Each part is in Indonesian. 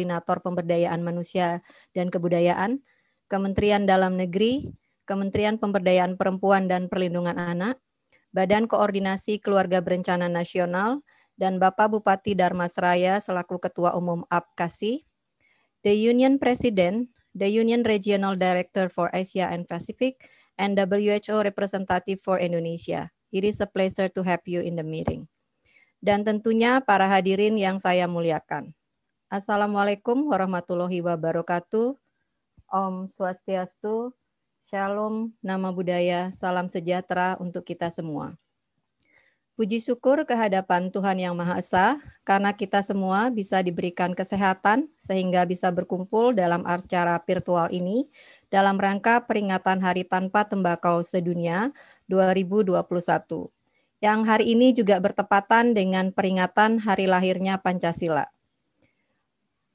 Koordinator Pemberdayaan Manusia dan Kebudayaan, Kementerian Dalam Negeri, Kementerian Pemberdayaan Perempuan dan Perlindungan Anak, Badan Koordinasi Keluarga Berencana Nasional, dan Bapak Bupati Darmasraya selaku Ketua Umum APKASI, the Union President, the Union Regional Director for Asia and Pacific, and WHO Representative for Indonesia. It is a pleasure to have you in the meeting. Dan tentunya para hadirin yang saya muliakan. Assalamualaikum warahmatullahi wabarakatuh. Om Swastiastu, Shalom, Nama Budaya, Salam Sejahtera untuk kita semua. Puji syukur kehadapan Tuhan Yang Maha Esa, karena kita semua bisa diberikan kesehatan sehingga bisa berkumpul dalam acara virtual ini dalam rangka peringatan Hari Tanpa Tembakau Sedunia 2021 yang hari ini juga bertepatan dengan peringatan hari lahirnya Pancasila.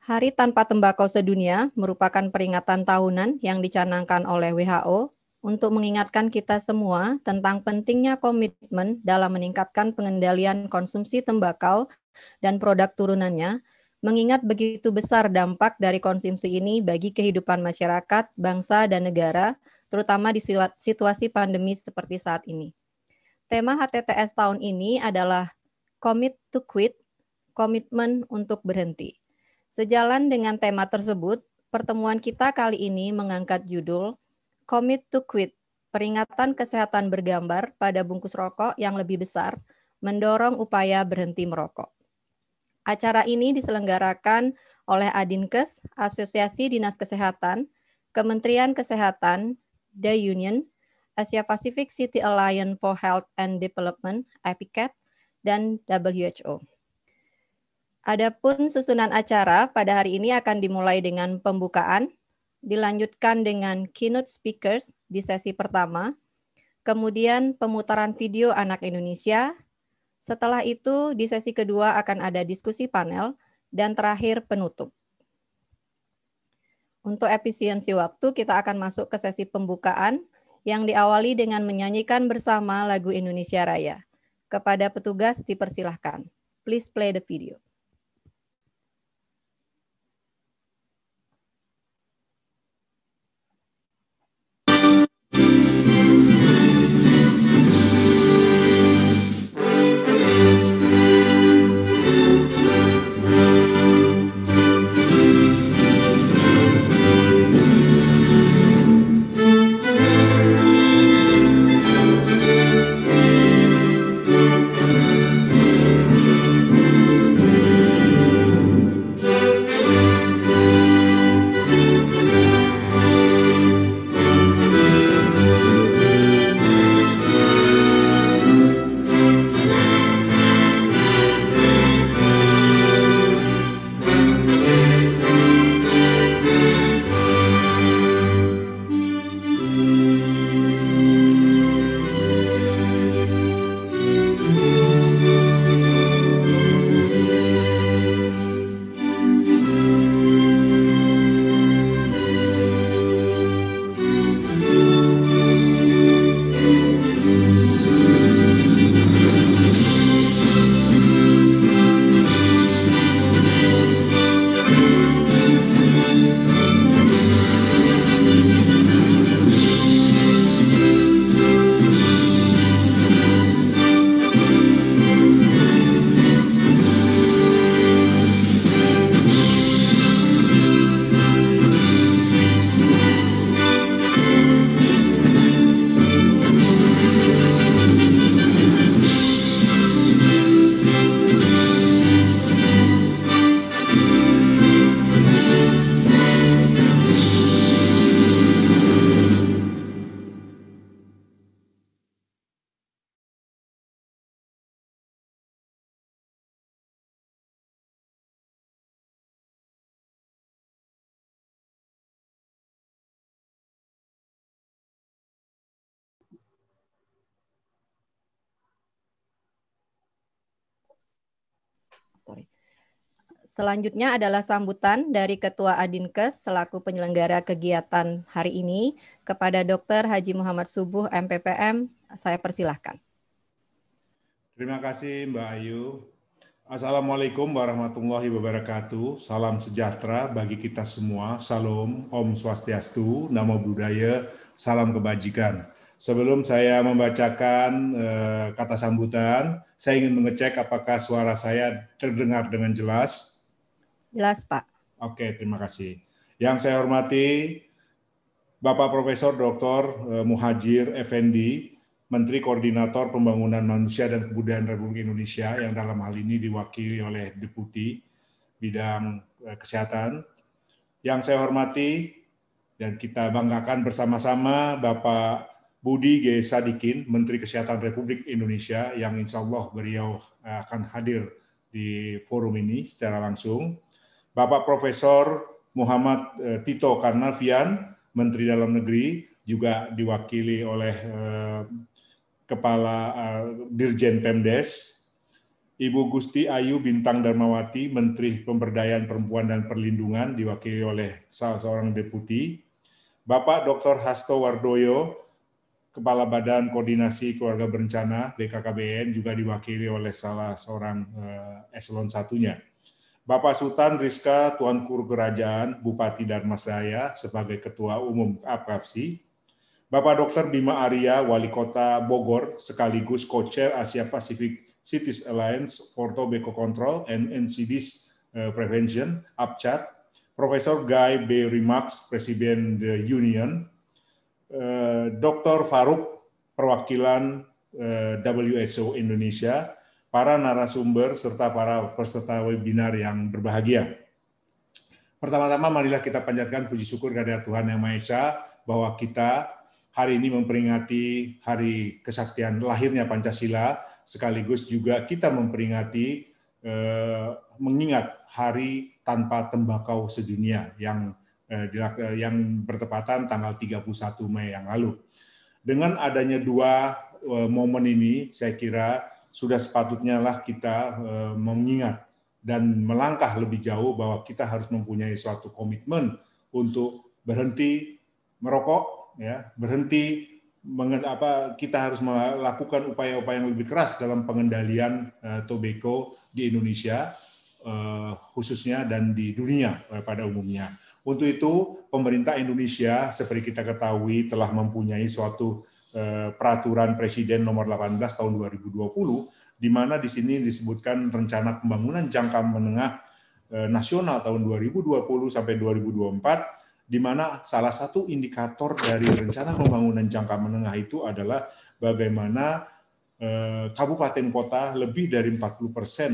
Hari Tanpa Tembakau Sedunia merupakan peringatan tahunan yang dicanangkan oleh WHO untuk mengingatkan kita semua tentang pentingnya komitmen dalam meningkatkan pengendalian konsumsi tembakau dan produk turunannya, mengingat begitu besar dampak dari konsumsi ini bagi kehidupan masyarakat, bangsa, dan negara, terutama di situasi pandemi seperti saat ini. Tema HTTS tahun ini adalah Commit to Quit, komitmen untuk berhenti. Sejalan dengan tema tersebut, pertemuan kita kali ini mengangkat judul Commit to Quit, peringatan kesehatan bergambar pada bungkus rokok yang lebih besar, mendorong upaya berhenti merokok. Acara ini diselenggarakan oleh Adinkes, Asosiasi Dinas Kesehatan, Kementerian Kesehatan, The Union, Asia Pacific City Alliance for Health and Development, APICAT, dan WHO. Adapun susunan acara pada hari ini akan dimulai dengan pembukaan, dilanjutkan dengan keynote speakers di sesi pertama, kemudian pemutaran video anak Indonesia. Setelah itu di sesi kedua akan ada diskusi panel dan terakhir penutup. Untuk efisiensi waktu kita akan masuk ke sesi pembukaan yang diawali dengan menyanyikan bersama lagu Indonesia Raya. Kepada petugas dipersilahkan. Please play the video. sorry. Selanjutnya adalah sambutan dari Ketua Adinkes selaku penyelenggara kegiatan hari ini kepada Dr. Haji Muhammad Subuh MPPM. Saya persilahkan. Terima kasih Mbak Ayu. Assalamualaikum warahmatullahi wabarakatuh. Salam sejahtera bagi kita semua. Salam Om Swastiastu, Namo Buddhaya, salam kebajikan. Sebelum saya membacakan uh, kata sambutan, saya ingin mengecek apakah suara saya terdengar dengan jelas. Jelas, Pak. Oke, terima kasih. Yang saya hormati Bapak Profesor Dr. Eh, Muhajir Effendi, Menteri Koordinator Pembangunan Manusia dan Kebudayaan Republik Indonesia yang dalam hal ini diwakili oleh Deputi Bidang eh, Kesehatan. Yang saya hormati dan kita banggakan bersama-sama Bapak Budi G. Sadikin, Menteri Kesehatan Republik Indonesia, yang insya Allah beliau eh, akan hadir di forum ini secara langsung. Bapak Profesor Muhammad eh, Tito Karnavian, Menteri Dalam Negeri, juga diwakili oleh eh, Kepala Dirjen Pemdes, Ibu Gusti Ayu Bintang Darmawati, Menteri Pemberdayaan Perempuan dan Perlindungan, diwakili oleh salah seorang deputi, Bapak Dr. Hasto Wardoyo, Kepala Badan Koordinasi Keluarga Berencana BKKBN juga diwakili oleh salah seorang eh, eselon satunya. Bapak Sultan Rizka Tuan Kur Kerajaan Bupati Darmasraya sebagai Ketua Umum APKAPSI, Bapak Dr. Bima Arya, Wali Kota Bogor, sekaligus Co-Chair Asia Pacific Cities Alliance for Tobacco Control and NCDs eh, Prevention, APCAT, Profesor Guy B. Remax, Presiden The Union, Eh, Dr. Faruk perwakilan eh, WSO Indonesia, para narasumber serta para peserta webinar yang berbahagia. Pertama-tama marilah kita panjatkan puji syukur kepada Tuhan Yang Maha Esa bahwa kita hari ini memperingati hari kesaktian lahirnya Pancasila sekaligus juga kita memperingati eh, mengingat hari tanpa tembakau sedunia yang Eh, eh, yang bertepatan tanggal 31 Mei yang lalu. Dengan adanya dua eh, momen ini, saya kira sudah sepatutnya lah kita mengingat dan melangkah lebih jauh bahwa kita harus mempunyai suatu komitmen untuk berhenti merokok, ya berhenti apa, kita harus melakukan upaya-upaya yang lebih keras dalam pengendalian uh, tobacco di Indonesia khususnya dan di dunia pada umumnya untuk itu, pemerintah Indonesia seperti kita ketahui telah mempunyai suatu eh, peraturan Presiden nomor 18 tahun 2020 di mana di sini disebutkan rencana pembangunan jangka menengah eh, nasional tahun 2020 sampai 2024 di mana salah satu indikator dari rencana pembangunan jangka menengah itu adalah bagaimana eh, kabupaten kota lebih dari 40 persen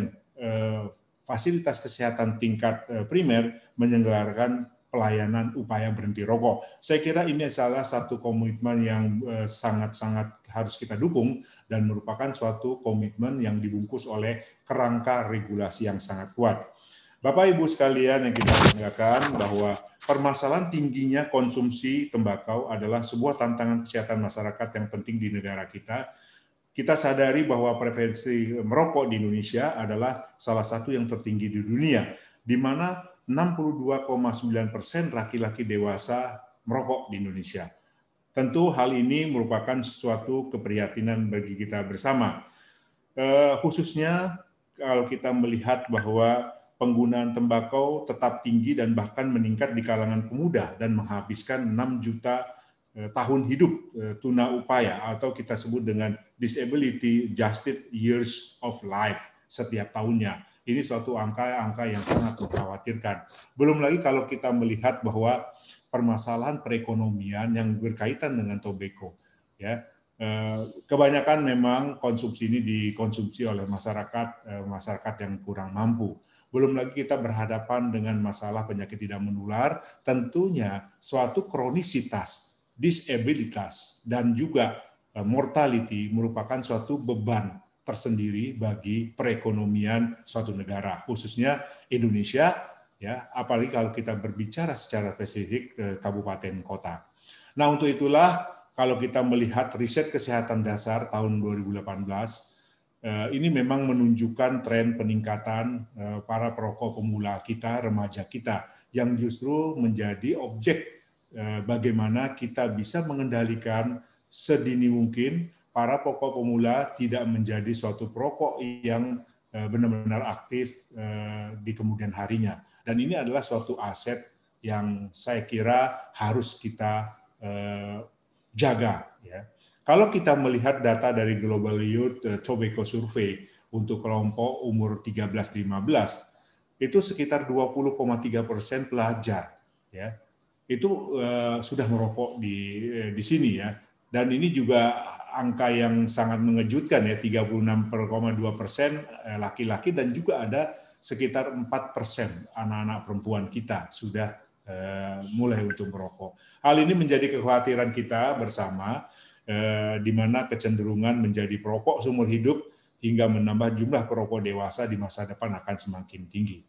fasilitas kesehatan tingkat primer menyelenggarakan pelayanan upaya berhenti rokok. Saya kira ini adalah satu komitmen yang eh, sangat-sangat harus kita dukung dan merupakan suatu komitmen yang dibungkus oleh kerangka regulasi yang sangat kuat. Bapak Ibu sekalian yang kita banggakan bahwa permasalahan tingginya konsumsi tembakau adalah sebuah tantangan kesehatan masyarakat yang penting di negara kita kita sadari bahwa prevensi merokok di Indonesia adalah salah satu yang tertinggi di dunia, di mana 62,9 persen laki-laki dewasa merokok di Indonesia. Tentu hal ini merupakan sesuatu keprihatinan bagi kita bersama. Eh, khususnya kalau kita melihat bahwa penggunaan tembakau tetap tinggi dan bahkan meningkat di kalangan pemuda dan menghabiskan 6 juta eh, tahun hidup eh, tuna upaya atau kita sebut dengan disability justice years of life setiap tahunnya ini suatu angka-angka yang sangat mengkhawatirkan. Belum lagi kalau kita melihat bahwa permasalahan perekonomian yang berkaitan dengan tobacco, ya eh, kebanyakan memang konsumsi ini dikonsumsi oleh masyarakat eh, masyarakat yang kurang mampu. Belum lagi kita berhadapan dengan masalah penyakit tidak menular, tentunya suatu kronisitas, disabilitas dan juga eh, mortality merupakan suatu beban tersendiri bagi perekonomian suatu negara, khususnya Indonesia, ya apalagi kalau kita berbicara secara spesifik eh, kabupaten kota. Nah untuk itulah kalau kita melihat riset kesehatan dasar tahun 2018 eh, ini memang menunjukkan tren peningkatan eh, para perokok pemula kita, remaja kita yang justru menjadi objek eh, bagaimana kita bisa mengendalikan sedini mungkin para pokok pemula tidak menjadi suatu perokok yang eh, benar-benar aktif eh, di kemudian harinya. Dan ini adalah suatu aset yang saya kira harus kita eh, jaga. Ya. Kalau kita melihat data dari Global Youth Tobacco Survey untuk kelompok umur 13-15, itu sekitar 20,3 persen pelajar. Ya, itu sudah merokok di di sini ya dan ini juga angka yang sangat mengejutkan ya 36,2 persen eh, laki-laki dan juga ada sekitar 4 persen anak-anak perempuan kita sudah eh, mulai untuk merokok. Hal ini menjadi kekhawatiran kita bersama eh, di mana kecenderungan menjadi perokok seumur hidup hingga menambah jumlah perokok dewasa di masa depan akan semakin tinggi.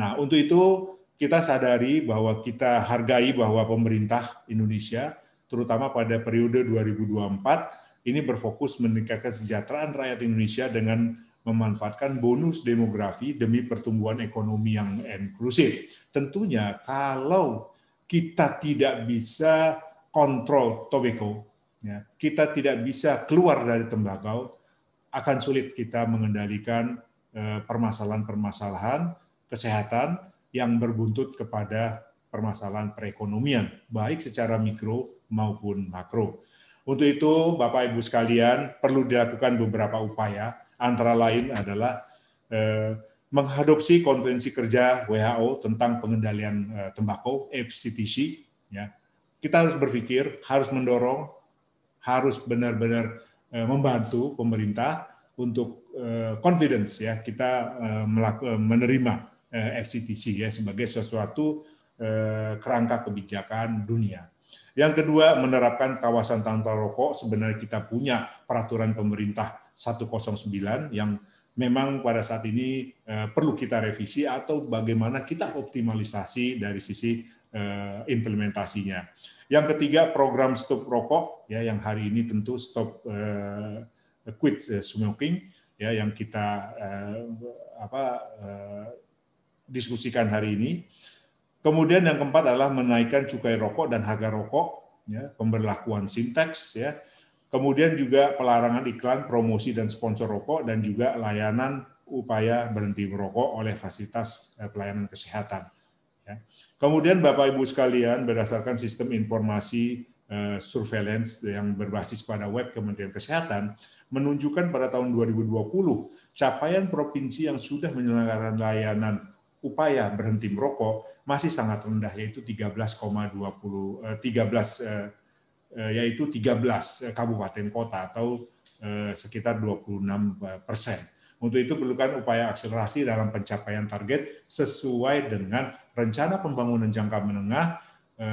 Nah, untuk itu kita sadari bahwa kita hargai bahwa pemerintah Indonesia terutama pada periode 2024 ini berfokus meningkatkan kesejahteraan rakyat Indonesia dengan memanfaatkan bonus demografi demi pertumbuhan ekonomi yang inklusif. Tentunya kalau kita tidak bisa kontrol tobacco, ya, kita tidak bisa keluar dari tembakau, akan sulit kita mengendalikan eh, permasalahan-permasalahan kesehatan yang berbuntut kepada permasalahan perekonomian, baik secara mikro maupun makro. Untuk itu, Bapak Ibu sekalian, perlu dilakukan beberapa upaya, antara lain adalah eh, mengadopsi konvensi kerja WHO tentang pengendalian eh, tembakau (FCTC). Ya. Kita harus berpikir, harus mendorong, harus benar-benar eh, membantu pemerintah untuk eh, confidence ya kita eh, eh menerima eh, FCTC ya sebagai sesuatu eh, kerangka kebijakan dunia yang kedua, menerapkan kawasan tanpa rokok. Sebenarnya kita punya peraturan pemerintah 109 yang memang pada saat ini eh, perlu kita revisi atau bagaimana kita optimalisasi dari sisi eh, implementasinya. Yang ketiga, program stop rokok ya yang hari ini tentu stop eh, quit eh, smoking ya yang kita eh, apa eh, diskusikan hari ini Kemudian yang keempat adalah menaikkan cukai rokok dan harga rokok, ya, pemberlakuan sintaks, ya. Kemudian juga pelarangan iklan, promosi dan sponsor rokok dan juga layanan upaya berhenti merokok oleh fasilitas eh, pelayanan kesehatan. Ya. Kemudian Bapak Ibu sekalian berdasarkan sistem informasi eh, surveillance yang berbasis pada web Kementerian Kesehatan menunjukkan pada tahun 2020 capaian provinsi yang sudah menyelenggarakan layanan upaya berhenti merokok masih sangat rendah yaitu 13,20 13 eh, eh, yaitu 13 eh, kabupaten kota atau sekitar 26 persen. Untuk itu perlukan upaya akselerasi dalam pencapaian target sesuai dengan rencana pembangunan jangka menengah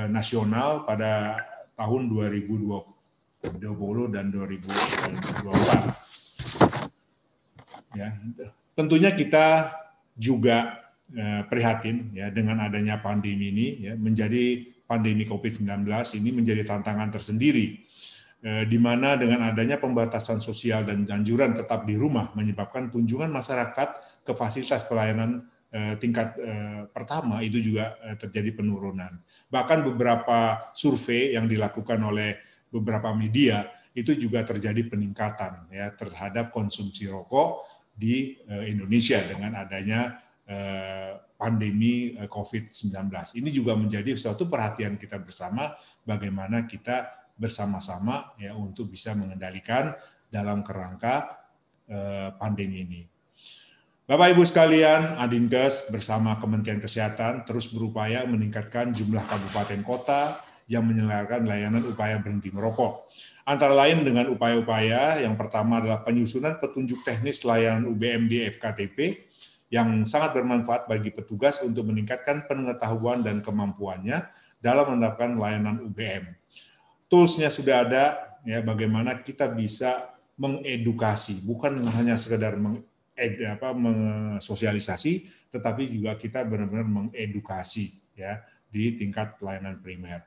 nasional pada tahun 2020 dan 2024. Ya, tentunya kita juga Eh, prihatin ya dengan adanya pandemi ini ya, menjadi pandemi COVID-19 ini menjadi tantangan tersendiri eh, di mana dengan adanya pembatasan sosial dan anjuran tetap di rumah menyebabkan kunjungan masyarakat ke fasilitas pelayanan eh, tingkat pertama itu juga terjadi penurunan. Bahkan beberapa survei yang dilakukan oleh beberapa media itu juga terjadi peningkatan ya terhadap konsumsi rokok di Indonesia dengan adanya Eh, pandemi eh, COVID-19. Ini juga menjadi suatu perhatian kita bersama bagaimana kita bersama-sama ya untuk bisa mengendalikan dalam kerangka eh, pandemi ini. Bapak Ibu sekalian, Adinkes bersama Kementerian Kesehatan terus berupaya meningkatkan jumlah kabupaten kota yang menyelenggarakan layanan upaya berhenti merokok. Antara lain dengan upaya-upaya yang pertama adalah penyusunan petunjuk teknis layanan UBMD FKTP yang sangat bermanfaat bagi petugas untuk meningkatkan pengetahuan dan kemampuannya dalam menerapkan layanan UBM. Toolsnya sudah ada, ya bagaimana kita bisa mengedukasi, bukan hanya sekedar meng, apa, mensosialisasi, tetapi juga kita benar-benar mengedukasi ya di tingkat pelayanan primer.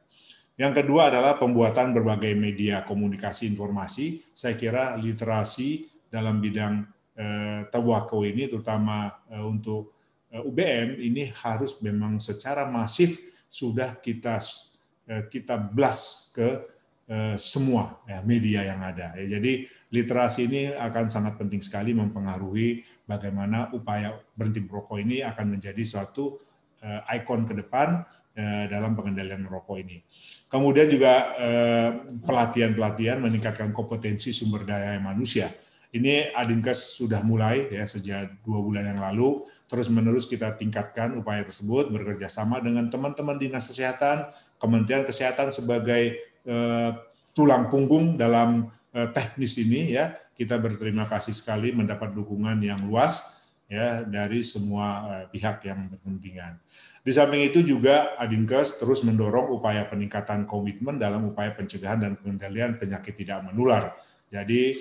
Yang kedua adalah pembuatan berbagai media komunikasi informasi. Saya kira literasi dalam bidang Eh, tawakau ini terutama eh, untuk eh, UBM ini harus memang secara masif sudah kita kita blast ke semua ya, media yang ada. Ya, jadi literasi ini akan sangat penting sekali mempengaruhi bagaimana upaya berhenti merokok ini akan menjadi suatu ikon ke depan dalam pengendalian merokok ini. Kemudian juga pelatihan-pelatihan meningkatkan kompetensi sumber daya manusia ini Adinkes sudah mulai ya sejak dua bulan yang lalu. Terus menerus kita tingkatkan upaya tersebut bekerja sama dengan teman-teman dinas kesehatan, Kementerian Kesehatan sebagai eh, tulang punggung dalam eh, teknis ini ya. Kita berterima kasih sekali mendapat dukungan yang luas ya dari semua eh, pihak yang berkepentingan. Di samping itu juga Adinkes terus mendorong upaya peningkatan komitmen dalam upaya pencegahan dan pengendalian penyakit tidak menular. Jadi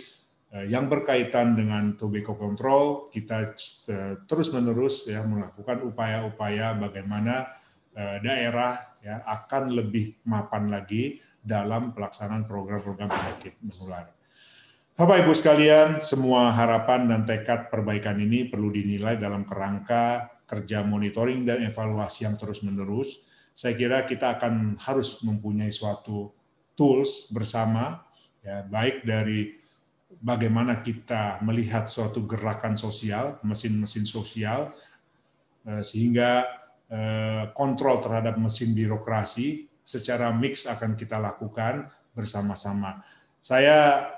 Eh, yang berkaitan dengan tobacco control kita eh, terus-menerus ya melakukan upaya-upaya bagaimana eh, daerah ya akan lebih mapan lagi dalam pelaksanaan program-program penyakit menular. Bapak Ibu sekalian, semua harapan dan tekad perbaikan ini perlu dinilai dalam kerangka kerja monitoring dan evaluasi yang terus-menerus. Saya kira kita akan harus mempunyai suatu tools bersama ya baik dari bagaimana kita melihat suatu gerakan sosial, mesin-mesin sosial, eh, sehingga eh, kontrol terhadap mesin birokrasi secara mix akan kita lakukan bersama-sama. Saya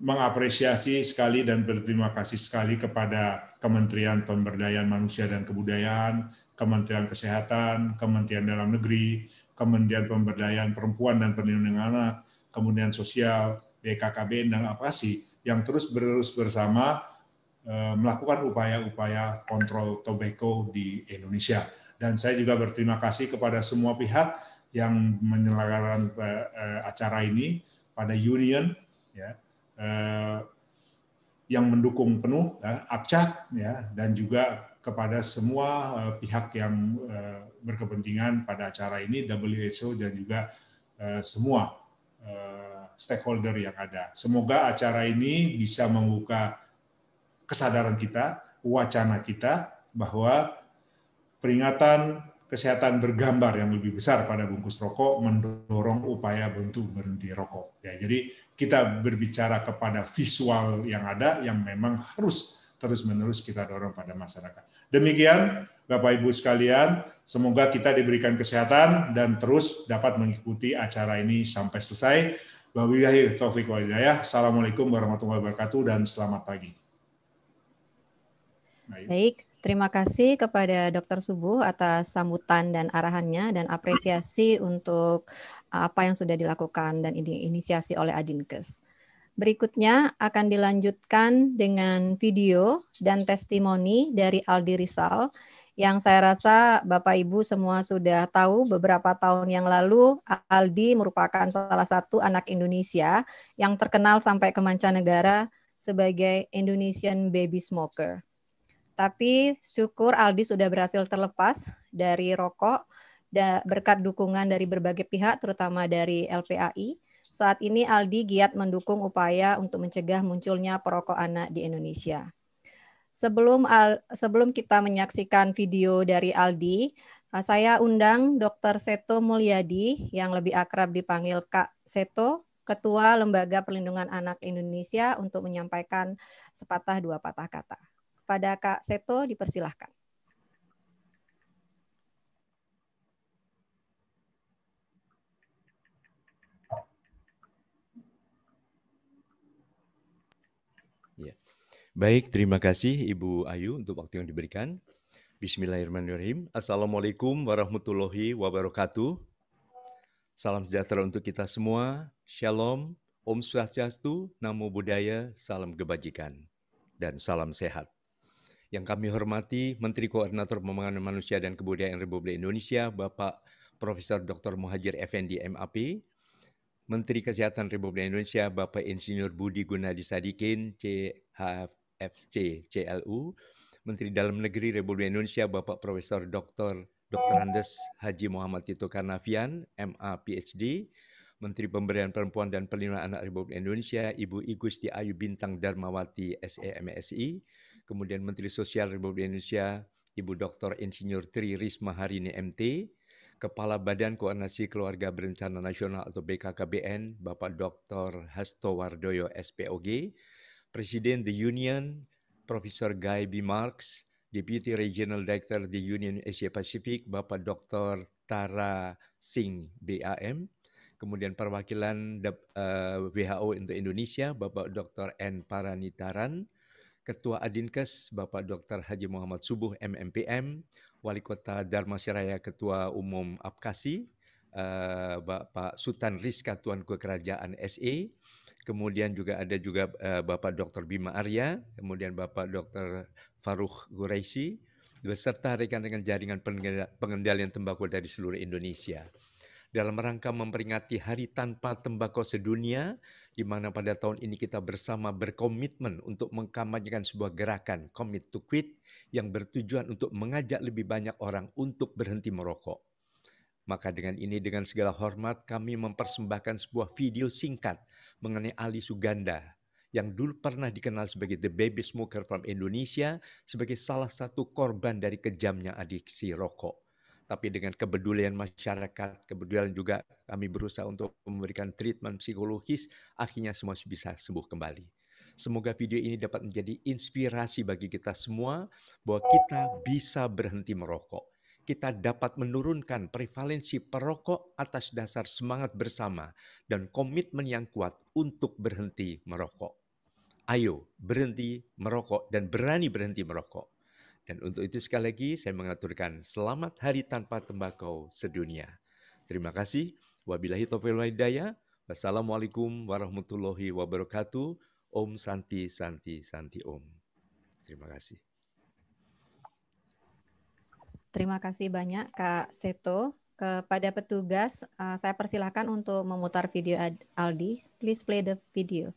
mengapresiasi sekali dan berterima kasih sekali kepada Kementerian Pemberdayaan Manusia dan Kebudayaan, Kementerian Kesehatan, Kementerian Dalam Negeri, Kementerian Pemberdayaan Perempuan dan Perlindungan Anak, Kementerian Sosial, BKKBN dan apa sih yang terus berus bersama e, melakukan upaya-upaya kontrol tobacco di Indonesia. Dan saya juga berterima kasih kepada semua pihak yang menyelenggarakan e, e, acara ini, pada union ya, yang mendukung penuh, ya, APCAK, ya, dan juga kepada semua pihak yang berkepentingan pada acara ini, WHO dan juga semua stakeholder yang ada. Semoga acara ini bisa membuka kesadaran kita, wacana kita bahwa peringatan kesehatan bergambar yang lebih besar pada bungkus rokok mendorong upaya untuk berhenti rokok. Ya, jadi kita berbicara kepada visual yang ada yang memang harus terus-menerus kita dorong pada masyarakat. Demikian Bapak Ibu sekalian, semoga kita diberikan kesehatan dan terus dapat mengikuti acara ini sampai selesai Wabillahi taufiq wal hidayah. Assalamualaikum warahmatullahi wabarakatuh dan selamat pagi. Baik. Baik. Terima kasih kepada Dr. Subuh atas sambutan dan arahannya dan apresiasi untuk uh, apa yang sudah dilakukan dan inisiasi oleh Adinkes. Berikutnya akan dilanjutkan dengan video dan testimoni dari Aldi Rizal yang saya rasa Bapak Ibu semua sudah tahu beberapa tahun yang lalu Aldi merupakan salah satu anak Indonesia yang terkenal sampai ke mancanegara sebagai Indonesian baby smoker. Tapi syukur Aldi sudah berhasil terlepas dari rokok berkat dukungan dari berbagai pihak terutama dari LPAI. Saat ini Aldi giat mendukung upaya untuk mencegah munculnya perokok anak di Indonesia. Sebelum al sebelum kita menyaksikan video dari Aldi, uh, saya undang Dr. Seto Mulyadi yang lebih akrab dipanggil Kak Seto, Ketua Lembaga Perlindungan Anak Indonesia untuk menyampaikan sepatah dua patah kata. Kepada Kak Seto dipersilahkan. Ya. Baik, terima kasih Ibu Ayu untuk waktu yang diberikan. Bismillahirrahmanirrahim. Assalamualaikum warahmatullahi wabarakatuh. Salam sejahtera untuk kita semua. Shalom, Om Swastiastu, Namo Buddhaya, Salam Kebajikan, dan Salam Sehat. Yang kami hormati Menteri Koordinator Pembangunan Manusia dan Kebudayaan Republik Indonesia, Bapak Profesor Dr. Muhajir Effendi MAP, Menteri Kesehatan Republik Indonesia, Bapak Insinyur Budi Gunadi Sadikin, CHF FC CLU, Menteri Dalam Negeri Republik Indonesia Bapak Profesor Dr. Dr. Andes Haji Muhammad Tito Karnavian, MA PhD, Menteri Pemberdayaan Perempuan dan Perlindungan Anak Republik Indonesia Ibu I Gusti Ayu Bintang Darmawati SEMSI, e kemudian Menteri Sosial Republik Indonesia Ibu Dr. Insinyur Tri Risma Harini MT, Kepala Badan Koordinasi Keluarga Berencana Nasional atau BKKBN Bapak Dr. Hasto Wardoyo SPOG, Presiden the Union, Profesor Guy B. Marks, Deputy Regional Director the Union Asia Pacific, Bapak Dr. Tara Singh, BAM, kemudian perwakilan eh, WHO untuk Indonesia, Bapak Dr. N. Paranitaran, Ketua Adinkes Bapak Dr. Haji Muhammad Subuh MMPM, Wali Kota Dharmasiraya Ketua Umum Apkasi, eh, Bapak Sultan Rizka Tuanku Kerajaan SE, kemudian juga ada juga eh, Bapak Dr. Bima Arya, kemudian Bapak Dr. Faruh Guraisi, beserta rekan-rekan jaringan pengendalian tembakau dari seluruh Indonesia. Dalam rangka memperingati Hari Tanpa Tembakau Sedunia, di mana pada tahun ini kita bersama berkomitmen untuk mengkampanyekan sebuah gerakan Commit to Quit yang bertujuan untuk mengajak lebih banyak orang untuk berhenti merokok. Maka dengan ini dengan segala hormat kami mempersembahkan sebuah video singkat mengenai Ali Suganda yang dulu pernah dikenal sebagai the baby smoker from Indonesia sebagai salah satu korban dari kejamnya adiksi rokok. Tapi dengan kepedulian masyarakat, kepedulian juga kami berusaha untuk memberikan treatment psikologis, akhirnya semua bisa sembuh kembali. Semoga video ini dapat menjadi inspirasi bagi kita semua bahwa kita bisa berhenti merokok kita dapat menurunkan prevalensi perokok atas dasar semangat bersama dan komitmen yang kuat untuk berhenti merokok. Ayo berhenti merokok dan berani berhenti merokok. Dan untuk itu sekali lagi saya mengaturkan selamat hari tanpa tembakau sedunia. Terima kasih. Wabillahi taufiq wal hidayah. Wassalamualaikum warahmatullahi wabarakatuh. Om Santi Santi Santi Om. Terima kasih. Terima kasih banyak Kak Seto. Kepada petugas, uh, saya persilahkan untuk memutar video Aldi. Please play the video.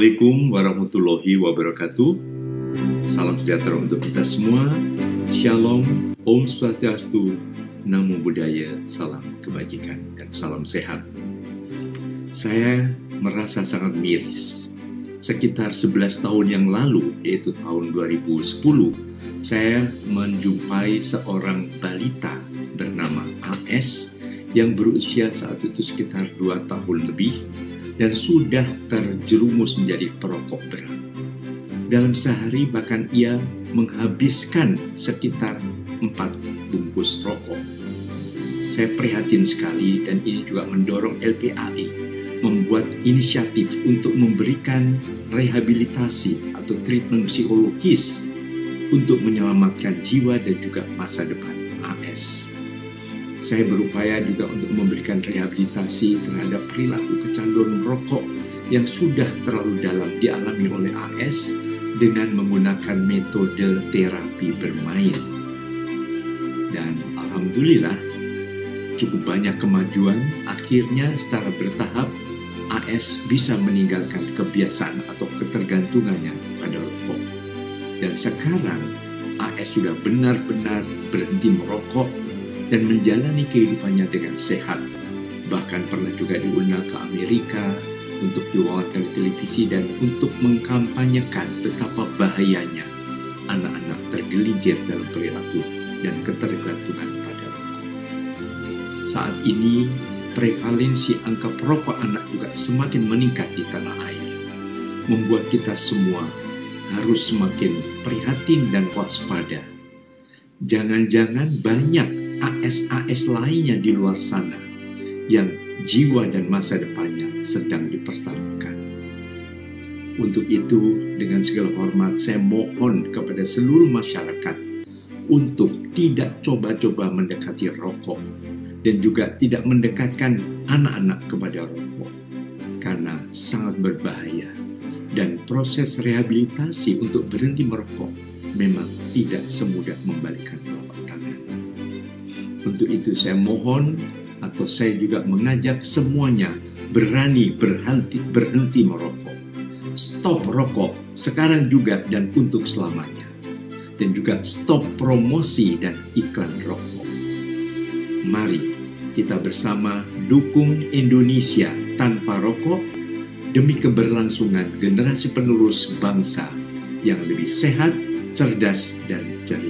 Assalamualaikum warahmatullahi wabarakatuh. Salam sejahtera untuk kita semua. Shalom, Om Swastiastu, Namo Buddhaya, salam kebajikan dan salam sehat. Saya merasa sangat miris. Sekitar 11 tahun yang lalu, yaitu tahun 2010, saya menjumpai seorang balita bernama AS yang berusia saat itu sekitar 2 tahun lebih dan sudah terjerumus menjadi perokok berat. Dalam sehari bahkan ia menghabiskan sekitar empat bungkus rokok. Saya prihatin sekali dan ini juga mendorong LPAI membuat inisiatif untuk memberikan rehabilitasi atau treatment psikologis untuk menyelamatkan jiwa dan juga masa depan AS. Saya berupaya juga untuk memberikan rehabilitasi terhadap perilaku kecanduan merokok yang sudah terlalu dalam dialami oleh AS dengan menggunakan metode terapi bermain. Dan alhamdulillah cukup banyak kemajuan akhirnya secara bertahap AS bisa meninggalkan kebiasaan atau ketergantungannya pada rokok. Dan sekarang AS sudah benar-benar berhenti merokok dan menjalani kehidupannya dengan sehat. Bahkan pernah juga diundang ke Amerika untuk diwawancara televisi dan untuk mengkampanyekan betapa bahayanya anak-anak tergelincir dalam perilaku dan ketergantungan pada rokok. Saat ini, prevalensi angka perokok anak juga semakin meningkat di tanah air, membuat kita semua harus semakin prihatin dan waspada. Jangan-jangan banyak AS-AS lainnya di luar sana yang jiwa dan masa depannya sedang dipertaruhkan. Untuk itu, dengan segala hormat saya mohon kepada seluruh masyarakat untuk tidak coba-coba mendekati rokok dan juga tidak mendekatkan anak-anak kepada rokok karena sangat berbahaya dan proses rehabilitasi untuk berhenti merokok memang tidak semudah membalikkan telapak. Untuk itu saya mohon atau saya juga mengajak semuanya berani berhenti berhenti merokok. Stop rokok sekarang juga dan untuk selamanya. Dan juga stop promosi dan iklan rokok. Mari kita bersama dukung Indonesia tanpa rokok demi keberlangsungan generasi penerus bangsa yang lebih sehat, cerdas, dan ceria.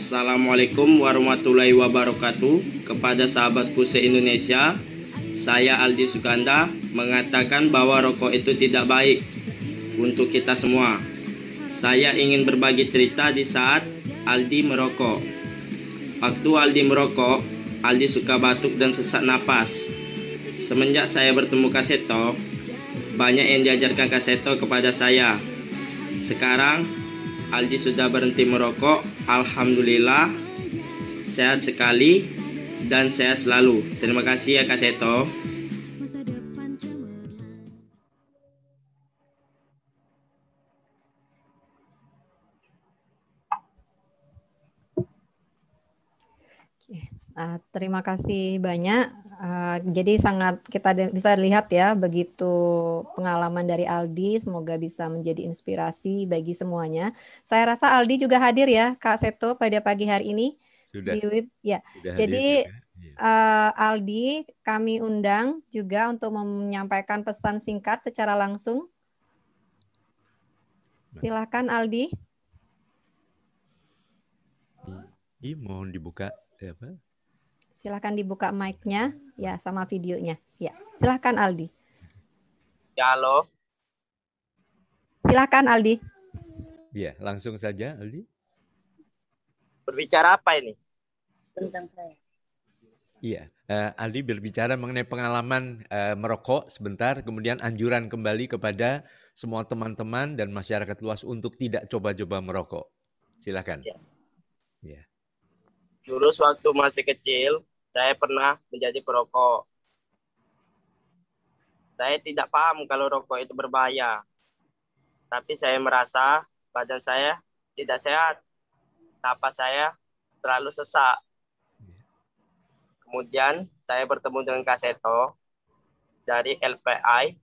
Assalamualaikum warahmatullahi wabarakatuh Kepada sahabatku se-Indonesia Saya Aldi Suganda mengatakan bahwa rokok itu tidak baik untuk kita semua Saya ingin berbagi cerita di saat Aldi merokok Waktu Aldi merokok, Aldi suka batuk dan sesak napas Semenjak saya bertemu Kaseto, banyak yang diajarkan Kaseto kepada saya. Sekarang Alji sudah berhenti merokok. Alhamdulillah sehat sekali dan sehat selalu. Terima kasih ya Kak Seto. Ah, terima kasih banyak Eh, jadi sangat kita bisa lihat ya begitu pengalaman dari Aldi semoga bisa menjadi inspirasi bagi semuanya. Saya rasa Aldi juga hadir ya Kak Seto pada pagi hari ini sudah. di Ya. Sudah jadi uh, Aldi kami undang juga untuk menyampaikan pesan singkat secara langsung. Silakan Aldi. Ih, mohon dibuka ya, eh, Pak. Silahkan dibuka mic-nya ya sama videonya. Ya, silahkan Aldi. Ya, halo. Silahkan Aldi. Ya, langsung saja Aldi. Berbicara apa ini? Tentang saya. Iya, uh, Aldi berbicara mengenai pengalaman uh, merokok sebentar, kemudian anjuran kembali kepada semua teman-teman dan masyarakat luas untuk tidak coba-coba merokok. silahkan Ya. ya. Dulu waktu masih kecil, saya pernah menjadi perokok. Saya tidak paham kalau rokok itu berbahaya. Tapi saya merasa badan saya tidak sehat. Napas saya terlalu sesak. Kemudian saya bertemu dengan Kak Seto dari LPI.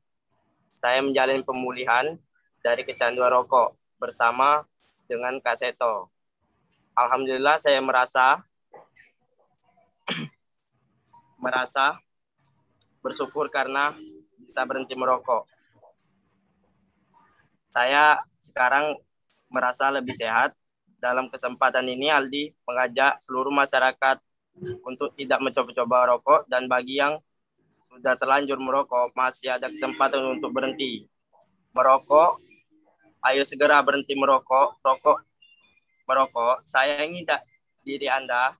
Saya menjalin pemulihan dari kecanduan rokok bersama dengan Kak Seto. Alhamdulillah saya merasa merasa bersyukur karena bisa berhenti merokok. Saya sekarang merasa lebih sehat. Dalam kesempatan ini Aldi mengajak seluruh masyarakat untuk tidak mencoba-coba rokok dan bagi yang sudah terlanjur merokok masih ada kesempatan untuk berhenti. Merokok, ayo segera berhenti merokok, rokok, merokok. Sayangi diri Anda,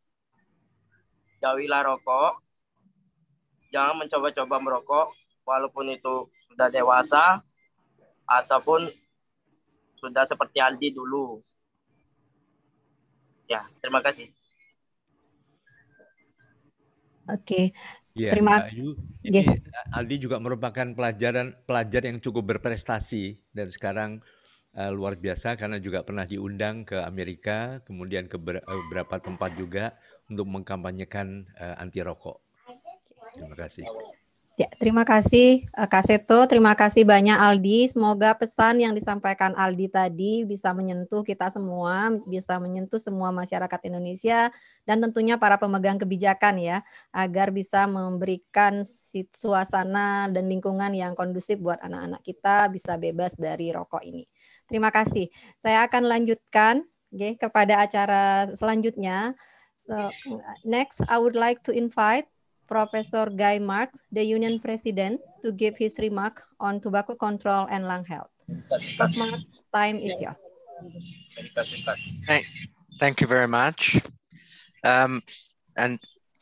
jauhilah rokok, jangan mencoba-coba merokok walaupun itu sudah dewasa ataupun sudah seperti Aldi dulu. Ya, terima kasih. Oke. Ya, terima kasih. Yeah. Aldi juga merupakan pelajaran pelajar yang cukup berprestasi dan sekarang uh, luar biasa karena juga pernah diundang ke Amerika, kemudian ke eh, beberapa tempat juga untuk mengkampanyekan uh, anti rokok. Terima kasih. Ya, terima kasih eh, Kak Seto, terima kasih banyak Aldi. Semoga pesan yang disampaikan Aldi tadi bisa menyentuh kita semua, bisa menyentuh semua masyarakat Indonesia dan tentunya para pemegang kebijakan ya, agar bisa memberikan suasana dan lingkungan yang kondusif buat anak-anak kita bisa bebas dari rokok ini. Terima kasih. Saya akan lanjutkan okay, kepada acara selanjutnya. So, next, I would like to invite Professor Guy Marks, the union president, to give his remark on tobacco control and lung health. Marks, time is yours. Thank, thank you very much. Um, and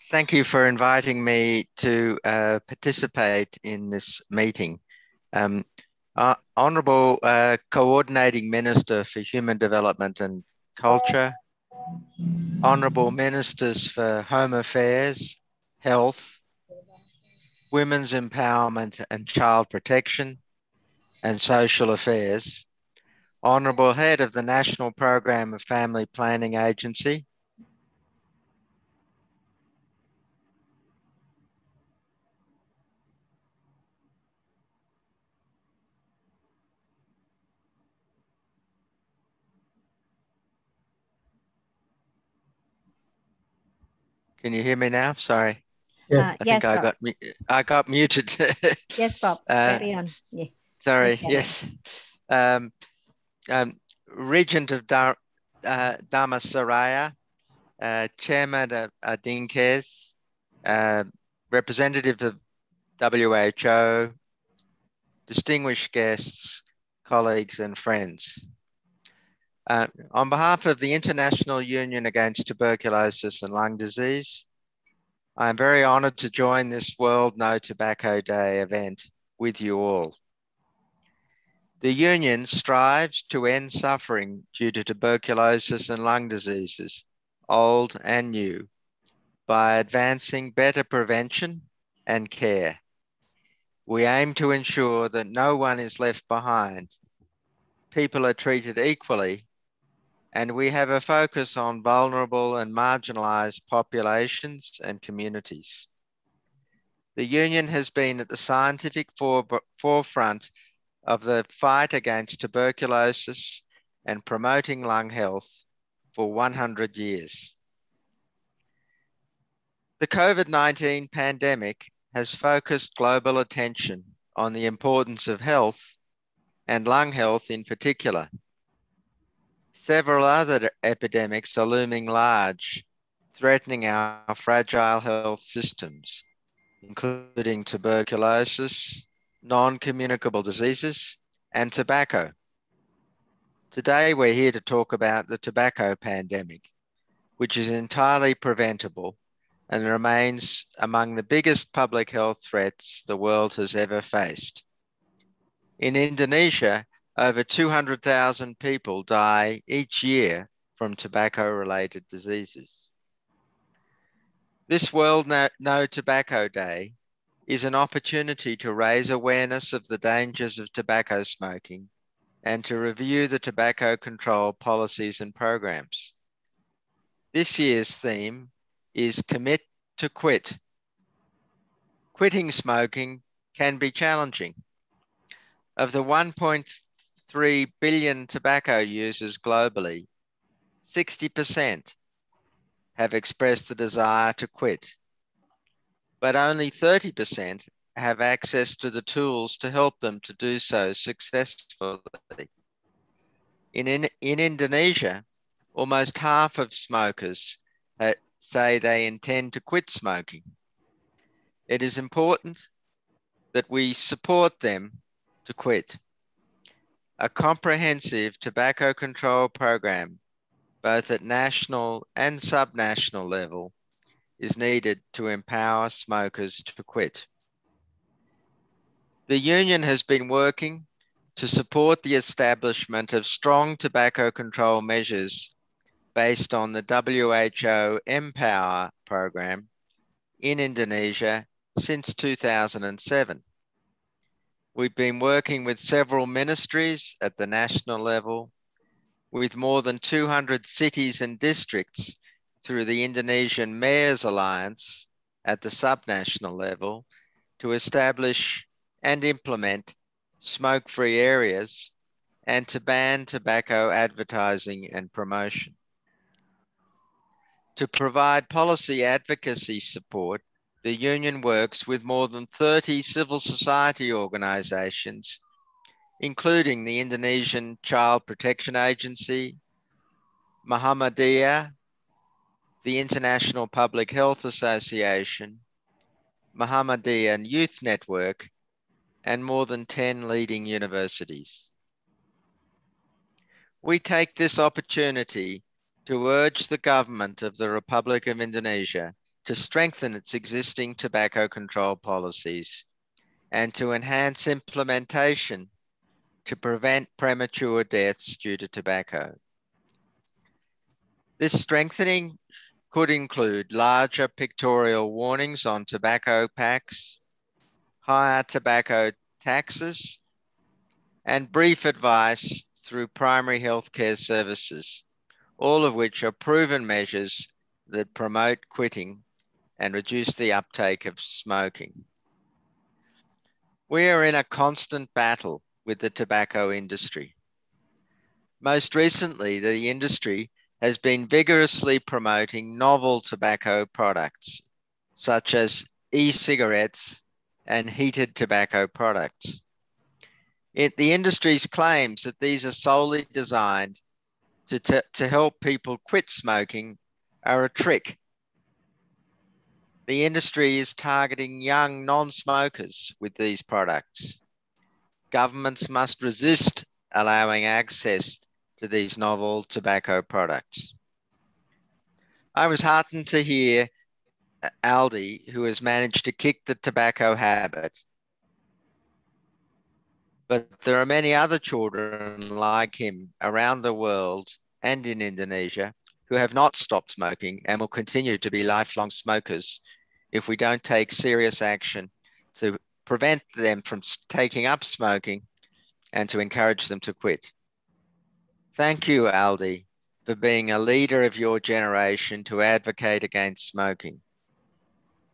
thank you for inviting me to uh, participate in this meeting. Um, uh, Honourable uh, Coordinating Minister for Human Development and Culture, Honourable Ministers for Home Affairs, health, women's empowerment and child protection, and social affairs. Honourable Head of the National Program of Family Planning Agency. Can you hear me now? Sorry. Uh, I yes, think I got I got muted. yes, Bob. Uh, Carry on. Yeah. Sorry. Okay. Yes. Um, um, Regent of Dar- uh, Dharmasaraya, uh, Chairman of Adinkes, uh, Representative of WHO, distinguished guests, colleagues, and friends. Uh, on behalf of the International Union Against Tuberculosis and Lung Disease, I am very honoured to join this World No Tobacco Day event with you all. The Union strives to end suffering due to tuberculosis and lung diseases, old and new, by advancing better prevention and care. We aim to ensure that no one is left behind. People are treated equally and we have a focus on vulnerable and marginalized populations and communities. The Union has been at the scientific forefront of the fight against tuberculosis and promoting lung health for 100 years. The COVID 19 pandemic has focused global attention on the importance of health and lung health in particular several other epidemics are looming large, threatening our fragile health systems, including tuberculosis, non communicable diseases, and tobacco. Today, we're here to talk about the tobacco pandemic, which is entirely preventable and remains among the biggest public health threats the world has ever faced. In Indonesia, over 200,000 people die each year from tobacco related diseases. This World no, no, Tobacco Day is an opportunity to raise awareness of the dangers of tobacco smoking and to review the tobacco control policies and programs. This year's theme is Commit to Quit. Quitting smoking can be challenging. Of the 3 billion tobacco users globally, 60% have expressed the desire to quit, but only 30% have access to the tools to help them to do so successfully. In, in, in Indonesia, almost half of smokers uh, say they intend to quit smoking. It is important that we support them to quit a comprehensive tobacco control program, both at national and subnational level, is needed to empower smokers to quit. The union has been working to support the establishment of strong tobacco control measures based on the WHO Empower program in Indonesia since 2007. We've been working with several ministries at the national level, with more than 200 cities and districts through the Indonesian Mayors Alliance at the subnational level to establish and implement smoke free areas and to ban tobacco advertising and promotion. To provide policy advocacy support the union works with more than 30 civil society organisations, including the Indonesian Child Protection Agency, Muhammadiyah, the International Public Health Association, Muhammadiyah Youth Network, and more than 10 leading universities. We take this opportunity to urge the government of the Republic of Indonesia to strengthen its existing tobacco control policies and to enhance implementation to prevent premature deaths due to tobacco. This strengthening could include larger pictorial warnings on tobacco packs, higher tobacco taxes, and brief advice through primary healthcare services, all of which are proven measures that promote quitting and reduce the uptake of smoking. We are in a constant battle with the tobacco industry. Most recently, the industry has been vigorously promoting novel tobacco products, such as e cigarettes and heated tobacco products. It, the industry's claims that these are solely designed to, to help people quit smoking are a trick the industry is targeting young non smokers with these products. Governments must resist allowing access to these novel tobacco products. I was heartened to hear Aldi, who has managed to kick the tobacco habit. But there are many other children like him around the world and in Indonesia who have not stopped smoking and will continue to be lifelong smokers if we don't take serious action to prevent them from taking up smoking and to encourage them to quit. Thank you, Aldi, for being a leader of your generation to advocate against smoking.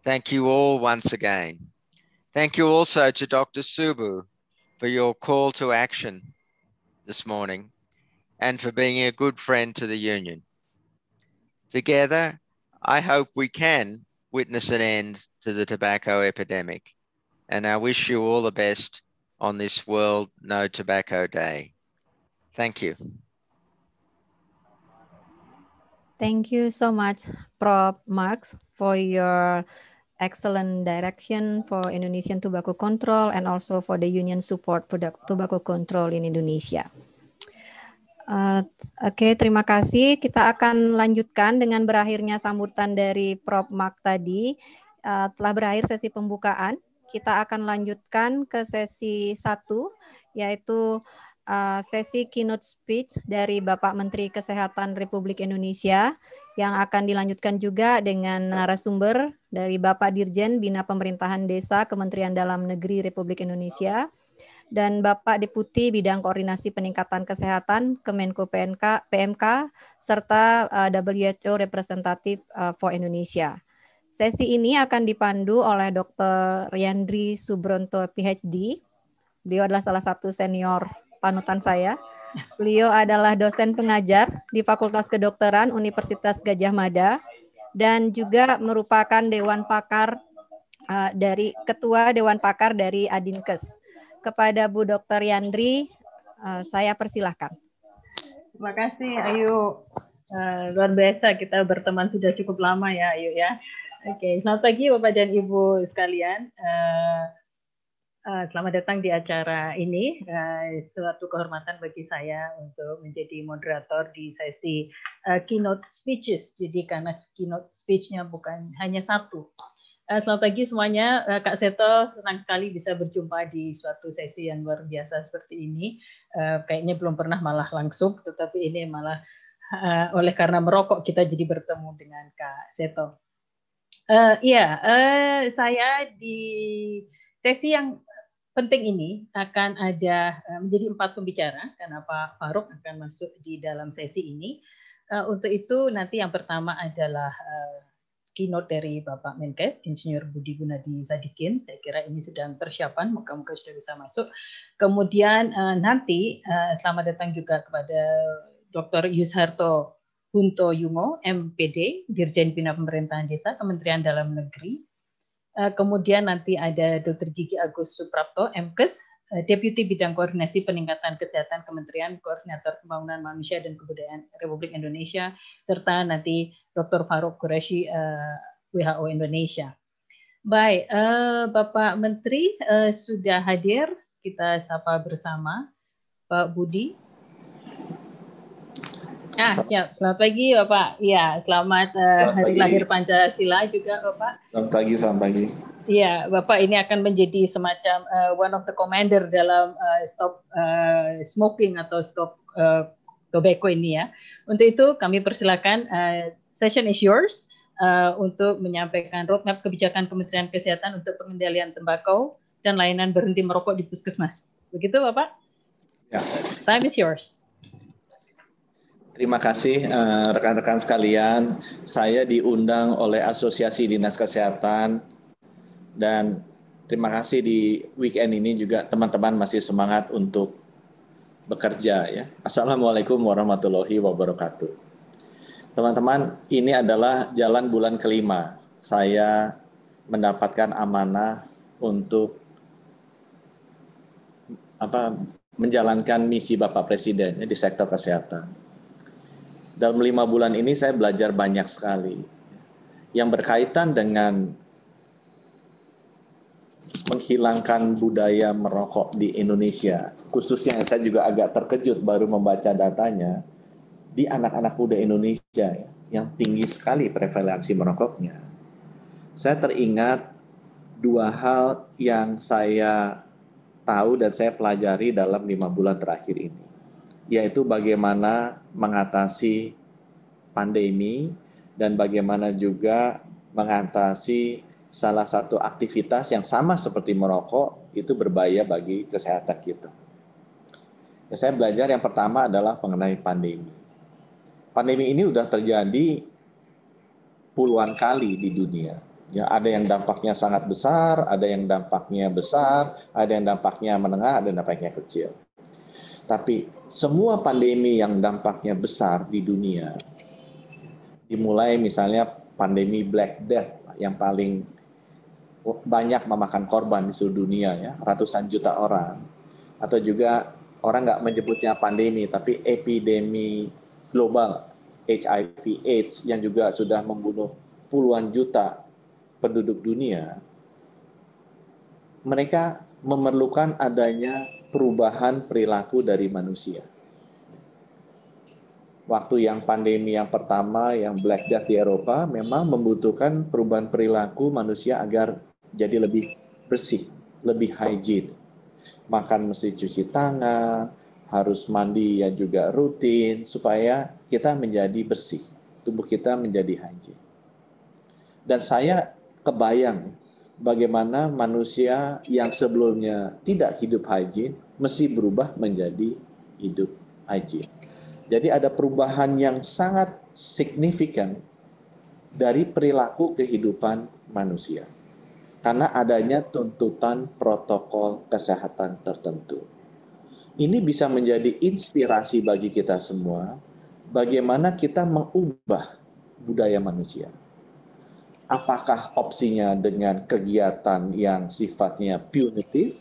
Thank you all once again. Thank you also to Dr. Subu for your call to action this morning and for being a good friend to the union. Together, I hope we can witness an end to the tobacco epidemic. And I wish you all the best on this World No Tobacco Day. Thank you. Thank you so much, Prof. Marks, for your excellent direction for Indonesian tobacco control and also for the union support for the tobacco control in Indonesia. Eh, oke, okay, terima kasih. Kita akan lanjutkan dengan berakhirnya sambutan dari Prof. Mak tadi. Uh, telah berakhir sesi pembukaan. Kita akan lanjutkan ke sesi satu, yaitu uh, sesi keynote speech dari Bapak Menteri Kesehatan Republik Indonesia yang akan dilanjutkan juga dengan narasumber dari Bapak Dirjen Bina Pemerintahan Desa Kementerian Dalam Negeri Republik Indonesia dan Bapak Deputi Bidang Koordinasi Peningkatan Kesehatan Kemenko PNK, PMK serta eh, WHO representatif eh, for Indonesia. Sesi ini akan dipandu oleh Dr. Riandri Subronto PhD. Beliau adalah salah satu senior panutan saya. Beliau adalah dosen pengajar di Fakultas Kedokteran Universitas Gajah Mada dan juga merupakan dewan pakar eh, dari ketua dewan pakar dari Adinkes kepada Bu Dr. Yandri. Eh, saya persilahkan. Terima kasih Ayu. Eh, luar biasa kita berteman sudah cukup lama ya Ayu ya. Oke, selamat pagi Bapak dan Ibu sekalian. Eh, selamat datang di acara ini. suatu kehormatan bagi saya untuk menjadi moderator di sesi keynote speeches. Jadi karena keynote speech-nya bukan hanya satu, Eh, selamat pagi semuanya. Eh, Kak Seto, senang sekali bisa berjumpa di suatu sesi yang luar biasa seperti ini. Eh, kayaknya belum pernah malah langsung, tetapi ini malah oleh karena merokok kita jadi bertemu dengan Kak Seto. Uh, iya, uh, saya di sesi yang penting ini akan ada menjadi empat pembicara karena Pak Faruk akan masuk di dalam sesi ini. Uh, untuk itu nanti yang pertama adalah uh, keynote dari Bapak Menkes, Insinyur Budi Gunadi Sadikin. Saya kira ini sedang persiapan, moga-moga sudah bisa masuk. Kemudian eh, nanti eh, selamat datang juga kepada Dr. Yusharto Hunto Yungo, MPD, Dirjen Bina Pemerintahan Desa, Kementerian Dalam Negeri. Eh, kemudian nanti ada Dr. Gigi Agus Suprapto, MKes, Eh, Deputi Bidang Koordinasi Peningkatan Kesehatan Kementerian Koordinator Pembangunan Manusia dan Kebudayaan Republik Indonesia, serta nanti Dr. Farouk Qureshi eh, WHO Indonesia. Baik, eh, Bapak Menteri sudah hadir, kita sapa bersama Pak Budi. Ah, siap. Selamat pagi, Bapak. Iya, selamat, uh, selamat hari lahir Pancasila juga, Bapak. Selamat pagi, selamat pagi. Iya, Bapak ini akan menjadi semacam uh, one of the commander dalam uh, stop uh, smoking atau stop uh, tobacco ini ya. Untuk itu kami persilakan uh, session is yours uh, untuk menyampaikan roadmap kebijakan Kementerian Kesehatan untuk pengendalian tembakau dan layanan berhenti merokok di puskesmas. Begitu, Bapak? Ya. Time is yours. Terima kasih eh, rekan-rekan uh, sekalian. Saya diundang oleh Asosiasi Dinas Kesehatan dan terima kasih di weekend ini juga teman-teman masih semangat untuk bekerja ya. Assalamualaikum warahmatullahi wabarakatuh. Teman-teman, ini adalah jalan bulan kelima. Saya mendapatkan amanah untuk apa menjalankan misi Bapak Presiden ya, di sektor kesehatan dalam lima bulan ini saya belajar banyak sekali yang berkaitan dengan menghilangkan budaya merokok di Indonesia. Khususnya yang saya juga agak terkejut baru membaca datanya di anak-anak muda Indonesia yang tinggi sekali prevalensi merokoknya. Saya teringat dua hal yang saya tahu dan saya pelajari dalam lima bulan terakhir ini yaitu bagaimana mengatasi pandemi dan bagaimana juga mengatasi salah satu aktivitas yang sama seperti merokok itu berbahaya bagi kesehatan kita. Ya, saya belajar yang pertama adalah mengenai pandemi. Pandemi ini sudah terjadi puluhan kali di dunia. Ya, ada yang dampaknya sangat besar, ada yang dampaknya besar, ada yang dampaknya menengah, ada yang dampaknya kecil. Tapi semua pandemi yang dampaknya besar di dunia, dimulai misalnya pandemi Black Death yang paling banyak memakan korban di seluruh dunia ya, ratusan juta orang. Atau juga orang nggak menyebutnya pandemi, tapi epidemi global HIV AIDS yang juga sudah membunuh puluhan juta penduduk dunia. Mereka memerlukan adanya perubahan perilaku dari manusia. Waktu yang pandemi yang pertama, yang Black Death di Eropa, memang membutuhkan perubahan perilaku manusia agar jadi lebih bersih, lebih hygiene. Makan mesti cuci tangan, harus mandi ya juga rutin, supaya kita menjadi bersih, tubuh kita menjadi hygiene. Dan saya kebayang bagaimana manusia yang sebelumnya tidak hidup hajin mesti berubah menjadi hidup hajin. Jadi ada perubahan yang sangat signifikan dari perilaku kehidupan manusia. Karena adanya tuntutan protokol kesehatan tertentu. Ini bisa menjadi inspirasi bagi kita semua bagaimana kita mengubah budaya manusia apakah opsinya dengan kegiatan yang sifatnya punitif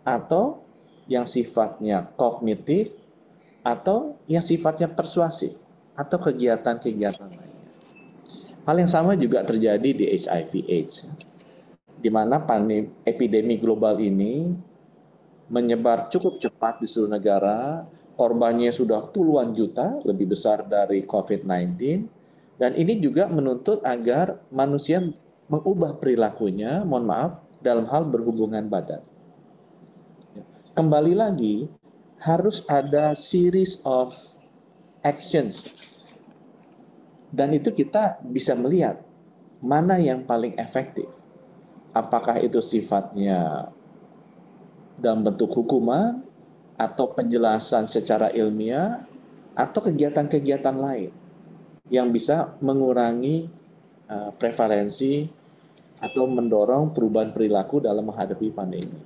atau yang sifatnya kognitif atau yang sifatnya persuasif atau kegiatan-kegiatan lainnya. Hal yang sama juga terjadi di HIV AIDS. Di mana pandemi epidemi global ini menyebar cukup cepat di seluruh negara, korbannya sudah puluhan juta, lebih besar dari COVID-19 dan ini juga menuntut agar manusia mengubah perilakunya, mohon maaf, dalam hal berhubungan badan. Kembali lagi, harus ada series of actions. Dan itu kita bisa melihat mana yang paling efektif. Apakah itu sifatnya dalam bentuk hukuman, atau penjelasan secara ilmiah, atau kegiatan-kegiatan lain yang bisa mengurangi uh, prevalensi atau mendorong perubahan perilaku dalam menghadapi pandemi.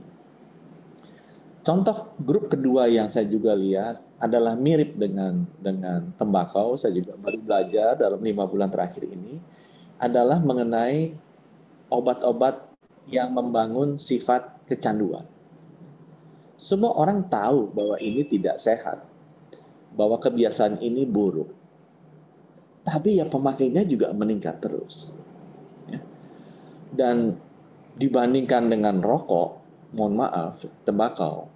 Contoh grup kedua yang saya juga lihat adalah mirip dengan dengan tembakau. Saya juga baru belajar dalam lima bulan terakhir ini adalah mengenai obat-obat yang membangun sifat kecanduan. Semua orang tahu bahwa ini tidak sehat, bahwa kebiasaan ini buruk tapi ya pemakainya juga meningkat terus. Ya. Dan dibandingkan dengan rokok, mohon maaf, tembakau,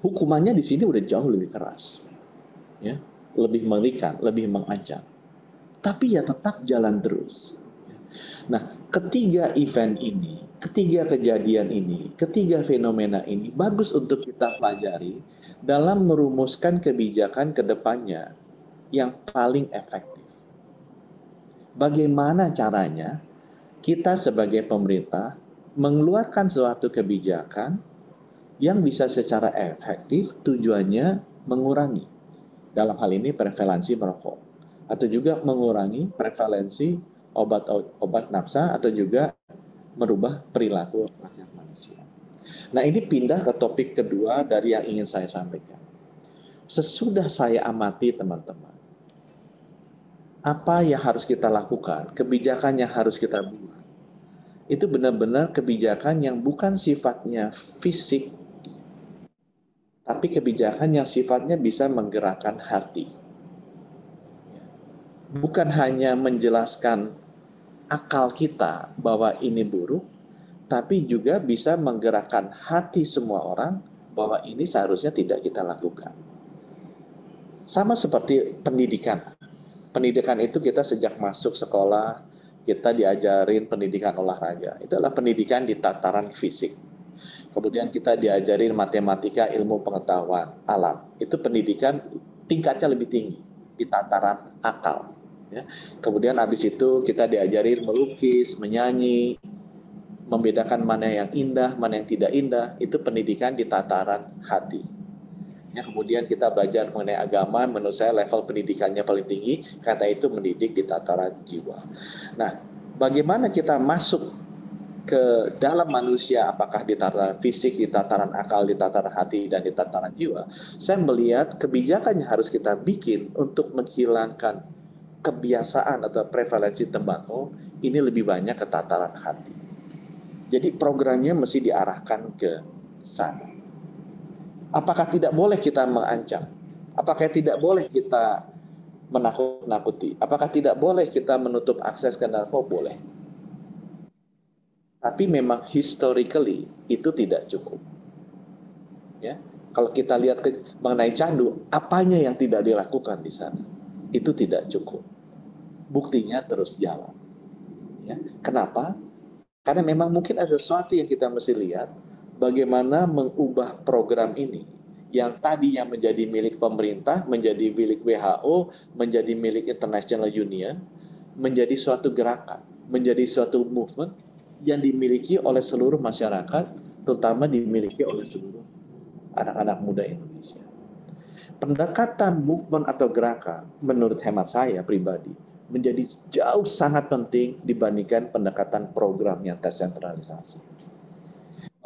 hukumannya di sini udah jauh lebih keras, ya, lebih mengerikan, lebih mengancam. Tapi ya tetap jalan terus. Nah, ketiga event ini, ketiga kejadian ini, ketiga fenomena ini bagus untuk kita pelajari dalam merumuskan kebijakan ke depannya yang paling efektif. Bagaimana caranya kita sebagai pemerintah mengeluarkan suatu kebijakan yang bisa secara efektif tujuannya mengurangi dalam hal ini prevalensi merokok atau juga mengurangi prevalensi obat obat nafsa atau juga merubah perilaku rakyat manusia. Nah, ini pindah ke topik kedua dari yang ingin saya sampaikan. Sesudah saya amati teman-teman apa yang harus kita lakukan, kebijakan yang harus kita buat, itu benar-benar kebijakan yang bukan sifatnya fisik, tapi kebijakan yang sifatnya bisa menggerakkan hati. Bukan hanya menjelaskan akal kita bahwa ini buruk, tapi juga bisa menggerakkan hati semua orang bahwa ini seharusnya tidak kita lakukan. Sama seperti pendidikan pendidikan itu kita sejak masuk sekolah kita diajarin pendidikan olahraga. itulah pendidikan di tataran fisik. Kemudian kita diajarin matematika, ilmu pengetahuan alam. Itu pendidikan tingkatnya lebih tinggi di tataran akal. Ya. Kemudian habis itu kita diajarin melukis, menyanyi, membedakan mana yang indah, mana yang tidak indah. Itu pendidikan di tataran hati kemudian kita belajar mengenai agama menurut saya level pendidikannya paling tinggi karena itu mendidik di tataran jiwa. Nah, bagaimana kita masuk ke dalam manusia, apakah di tataran fisik, di tataran akal, di tataran hati, dan di tataran jiwa, saya melihat kebijakannya harus kita bikin untuk menghilangkan kebiasaan atau prevalensi tembakau ini lebih banyak ke tataran hati. Jadi programnya mesti diarahkan ke sana. Apakah tidak boleh kita mengancam? Apakah tidak boleh kita menakut-nakuti? Apakah tidak boleh kita menutup akses ke narko? Boleh. Tapi memang historically itu tidak cukup. Ya, kalau kita lihat ke, mengenai candu, apanya yang tidak dilakukan di sana? Itu tidak cukup. Buktinya terus jalan. Ya. Kenapa? Karena memang mungkin ada sesuatu yang kita mesti lihat bagaimana mengubah program ini yang tadinya menjadi milik pemerintah, menjadi milik WHO, menjadi milik International Union, menjadi suatu gerakan, menjadi suatu movement yang dimiliki oleh seluruh masyarakat, terutama dimiliki oleh seluruh anak-anak muda Indonesia. Pendekatan movement atau gerakan, menurut hemat saya pribadi, menjadi jauh sangat penting dibandingkan pendekatan program yang tersentralisasi.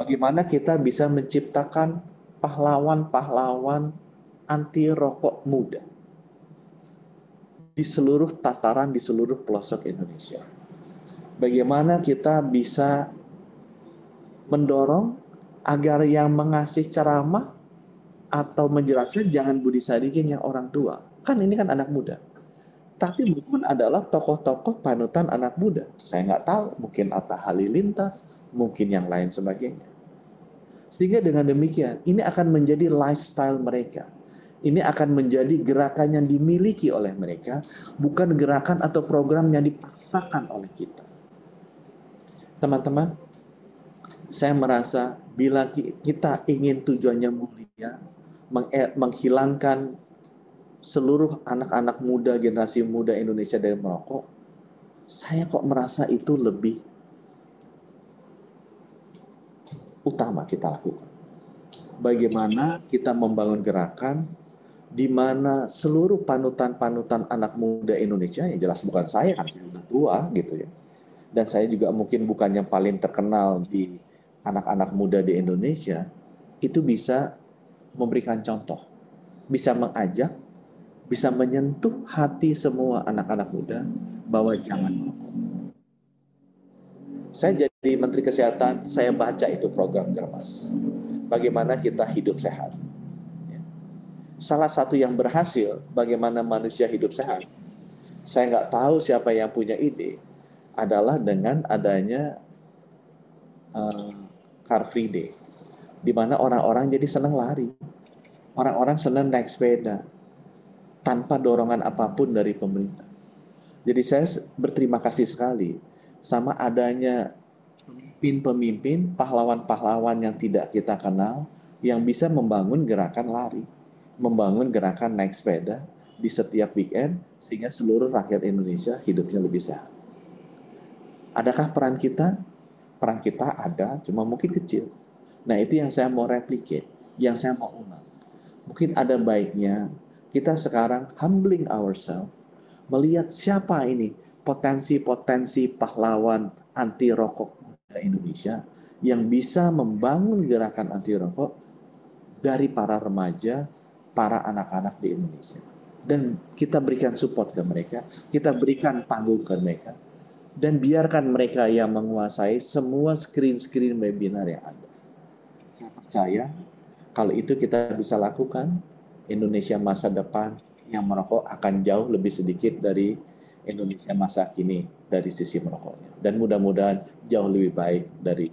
Bagaimana kita bisa menciptakan pahlawan-pahlawan anti rokok muda di seluruh tataran di seluruh pelosok Indonesia. Bagaimana kita bisa mendorong agar yang mengasih ceramah atau menjelaskan jangan budi sadikin yang orang tua. Kan ini kan anak muda. Tapi mungkin adalah tokoh-tokoh panutan anak muda. Saya nggak tahu, mungkin Atta Halilintar, mungkin yang lain sebagainya. Sehingga dengan demikian, ini akan menjadi lifestyle mereka. Ini akan menjadi gerakan yang dimiliki oleh mereka, bukan gerakan atau program yang dipaksakan oleh kita. Teman-teman, saya merasa bila kita ingin tujuannya mulia, eh, menghilangkan seluruh anak-anak muda generasi muda Indonesia dari merokok, saya kok merasa itu lebih utama kita lakukan. Bagaimana kita membangun gerakan di mana seluruh panutan-panutan anak muda Indonesia yang jelas bukan saya kan sudah tua gitu ya. Dan saya juga mungkin bukan yang paling terkenal di anak-anak muda di Indonesia itu bisa memberikan contoh, bisa mengajak, bisa menyentuh hati semua anak-anak muda bahwa jangan hmm. merokok saya jadi Menteri Kesehatan, saya baca itu program Germas. Bagaimana kita hidup sehat. Ya. Salah satu yang berhasil bagaimana manusia hidup sehat, saya nggak tahu siapa yang punya ide, adalah dengan adanya eh, Car Free Day, di mana orang-orang jadi senang lari, orang-orang senang naik sepeda, tanpa dorongan apapun dari pemerintah. Jadi saya berterima kasih sekali sama adanya pemimpin-pemimpin, pahlawan-pahlawan yang tidak kita kenal, yang bisa membangun gerakan lari, membangun gerakan naik sepeda di setiap weekend, sehingga seluruh rakyat Indonesia hidupnya lebih sehat. Adakah peran kita? Peran kita ada, cuma mungkin kecil. Nah itu yang saya mau replicate, yang saya mau ulang. Mungkin ada baiknya kita sekarang humbling ourselves, melihat siapa ini potensi-potensi pahlawan anti rokok Indonesia yang bisa membangun gerakan anti rokok dari para remaja, para anak-anak di Indonesia. Dan kita berikan support ke mereka, kita berikan panggung ke mereka, dan biarkan mereka yang menguasai semua screen-screen webinar yang ada. Saya percaya kalau itu kita bisa lakukan, Indonesia masa depan yang merokok akan jauh lebih sedikit dari Indonesia masa kini dari sisi merokoknya dan mudah-mudahan jauh lebih baik dari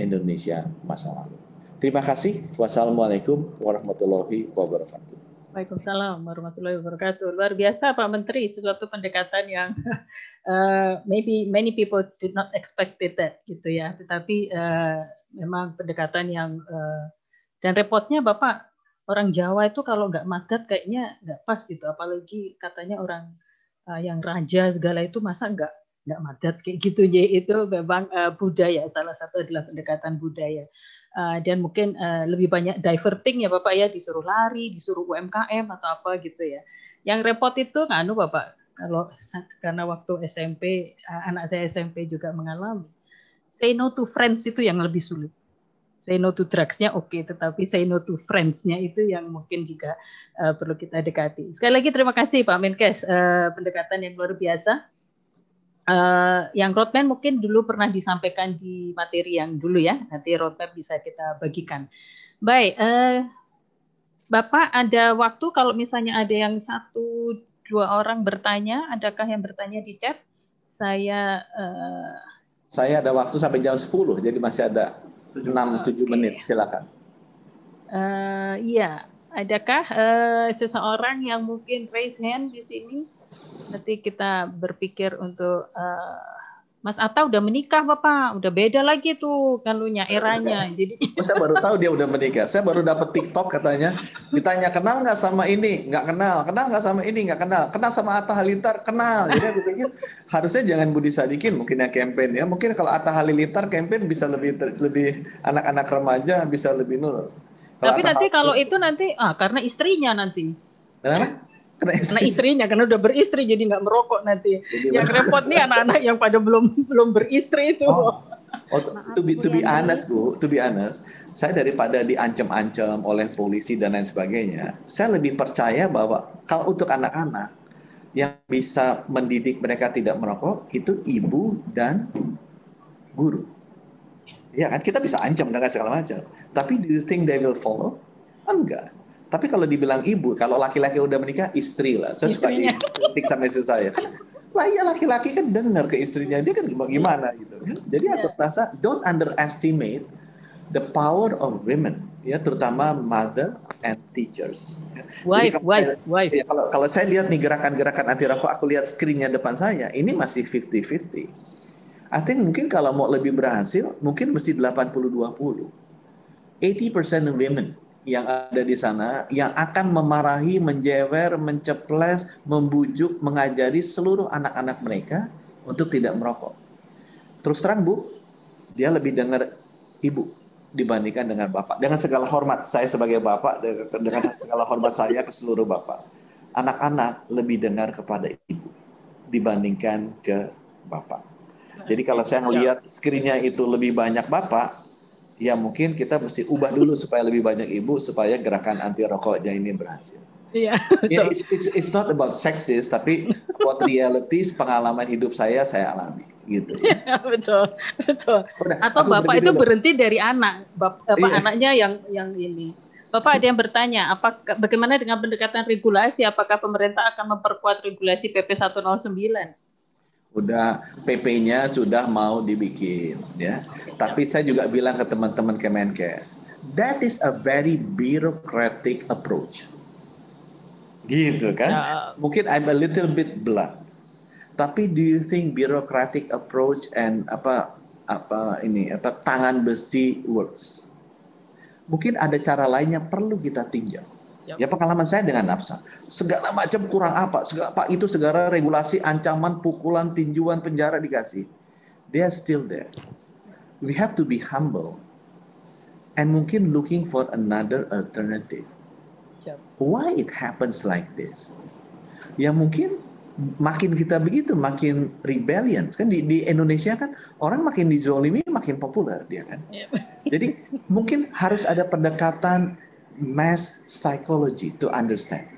Indonesia masa lalu. Terima kasih. Wassalamualaikum warahmatullahi wabarakatuh. Waalaikumsalam warahmatullahi wabarakatuh. Luar biasa Pak Menteri, sesuatu pendekatan yang uh, maybe many people did not expected that gitu ya. Tetapi uh, memang pendekatan yang uh, dan repotnya Bapak orang Jawa itu kalau nggak magat kayaknya nggak pas gitu apalagi katanya orang uh, yang raja segala itu masa enggak enggak madat kayak gitu jadi itu memang uh, budaya salah satu adalah pendekatan budaya uh, dan mungkin uh, lebih banyak diverting ya bapak ya disuruh lari disuruh UMKM atau apa gitu ya yang repot itu nganu bapak kalau karena waktu SMP anak saya SMP juga mengalami say no to friends itu yang lebih sulit say no to drugsnya oke, okay, tetapi say no to friends-nya itu yang mungkin juga uh, perlu kita dekati. Sekali lagi terima kasih Pak Menkes, uh, pendekatan yang luar biasa. Uh, yang roadmap mungkin dulu pernah disampaikan di materi yang dulu ya, nanti roadmap bisa kita bagikan. Baik, uh, Bapak ada waktu kalau misalnya ada yang satu dua orang bertanya, adakah yang bertanya di chat? Saya uh, saya ada waktu sampai jam 10, jadi masih ada enam tujuh okay. menit iya. silakan uh, iya adakah uh, seseorang yang mungkin raise hand di sini nanti kita berpikir untuk uh, Mas Atta udah menikah Bapak, udah beda lagi tuh kanunya, eranya. Jadi oh, saya baru tahu dia udah menikah. Saya baru dapat TikTok katanya. Ditanya kenal nggak sama ini? Nggak kenal. Kenal nggak sama ini? Nggak kenal. Kenal sama Atta Halilintar? Kenal. Jadi aku pikir harusnya jangan Budi Sadikin mungkin ya campaign ya. Mungkin kalau Atta Halilintar campaign bisa lebih lebih anak-anak remaja bisa lebih nurut. Tapi Atta nanti Halilintar. kalau itu nanti ah karena istrinya nanti. Kenapa? kena, istrinya karena udah beristri jadi nggak merokok nanti. Jadi yang bener. repot nih anak-anak yang pada belum belum beristri itu. Oh. Oh, to be, to be honest, Bu, to be honest, saya daripada diancam-ancam oleh polisi dan lain sebagainya, saya lebih percaya bahwa kalau untuk anak-anak yang bisa mendidik mereka tidak merokok, itu ibu dan guru. Ya kan, kita bisa ancam dengan segala macam. Tapi do you think they will follow? Enggak tapi kalau dibilang ibu, kalau laki-laki udah menikah, istri lah. Saya suka kritik sama istri saya. Kan, lah iya laki-laki kan dengar ke istrinya, dia kan gimana gitu. Iya. Jadi aku iya. rasa don't underestimate the power of women ya terutama mother and teachers. Wife, Jadi kalau, wife, wife. Ya, kalau kalau saya lihat nih gerakan-gerakan anti rokok, aku lihat screennya depan saya, ini masih 50-50. I think mungkin kalau mau lebih berhasil, mungkin mesti 80-20. 80% of women yang ada di sana yang akan memarahi, menjewer, menceples, membujuk, mengajari seluruh anak-anak mereka untuk tidak merokok. Terus terang Bu, dia lebih dengar ibu dibandingkan dengan bapak. Dengan segala hormat saya sebagai bapak, dengan segala hormat saya ke seluruh bapak. Anak-anak lebih dengar kepada ibu dibandingkan ke bapak. Jadi kalau saya melihat skrinya itu lebih banyak bapak, ya mungkin kita mesti ubah dulu supaya lebih banyak ibu supaya gerakan anti rokoknya ini berhasil. Iya. Yeah, ya, it's, it's, it's not about sexist tapi what realities pengalaman hidup saya saya alami gitu. yeah, betul, betul. Udah, Atau bapak berhenti itu dulu. berhenti dari anak, bapak, yeah. anaknya yang yang ini. Bapak ada yang bertanya, apa bagaimana dengan pendekatan regulasi? Apakah pemerintah akan memperkuat regulasi PP 109? Udah PP-nya sudah mau dibikin ya. Tapi saya juga bilang ke teman-teman Kemenkes, that is a very bureaucratic approach. Gitu kan? Ya. Eh. Mungkin I'm a little bit blunt. Tapi do you think bureaucratic approach and apa apa ini apa tangan besi works? Mungkin ada cara lain yang perlu kita tinjau Ya. ya pengalaman saya dengan nafsa. Segala macam kurang apa, segala apa itu segala regulasi, ancaman, pukulan, tinjuan, penjara dikasih. They are still there. We have to be humble and mungkin looking for another alternative. Ya. Why it happens like this? Ya mungkin makin kita begitu makin rebellion kan di, di Indonesia kan orang makin dizolimi makin populer dia kan yep. Ya. jadi mungkin harus ada pendekatan mass psychology to understand.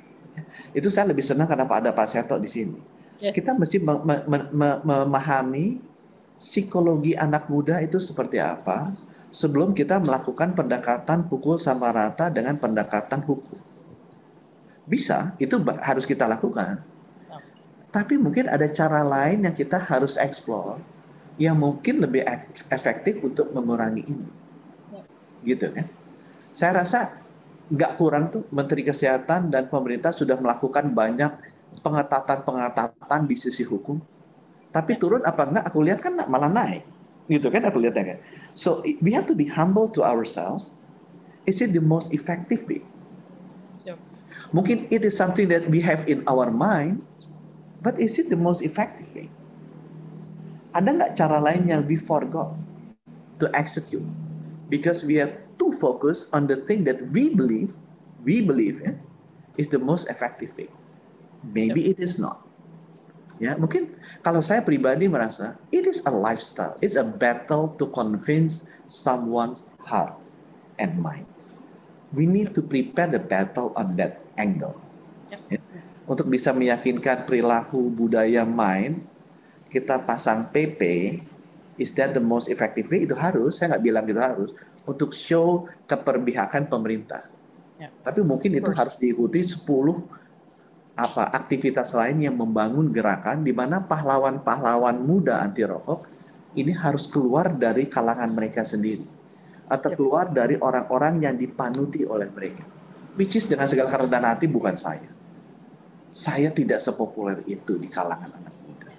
Itu saya lebih senang karena ada Pak Seto di sini. Kita mesti memahami psikologi anak muda itu seperti apa sebelum kita melakukan pendekatan pukul sama rata dengan pendekatan hukum. Bisa, itu harus kita lakukan. Tapi mungkin ada cara lain yang kita harus explore yang mungkin lebih efektif untuk mengurangi ini. Ya. Gitu kan. Saya rasa nggak kurang tuh Menteri Kesehatan dan pemerintah sudah melakukan banyak pengetatan-pengetatan di sisi hukum. Tapi ya. turun apa enggak? Aku lihat kan malah naik. Gitu kan aku lihatnya kan. So we have to be humble to ourselves. Is it the most effective way? Ya. Mungkin it is something that we have in our mind, but is it the most effective way? Ada nggak cara lain yang we forgot to execute? because we have to focus on the thing that we believe we believe in, is the most effective thing. Maybe yep. it is not. Ya, mungkin kalau saya pribadi merasa it is a lifestyle. It's a battle to convince someone's heart and mind. We need to prepare the battle on that angle. Yep. Ya. Untuk bisa meyakinkan perilaku budaya mind, kita pasang PP is that the most effective way itu harus saya nggak bilang itu harus untuk show keperbihakan pemerintah yeah. tapi mungkin itu harus diikuti 10 apa aktivitas lain yang membangun gerakan di mana pahlawan-pahlawan muda anti rokok ini harus keluar dari kalangan mereka sendiri atau ya. keluar dari orang-orang yang dipanuti oleh mereka which is dengan segala kerendahan hati bukan saya saya tidak sepopuler itu di kalangan anak muda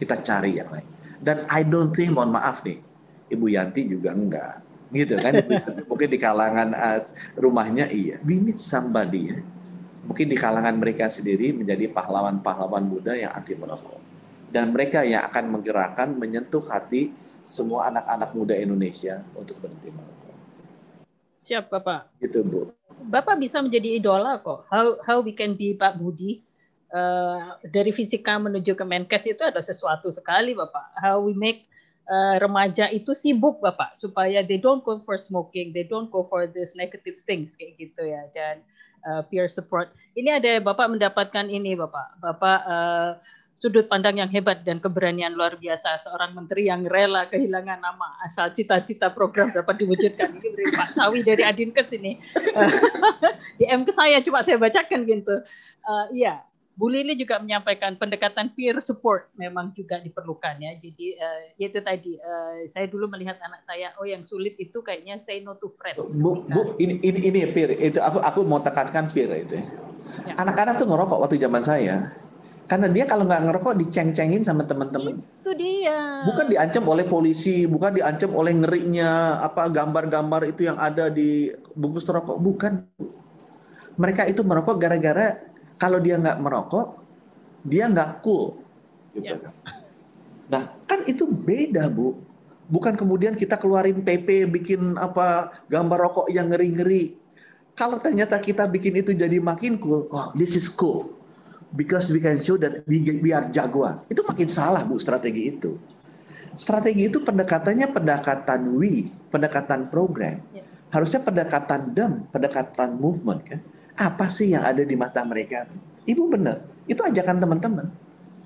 kita cari yang lain dan I don't think, mohon maaf nih, Ibu Yanti juga enggak. Gitu kan, mungkin di kalangan as, eh, rumahnya iya. We need somebody ya. Mungkin di kalangan mereka sendiri menjadi pahlawan-pahlawan muda yang anti merokok Dan mereka yang akan menggerakkan, menyentuh hati semua anak-anak muda Indonesia untuk berhenti merokok. Siap, Bapak. Itu, Bu. Bapak bisa menjadi idola kok. How, how we can be Pak Budi. Eh, dari fisika menuju ke menkes itu ada sesuatu sekali Bapak. How we make uh, remaja itu sibuk Bapak supaya they don't go for smoking, they don't go for these negative things kayak gitu ya dan uh, peer support. Ini ada Bapak mendapatkan ini Bapak. Bapak uh, sudut pandang yang hebat dan keberanian luar biasa seorang menteri yang rela kehilangan nama asal cita-cita program dapat diwujudkan ini dari Pak Sawi dari Adinkes ini DM ke saya cuma saya bacakan gitu uh, iya Bu Lili juga menyampaikan pendekatan peer support memang juga diperlukan ya. Jadi uh, yaitu tadi uh, saya dulu melihat anak saya oh yang sulit itu kayaknya say no to friends. Bu, bu nah. ini ini ini peer itu aku aku mau tekankan peer itu. Ya. Ya. Anak-anak ya. tuh ngerokok waktu zaman saya. Karena dia kalau nggak ngerokok diceng-cengin sama teman-teman. Itu dia. Bukan diancam oleh polisi, bukan diancam oleh ngerinya apa gambar-gambar itu yang ada di bungkus rokok, bukan. Mereka itu merokok gara-gara kalau dia nggak merokok, dia nggak cool. Gitu. Ya. Nah, kan itu beda, Bu. Bukan kemudian kita keluarin PP bikin apa gambar rokok yang ngeri-ngeri. Kalau ternyata kita bikin itu jadi makin cool, oh, this is cool. Because we can show that we, we are jagoan. Itu makin salah, Bu, strategi itu. Strategi itu pendekatannya pendekatan we, pendekatan program. Ya. Harusnya pendekatan them, pendekatan movement kan apa sih yang ada di mata mereka? Ibu benar, itu ajakan teman-teman.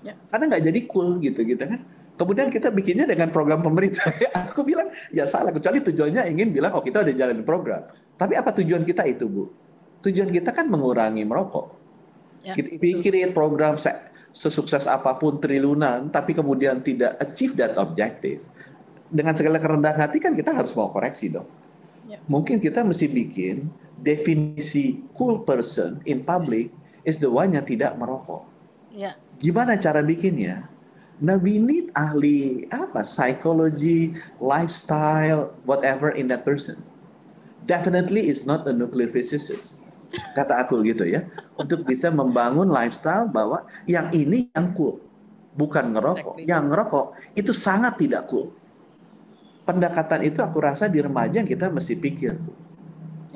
Ya. Karena nggak jadi cool gitu gitu kan. Kemudian kita bikinnya dengan program pemerintah. Aku bilang ya salah kecuali tujuannya ingin bilang oh kita udah jalan program. Tapi apa tujuan kita itu bu? Tujuan kita kan mengurangi merokok. Ya, kita pikirin program se sesukses apapun triliunan tapi kemudian tidak achieve that objective. Dengan segala kerendahan hati kan kita harus mau koreksi dong. Ya. Mungkin kita mesti bikin definisi cool person in public is the one yang tidak merokok. Yeah. Gimana cara bikinnya? Nah, we need ahli apa? Psychology, lifestyle, whatever in that person. Definitely is not a nuclear physicist. Kata aku gitu ya. Untuk bisa membangun lifestyle bahwa yang ini yang cool. Bukan ngerokok. Yang ngerokok itu sangat tidak cool. Pendekatan itu aku rasa di remaja kita mesti pikir. Bu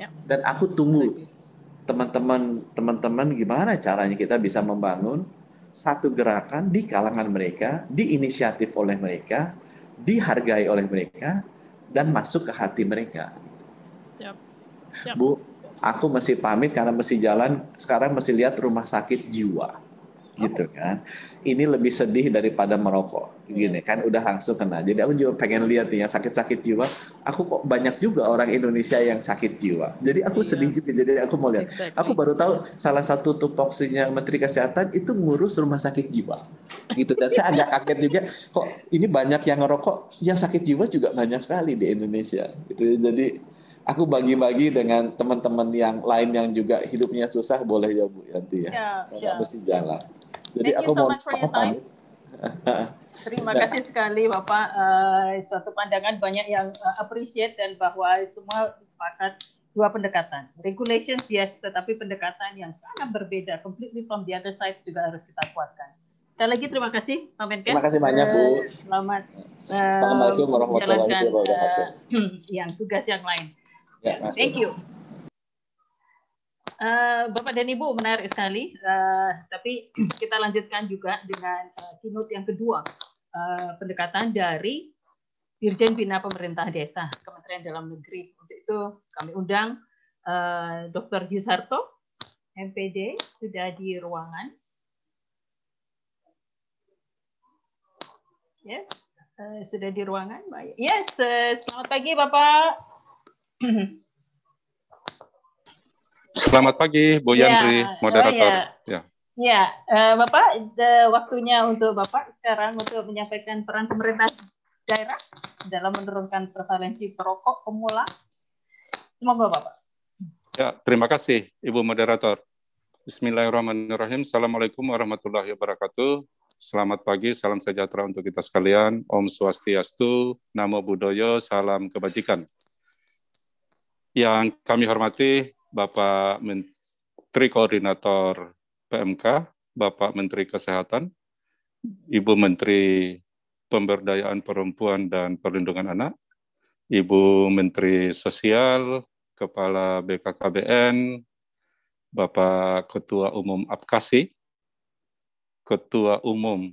Ya. Dan aku tunggu teman-teman teman-teman gimana caranya kita bisa membangun satu gerakan di kalangan mereka, diinisiatif oleh mereka, dihargai oleh mereka, dan masuk ke hati mereka. Yep. Yep. Bu, aku masih pamit karena masih jalan. Sekarang masih lihat rumah sakit jiwa. Oh. gitu kan. Ini lebih sedih daripada merokok. Gini iya. kan udah langsung kena. Jadi aku juga pengen lihat yang sakit-sakit jiwa. Aku kok banyak juga orang Indonesia yang sakit jiwa. Jadi aku iya. sedih juga. Jadi aku mau lihat. Aku iya. baru tahu salah satu tupoksinya Menteri Kesehatan itu ngurus rumah sakit jiwa. Gitu dan saya agak kaget juga kok ini banyak yang ngerokok, yang sakit jiwa juga banyak sekali di Indonesia. Gitu. Jadi aku bagi-bagi dengan teman-teman yang lain yang juga hidupnya susah boleh ya Bu Yanti ya. ya, ya. mesti jalan. Jadi Thank aku mau so your time. Terima nah. kasih sekali Bapak. Uh, suatu pandangan banyak yang uh, appreciate dan bahwa semua sepakat dua pendekatan. Regulation yes, tetapi pendekatan yang sangat berbeda, completely from the other side juga harus kita kuatkan. Sekali lagi terima kasih, Pak Menkes. Terima kasih banyak, Bu. Eh, selamat. Assalamualaikum warahmatullahi wabarakatuh. Uh, yang tugas yang lain. Ya, Thank you. Eh, Bapak dan Ibu menarik sekali, uh, tapi kita lanjutkan juga dengan uh, keynote yang kedua, uh, pendekatan dari Dirjen Bina Pemerintah Desa Kementerian Dalam Negeri. Untuk itu kami undang uh, Dr. Yusarto, MPD, sudah di ruangan. Yes, uh, sudah di ruangan. Yes, uh, selamat pagi Bapak. Selamat pagi, Bu ya. Yandri, moderator. Oh, ya. yeah. Ya, uh, Bapak, the, waktunya untuk Bapak sekarang untuk menyampaikan peran pemerintah daerah dalam menurunkan prevalensi perokok pemula. Semoga Bapak. Ya, terima kasih Ibu moderator. Bismillahirrahmanirrahim. Assalamualaikum warahmatullahi wabarakatuh. Selamat pagi, salam sejahtera untuk kita sekalian. Om Swastiastu, Namo Buddhaya, salam kebajikan. Yang kami hormati Bapak Menteri Koordinator PMK, Bapak Menteri Kesehatan, Ibu Menteri Pemberdayaan Perempuan dan Perlindungan Anak, Ibu Menteri Sosial, Kepala BKKBN, Bapak Ketua Umum Apkasi, Ketua Umum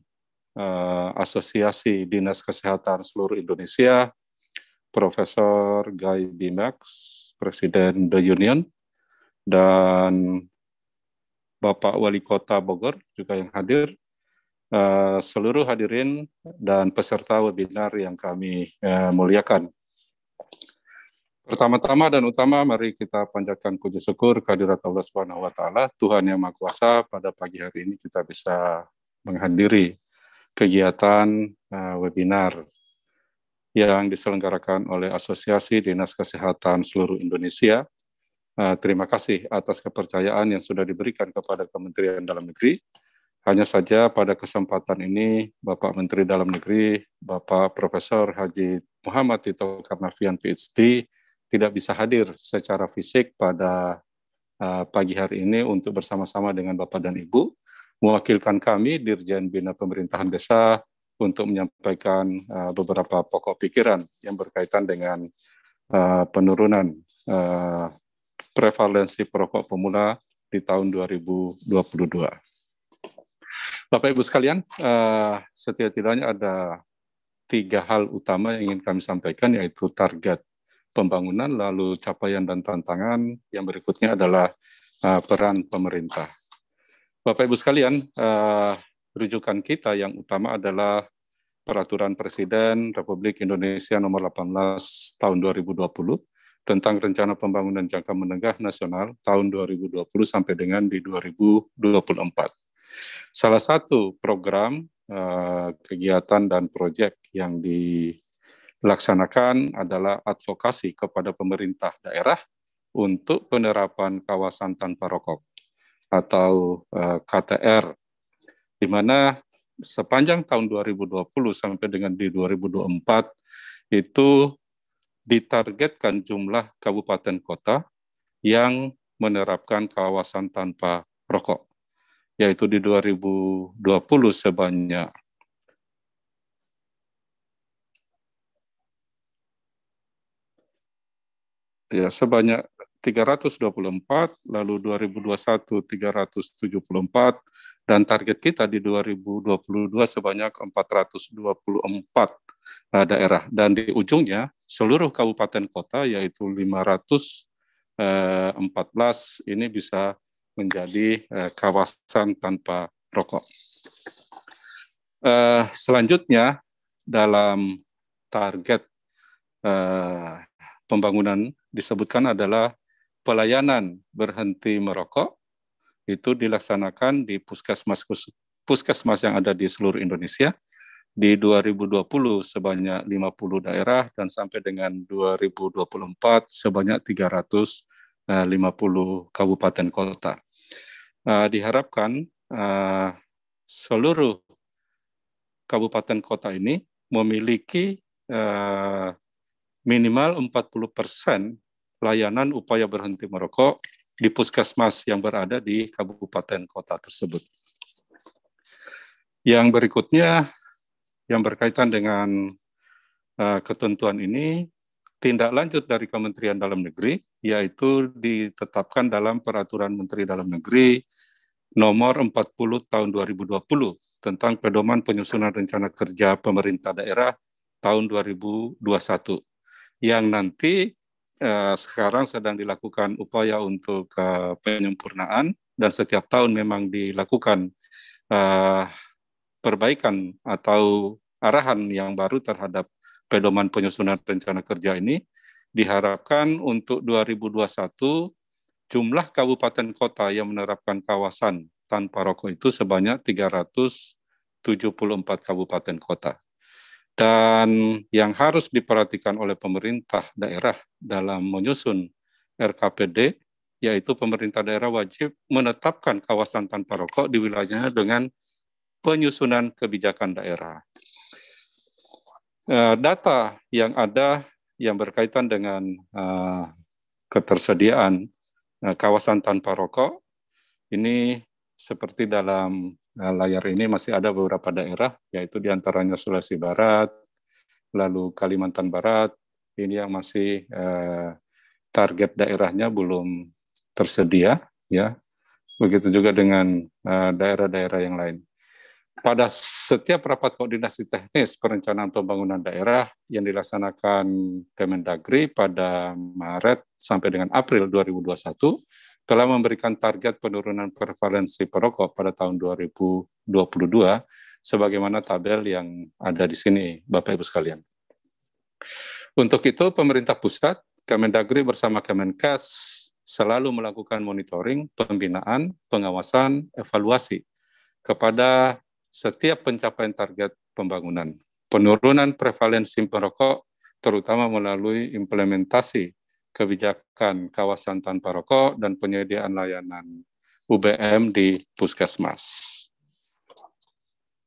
eh, Asosiasi Dinas Kesehatan seluruh Indonesia, Profesor Guy Bimax, Presiden The Union, dan Bapak Wali Kota Bogor juga yang hadir, eh, seluruh hadirin dan peserta webinar yang kami eh, muliakan. Pertama-tama dan utama mari kita panjatkan puji syukur kehadirat Allah Subhanahu wa taala, Tuhan yang Maha Kuasa pada pagi hari ini kita bisa menghadiri kegiatan eh, webinar yang diselenggarakan oleh Asosiasi Dinas Kesehatan Seluruh Indonesia Eh, terima kasih atas kepercayaan yang sudah diberikan kepada Kementerian Dalam Negeri. Hanya saja pada kesempatan ini Bapak Menteri Dalam Negeri, Bapak Profesor Haji Muhammad Tito Karnavian PhD tidak bisa hadir secara fisik pada uh, pagi hari ini untuk bersama-sama dengan Bapak dan Ibu mewakilkan kami Dirjen Bina Pemerintahan Desa untuk menyampaikan uh, beberapa pokok pikiran yang berkaitan dengan uh, penurunan uh, prevalensi perokok pemula di tahun 2022. Bapak Ibu sekalian, eh, setidak-tidaknya ada tiga hal utama yang ingin kami sampaikan, yaitu target pembangunan, lalu capaian dan tantangan, yang berikutnya adalah eh, peran pemerintah. Bapak Ibu sekalian, eh, rujukan kita yang utama adalah Peraturan Presiden Republik Indonesia Nomor 18 Tahun 2020 tentang rencana pembangunan jangka menengah nasional tahun 2020 sampai dengan di 2024. Salah satu program eh, kegiatan dan proyek yang dilaksanakan adalah advokasi kepada pemerintah daerah untuk penerapan kawasan tanpa rokok atau eh, KTR di mana sepanjang tahun 2020 sampai dengan di 2024 itu ditargetkan jumlah kabupaten kota yang menerapkan kawasan tanpa rokok, yaitu di 2020 sebanyak ya sebanyak 324, lalu 2021 374 dan target kita di 2022 sebanyak 424 Eh, daerah dan di ujungnya seluruh kabupaten kota yaitu 514 eh, ini bisa menjadi eh, kawasan tanpa rokok. selanjutnya dalam target pembangunan disebutkan adalah pelayanan berhenti merokok itu dilaksanakan di puskesmas puskesmas yang ada di seluruh Indonesia di 2020 sebanyak 50 daerah dan sampai dengan 2024 sebanyak 350 eh, kabupaten kota. Eh, diharapkan eh, seluruh kabupaten kota ini memiliki uh, minimal 40 persen layanan upaya berhenti merokok di puskesmas yang berada di kabupaten kota tersebut. Yang berikutnya yang berkaitan dengan uh, ketentuan ini tindak lanjut dari Kementerian Dalam Negeri yaitu ditetapkan dalam peraturan Menteri Dalam Negeri nomor 40 tahun 2020 tentang pedoman penyusunan rencana kerja pemerintah daerah tahun 2021 yang nanti eh, sekarang sedang dilakukan upaya untuk eh, penyempurnaan dan setiap tahun memang dilakukan eh, perbaikan atau arahan yang baru terhadap pedoman penyusunan rencana kerja ini diharapkan untuk 2021 jumlah kabupaten kota yang menerapkan kawasan tanpa rokok itu sebanyak 374 kabupaten kota. Dan yang harus diperhatikan oleh pemerintah daerah dalam menyusun RKPD, yaitu pemerintah daerah wajib menetapkan kawasan tanpa rokok di wilayahnya dengan penyusunan kebijakan daerah. Eh, data yang ada yang berkaitan dengan eh, ketersediaan eh, kawasan tanpa rokok ini seperti dalam layar ini masih ada beberapa daerah yaitu diantaranya Sulawesi Barat, lalu Kalimantan Barat ini yang masih target daerahnya belum tersedia ya begitu juga dengan daerah-daerah yang lain pada setiap rapat koordinasi teknis perencanaan pembangunan daerah yang dilaksanakan Kemendagri pada Maret sampai dengan April 2021 telah memberikan target penurunan prevalensi perokok pada tahun 2022 sebagaimana tabel yang ada di sini Bapak Ibu sekalian. Untuk itu pemerintah pusat Kemendagri bersama Kemenkes selalu melakukan monitoring, pembinaan, pengawasan, evaluasi kepada setiap pencapaian target pembangunan. Penurunan prevalensi perokok terutama melalui implementasi kebijakan kawasan tanpa rokok dan penyediaan layanan UBM di puskesmas.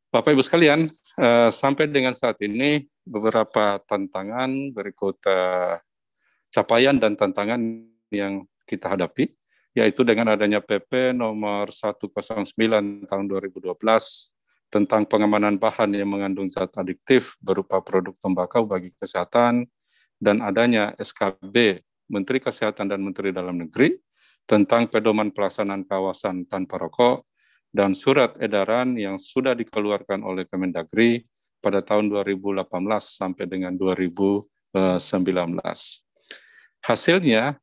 Bapak Ibu sekalian, eh, sampai dengan saat ini beberapa tantangan berikut eh, capaian dan tantangan yang kita hadapi yaitu dengan adanya PP nomor 109 tahun 2012 tentang pengamanan bahan yang mengandung zat adiktif berupa produk tembakau bagi kesehatan dan adanya SKB Menteri Kesehatan dan Menteri Dalam Negeri tentang pedoman pelaksanaan kawasan tanpa rokok dan surat edaran yang sudah dikeluarkan oleh Kemendagri pada tahun 2018 sampai dengan 2019. Eh, Hasilnya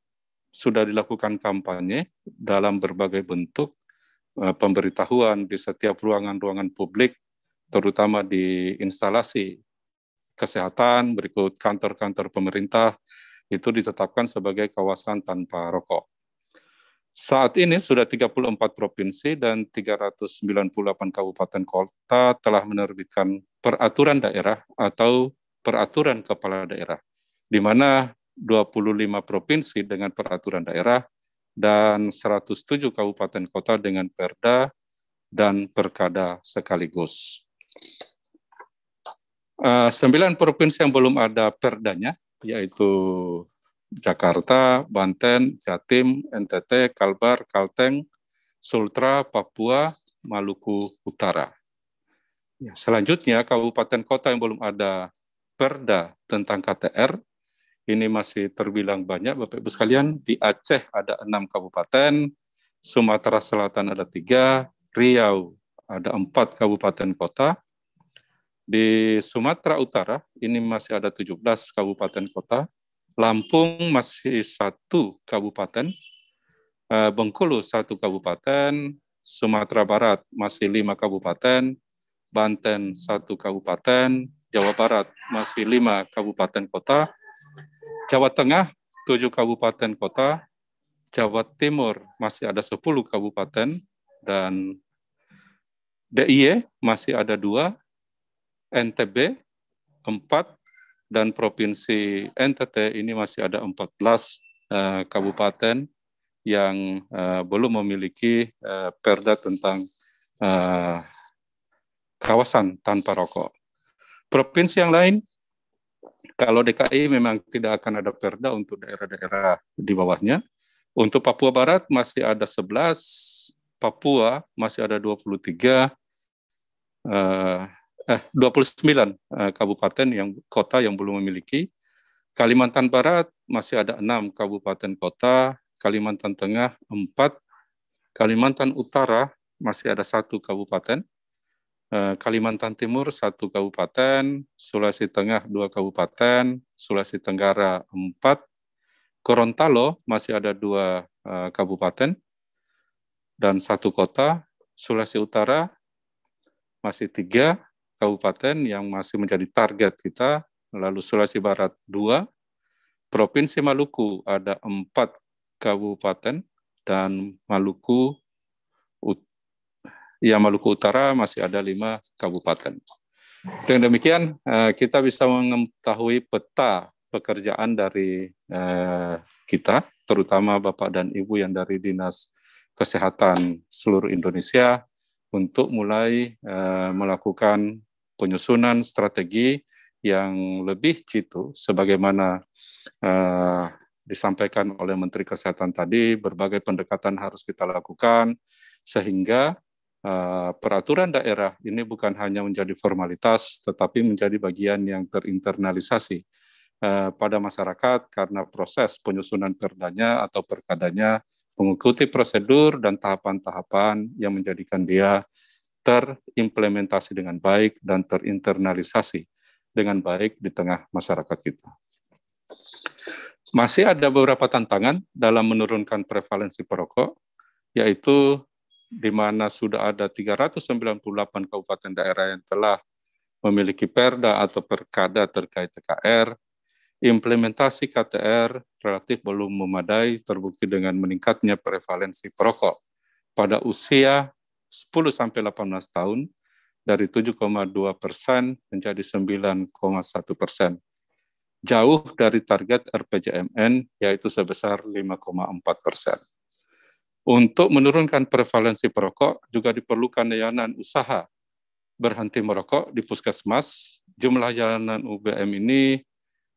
sudah dilakukan kampanye dalam berbagai bentuk Eh, pemberitahuan di setiap ruangan-ruangan publik, terutama di instalasi kesehatan, berikut kantor-kantor pemerintah, itu ditetapkan sebagai kawasan tanpa rokok. Saat ini sudah 34 provinsi dan 398 kabupaten kota telah menerbitkan peraturan daerah atau peraturan kepala daerah, di mana 25 provinsi dengan peraturan daerah, dan 107 kabupaten kota dengan perda dan perkada sekaligus. Eh, sembilan provinsi yang belum ada perdanya, yaitu Jakarta, Banten, Jatim, NTT, Kalbar, Kalteng, Sultra, Papua, Maluku Utara. Ya, selanjutnya, kabupaten kota yang belum ada perda tentang KTR ini masih terbilang banyak Bapak Ibu sekalian. Di Aceh ada enam kabupaten, Sumatera Selatan ada tiga, Riau ada empat kabupaten kota. Di Sumatera Utara ini masih ada 17 kabupaten kota. Lampung masih satu kabupaten, eh, Bengkulu satu kabupaten, Sumatera Barat masih lima kabupaten, Banten satu kabupaten, Jawa Barat masih lima kabupaten kota, Jawa Tengah tujuh kabupaten kota, Jawa Timur masih ada sepuluh kabupaten, dan DIY masih ada dua, NTB empat dan Provinsi NTT ini masih ada empat belas eh, kabupaten yang uh, belum memiliki uh, perda tentang uh, kawasan tanpa rokok. Provinsi yang lain kalau DKI memang tidak akan ada perda untuk daerah-daerah di bawahnya. Untuk Papua Barat masih ada 11, Papua masih ada 23, eh, eh 29 eh, kabupaten yang kota yang belum memiliki. Kalimantan Barat masih ada enam kabupaten kota, Kalimantan Tengah empat, Kalimantan Utara masih ada satu kabupaten, Eh, Kalimantan Timur satu kabupaten, Sulawesi Tengah dua kabupaten, Sulawesi Tenggara empat, Gorontalo masih ada dua eh, kabupaten dan satu kota, Sulawesi Utara masih tiga kabupaten yang masih menjadi target kita, lalu Sulawesi Barat dua, Provinsi Maluku ada empat kabupaten dan Maluku Ut yang Maluku Utara masih ada lima kabupaten. Dengan demikian, eh, kita bisa mengetahui peta pekerjaan dari eh, kita, terutama Bapak dan Ibu yang dari Dinas Kesehatan seluruh Indonesia, untuk mulai eh, melakukan penyusunan strategi yang lebih jitu, sebagaimana disampaikan oleh Menteri Kesehatan tadi, berbagai pendekatan harus kita lakukan, sehingga Eh, peraturan daerah ini bukan hanya menjadi formalitas, tetapi menjadi bagian yang terinternalisasi eh, pada masyarakat karena proses penyusunan perdanya atau perkadanya mengikuti prosedur dan tahapan-tahapan yang menjadikan dia terimplementasi dengan baik dan terinternalisasi dengan baik di tengah masyarakat kita. Masih ada beberapa tantangan dalam menurunkan prevalensi perokok, yaitu di mana sudah ada 398 kabupaten daerah yang telah memiliki perda atau perkada terkait TKR, implementasi KTR relatif belum memadai terbukti dengan meningkatnya prevalensi perokok pada usia 10-18 tahun dari 7,2 persen menjadi 9,1 persen. Jauh dari target RPJMN yaitu sebesar 5,4 persen. Untuk menurunkan prevalensi perokok juga diperlukan layanan usaha berhenti merokok di puskesmas. Jumlah layanan UBM ini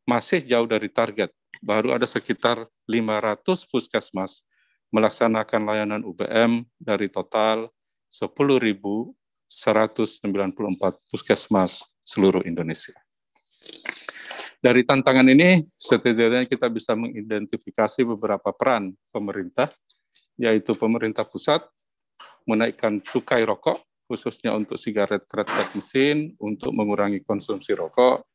masih jauh dari target. Baru ada sekitar 500 puskesmas melaksanakan layanan UBM dari total 10.194 puskesmas seluruh Indonesia. Dari tantangan ini, setidaknya kita bisa mengidentifikasi beberapa peran pemerintah yaitu pemerintah pusat menaikkan cukai rokok khususnya untuk sigaret kerat mesin untuk mengurangi konsumsi rokok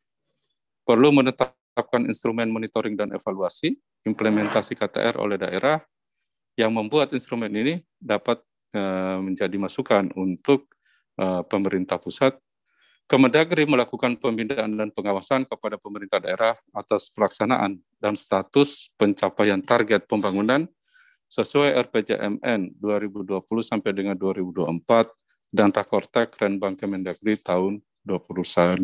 perlu menetapkan instrumen monitoring dan evaluasi implementasi KTR oleh daerah yang membuat instrumen ini dapat eh, menjadi masukan untuk eh, pemerintah pusat. Kemendagri melakukan pembinaan dan pengawasan kepada pemerintah daerah atas pelaksanaan dan status pencapaian target pembangunan sesuai RPJMN 2020 sampai dengan 2024 dan Takortek Renbang Kemendagri tahun 2021.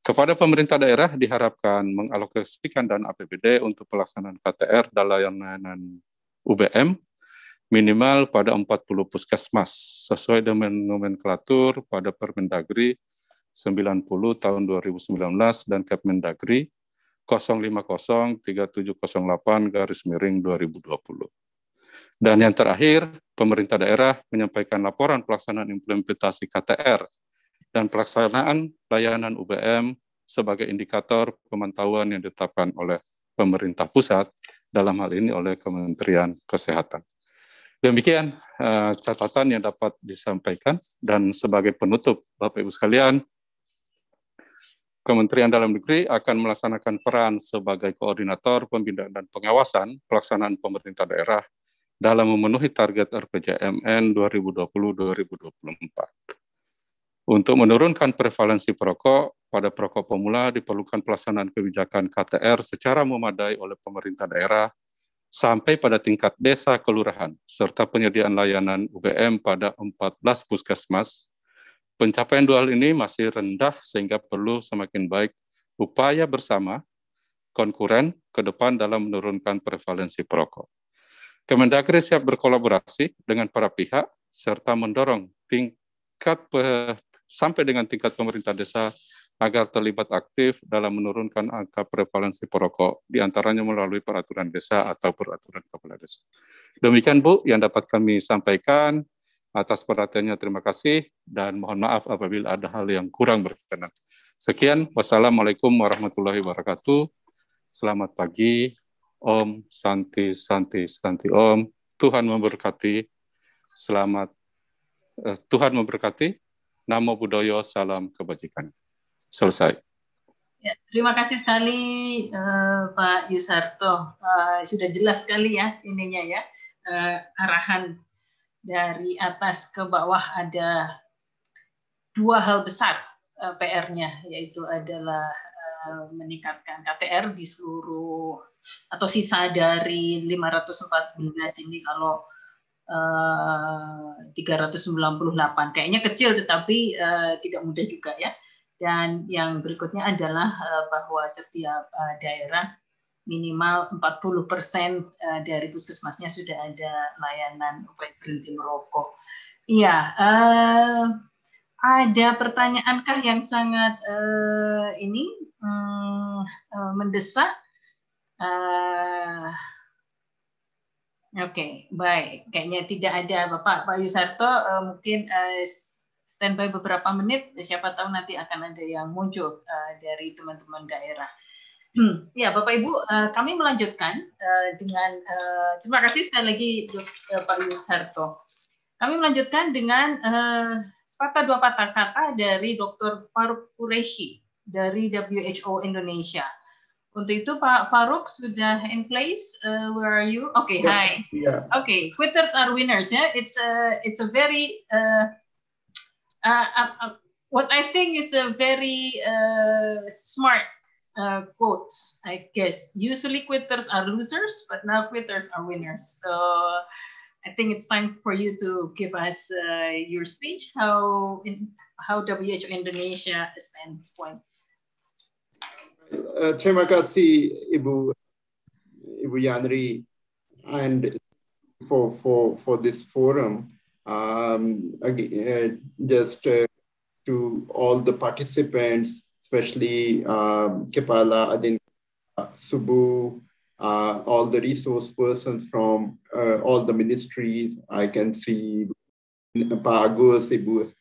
Kepada pemerintah daerah diharapkan mengalokasikan dana APBD untuk pelaksanaan KTR dan layanan UBM minimal pada 40 puskesmas sesuai dengan nomenklatur pada Permendagri 90 tahun 2019 dan Kemendagri 050 3708 garis miring 2020. Dan yang terakhir, pemerintah daerah menyampaikan laporan pelaksanaan implementasi KTR dan pelaksanaan layanan UBM sebagai indikator pemantauan yang ditetapkan oleh pemerintah pusat dalam hal ini oleh Kementerian Kesehatan. Demikian eh, catatan yang dapat disampaikan dan sebagai penutup Bapak Ibu sekalian, Kementerian Dalam Negeri akan melaksanakan peran sebagai koordinator pembinaan dan pengawasan pelaksanaan pemerintah daerah dalam memenuhi target RPJMN 2020-2024. Untuk menurunkan prevalensi perokok pada perokok pemula diperlukan pelaksanaan kebijakan KTR secara memadai oleh pemerintah daerah sampai pada tingkat desa kelurahan serta penyediaan layanan UBM pada 14 puskesmas Pencapaian dua hal ini masih rendah sehingga perlu semakin baik upaya bersama konkuren ke depan dalam menurunkan prevalensi perokok. Kemendagri siap berkolaborasi dengan para pihak serta mendorong tingkat sampai dengan tingkat pemerintah desa agar terlibat aktif dalam menurunkan angka prevalensi perokok, diantaranya melalui peraturan desa atau peraturan kepala desa. Demikian Bu yang dapat kami sampaikan atas perhatiannya terima kasih dan mohon maaf apabila ada hal yang kurang berkenan. Sekian, wassalamualaikum warahmatullahi wabarakatuh. Selamat pagi, Om Santi Santi Santi Om. Tuhan memberkati. Selamat eh, Tuhan memberkati. Namo Buddhaya, salam kebajikan. Selesai. Ya, terima kasih sekali uh, Pak Yusarto. Uh, sudah jelas sekali ya ininya ya uh, arahan dari atas ke bawah ada dua hal besar eh, PR-nya, yaitu adalah eh, meningkatkan KTR di seluruh atau sisa dari 514 ini kalau 398 eh, kayaknya kecil tetapi tidak mudah juga ya dan yang berikutnya adalah bahwa setiap daerah minimal 40 persen eh, dari puskesmasnya sudah ada layanan upaya berhenti merokok. Iya, uh, ada pertanyaankah yang sangat uh, ini uh, mendesak? Uh, Oke, okay, baik. Kayaknya tidak ada Bapak Pak Yusarto. uh, mungkin uh, standby beberapa menit. Siapa tahu nanti akan ada yang muncul uh, dari teman-teman daerah. Hmm, ya, Bapak Ibu, eh, kami melanjutkan eh, dengan eh, terima kasih sekali lagi Pak Yus Harto. Kami melanjutkan dengan sepatah dua patah kata dari Dr. Faruk Qureshi dari WHO Indonesia. Untuk itu Pak Faruk sudah in place. Uh, where are you? Okay, yeah, hi. Yeah. Okay, quitters are winners. Yeah, it's a it's a very uh, uh, uh, what I think it's a very uh, smart uh, quotes, I guess. Usually quitters are losers, but now quitters are winners. So I think it's time for you to give us uh, your speech, how, in, how WHO Indonesia stands point. Uh, terima kasih Ibu Ibu Yanri and for for for this forum. Um, again, uh, just uh, to all the participants especially um, Kepala, Adinka, Subu, uh, all the resource persons from uh, all the ministries. I can see Pa Agus,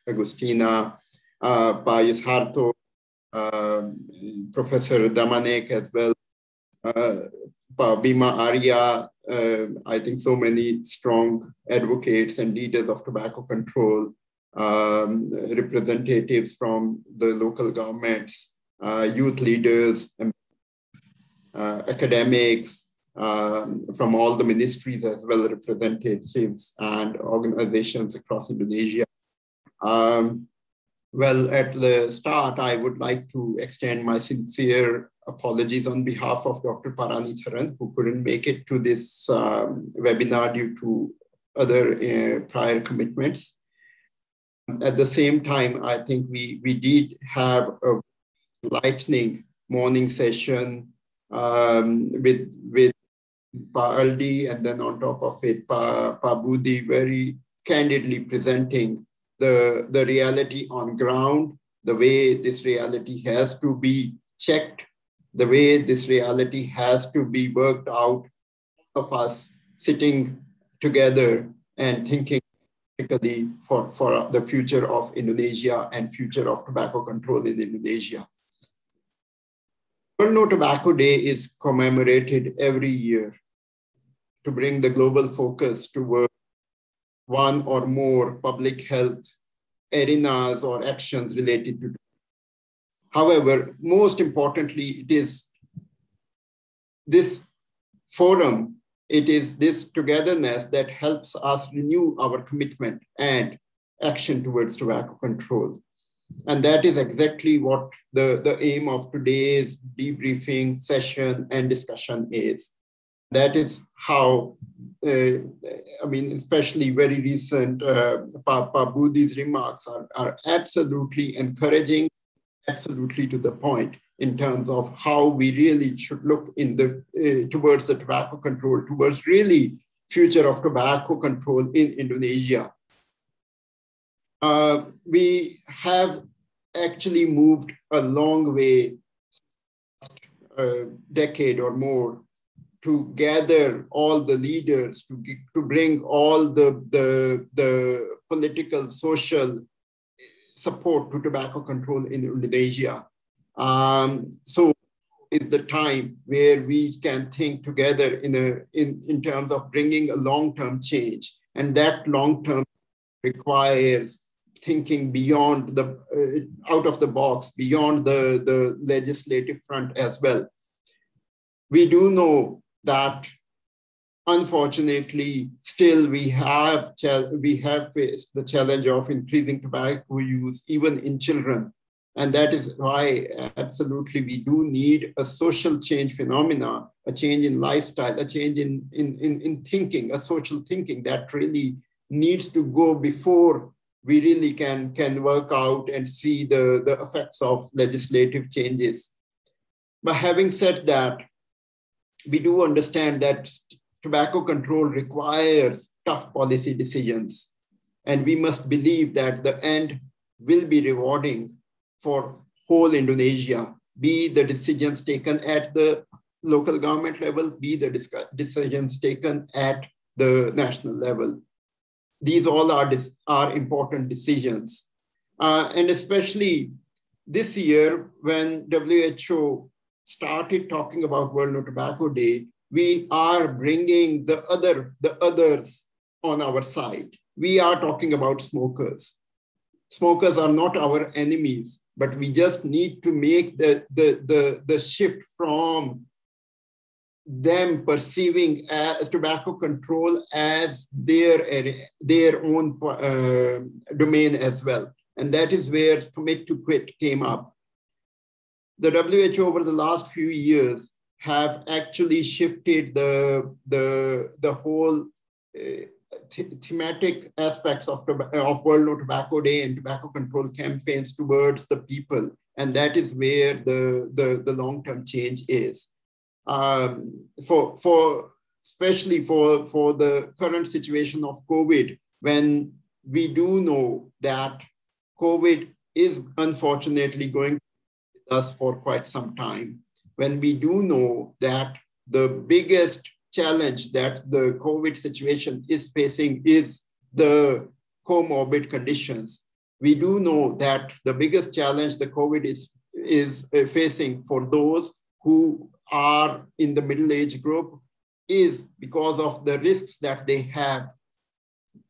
Agustina, uh, Pa Yusharto, um, Professor Damanek as well, uh, Pa Bima Arya, uh, I think so many strong advocates and leaders of tobacco control um, representatives from the local governments, uh, youth leaders, uh, academics, um, from all the ministries as well representatives and organizations across Indonesia. Um, well, at the start, I would like to extend my sincere apologies on behalf of Dr. Parani Charan, who couldn't make it to this um, webinar due to other uh, prior commitments. At the same time, I think we, we did have a lightning morning session um, with, with Paaldi and then on top of it, pa, Budi very candidly presenting the, the reality on ground, the way this reality has to be checked, the way this reality has to be worked out of us sitting together and thinking Particularly for, for the future of Indonesia and future of tobacco control in Indonesia. World No Tobacco Day is commemorated every year to bring the global focus toward one or more public health arenas or actions related to. However, most importantly, it is this forum it is this togetherness that helps us renew our commitment and action towards tobacco control. And that is exactly what the, the aim of today's debriefing session and discussion is. That is how, uh, I mean, especially very recent uh, Papa remarks are, are absolutely encouraging, absolutely to the point in terms of how we really should look in the uh, towards the tobacco control, towards really future of tobacco control in Indonesia. Uh, we have actually moved a long way, a uh, decade or more, to gather all the leaders, to, to bring all the, the, the political, social support to tobacco control in Indonesia. Um, so is the time where we can think together in, a, in, in terms of bringing a long-term change. And that long-term requires thinking beyond the, uh, out of the box, beyond the, the legislative front as well. We do know that unfortunately, still we have, we have faced the challenge of increasing tobacco use even in children and that is why uh, absolutely we do need a social change phenomena, a change in lifestyle, a change in, in, in, in thinking, a social thinking that really needs to go before we really can, can work out and see the, the effects of legislative changes. But having said that, we do understand that tobacco control requires tough policy decisions. And we must believe that the end will be rewarding for whole Indonesia, be the decisions taken at the local government level, be the decisions taken at the national level. These all are, are important decisions. Uh, and especially this year, when WHO started talking about World No Tobacco Day, we are bringing the other, the others on our side. We are talking about smokers. Smokers are not our enemies but we just need to make the, the, the, the shift from them perceiving as tobacco control as their their own uh, domain as well. And that is where commit to quit came up. The WHO over the last few years have actually shifted the, the, the whole uh, th thematic aspects of, of World No Tobacco Day and tobacco control campaigns towards the people. And that is where the, the, the long-term change is. Um, for, for, especially for, for the current situation of COVID, when we do know that COVID is unfortunately going with us for quite some time, when we do know that the biggest challenge that the COVID situation is facing is the comorbid conditions. We do know that the biggest challenge the COVID is, is uh, facing for those who are in the middle age group is because of the risks that they have,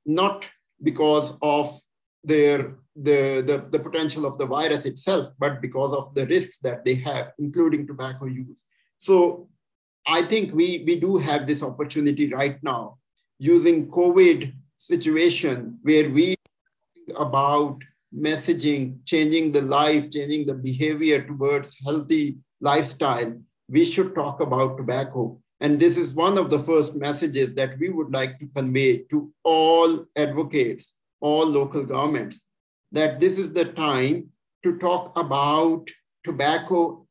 not because of their the, the, the potential of the virus itself, but because of the risks that they have, including tobacco use. So I think we, we do have this opportunity right now using COVID situation where we about messaging, changing the life, changing the behavior towards healthy lifestyle, we should talk about tobacco. And this is one of the first messages that we would like to convey to all advocates, all local governments, that this is the time to talk about tobacco,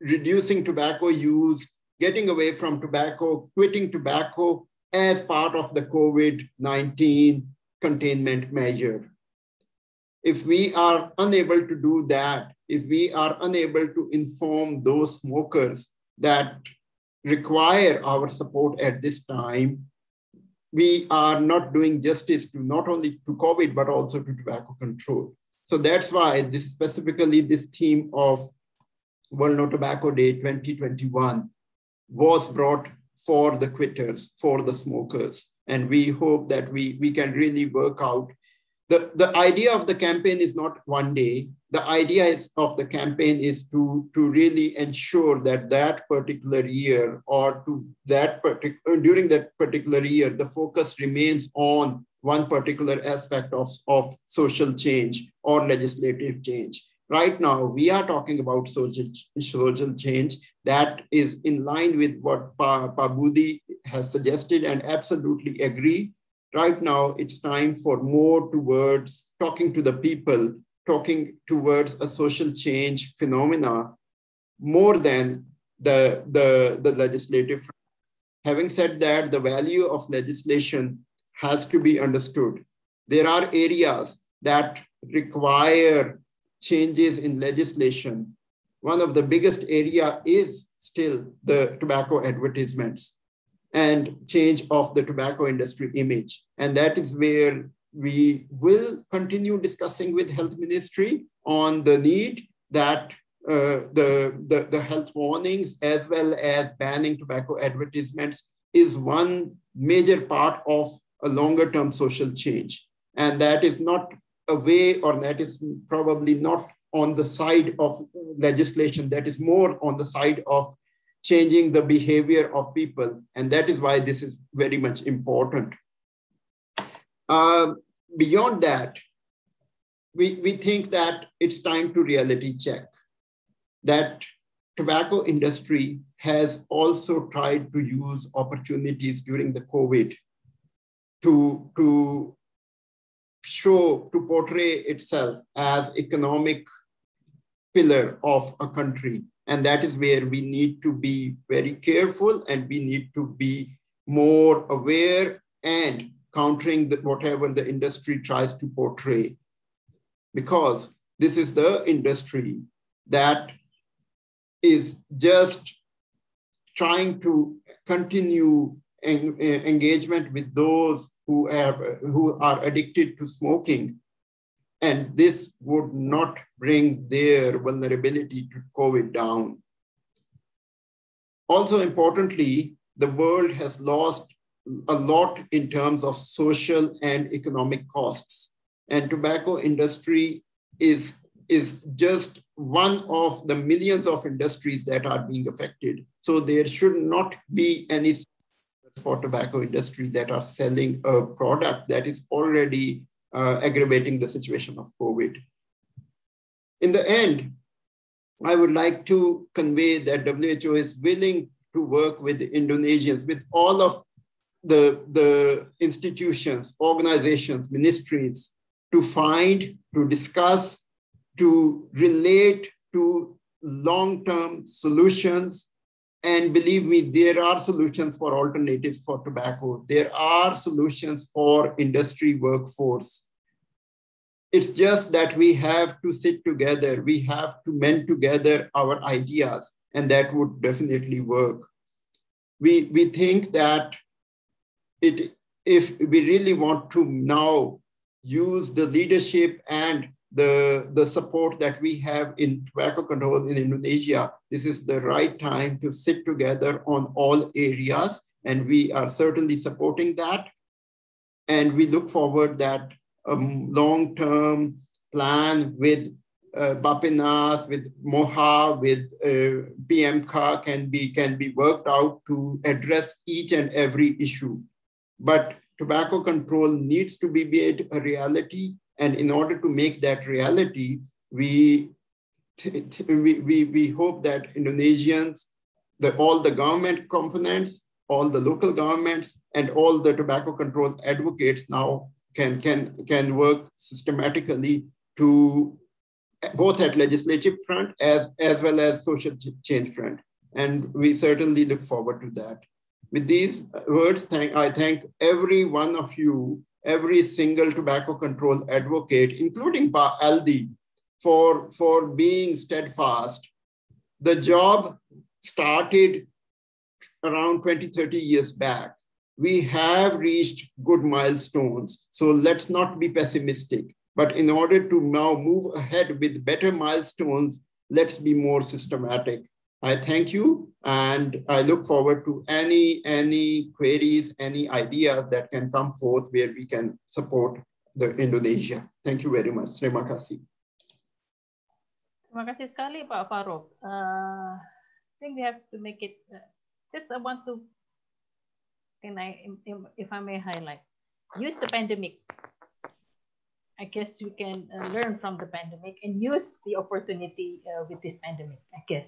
reducing tobacco use getting away from tobacco, quitting tobacco as part of the COVID 19 containment measure. If we are unable to do that, if we are unable to inform those smokers that require our support at this time, we are not doing justice to not only to COVID, but also to tobacco control. So that's why this specifically this theme of World No Tobacco Day 2021 was brought for the quitters, for the smokers. And we hope that we, we can really work out. The, the idea of the campaign is not one day. The idea is, of the campaign is to, to really ensure that that particular year or to that particular uh, during that particular year, the focus remains on one particular aspect of, of social change or legislative change. Right now, we are talking about social, social change, that is in line with what Pagudi has suggested and absolutely agree. Right now, it's time for more towards talking to the people, talking towards a social change phenomena more than the, the, the legislative. Having said that, the value of legislation has to be understood. There are areas that require changes in legislation one of the biggest area is still the tobacco advertisements and change of the tobacco industry image. And that is where we will continue discussing with health ministry on the need that uh, the, the, the health warnings as well as banning tobacco advertisements is one major part of a longer term social change. And that is not a way or that is probably not on the side of legislation that is more on the side of changing the behavior of people. And that is why this is very much important. Uh, beyond that, we, we think that it's time to reality check that tobacco industry has also tried to use opportunities during the COVID to, to show, to portray itself as economic pillar of a country. And that is where we need to be very careful and we need to be more aware and countering the, whatever the industry tries to portray. Because this is the industry that is just trying to continue en engagement with those who, have, who are addicted to smoking and this would not bring their vulnerability to COVID down. Also importantly, the world has lost a lot in terms of social and economic costs. And tobacco industry is, is just one of the millions of industries that are being affected. So there should not be any for tobacco industry that are selling a product that is already uh, aggravating the situation of COVID. In the end, I would like to convey that WHO is willing to work with Indonesians, with all of the, the institutions, organizations, ministries, to find, to discuss, to relate to long-term solutions and believe me, there are solutions for alternatives for tobacco. There are solutions for industry workforce. It's just that we have to sit together. We have to mend together our ideas, and that would definitely work. We, we think that it, if we really want to now use the leadership and the, the support that we have in tobacco control in Indonesia, this is the right time to sit together on all areas. And we are certainly supporting that. And we look forward that um, long-term plan with uh, Bapinas, with Moha, with uh, can be, can be worked out to address each and every issue. But tobacco control needs to be made a reality and in order to make that reality, we, we, we, hope that Indonesians, the, all the government components, all the local governments, and all the tobacco control advocates now can, can, can work systematically to both at legislative front as, as well as social change front. And we certainly look forward to that. With these words, thank, I thank every one of you every single tobacco control advocate, including Aldi, for, for being steadfast. The job started around 20, 30 years back. We have reached good milestones. So let's not be pessimistic. But in order to now move ahead with better milestones, let's be more systematic. I thank you and I look forward to any, any queries, any ideas that can come forth where we can support the Indonesia. Thank you very much. Terima kasih. Terima kasih sekali Pak Farouk. Uh, I think we have to make it, uh, just I want to, can I, if I may highlight, use the pandemic I guess we can uh, learn from the pandemic and use the opportunity uh, with this pandemic, I guess.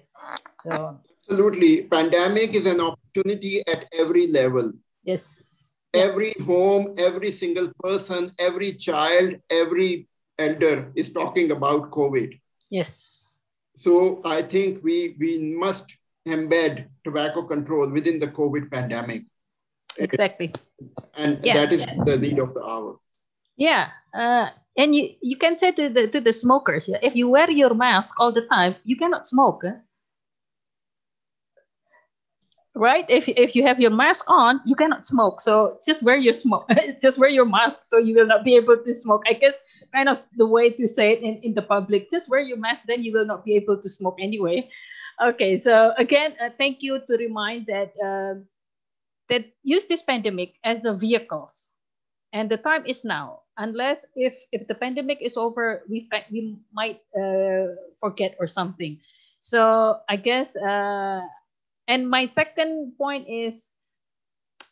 So, Absolutely. Pandemic is an opportunity at every level. Yes. Every yeah. home, every single person, every child, every elder is talking about COVID. Yes. So I think we, we must embed tobacco control within the COVID pandemic. Exactly. And yeah, that is yeah. the need of the hour. Yeah, uh, and you, you can say to the to the smokers, yeah, if you wear your mask all the time, you cannot smoke. Right? If, if you have your mask on, you cannot smoke. So just wear your smoke, just wear your mask, so you will not be able to smoke. I guess kind of the way to say it in, in the public. Just wear your mask, then you will not be able to smoke anyway. Okay. So again, uh, thank you to remind that uh, that use this pandemic as a vehicles and the time is now unless if if the pandemic is over we we might uh, forget or something so i guess uh, and my second point is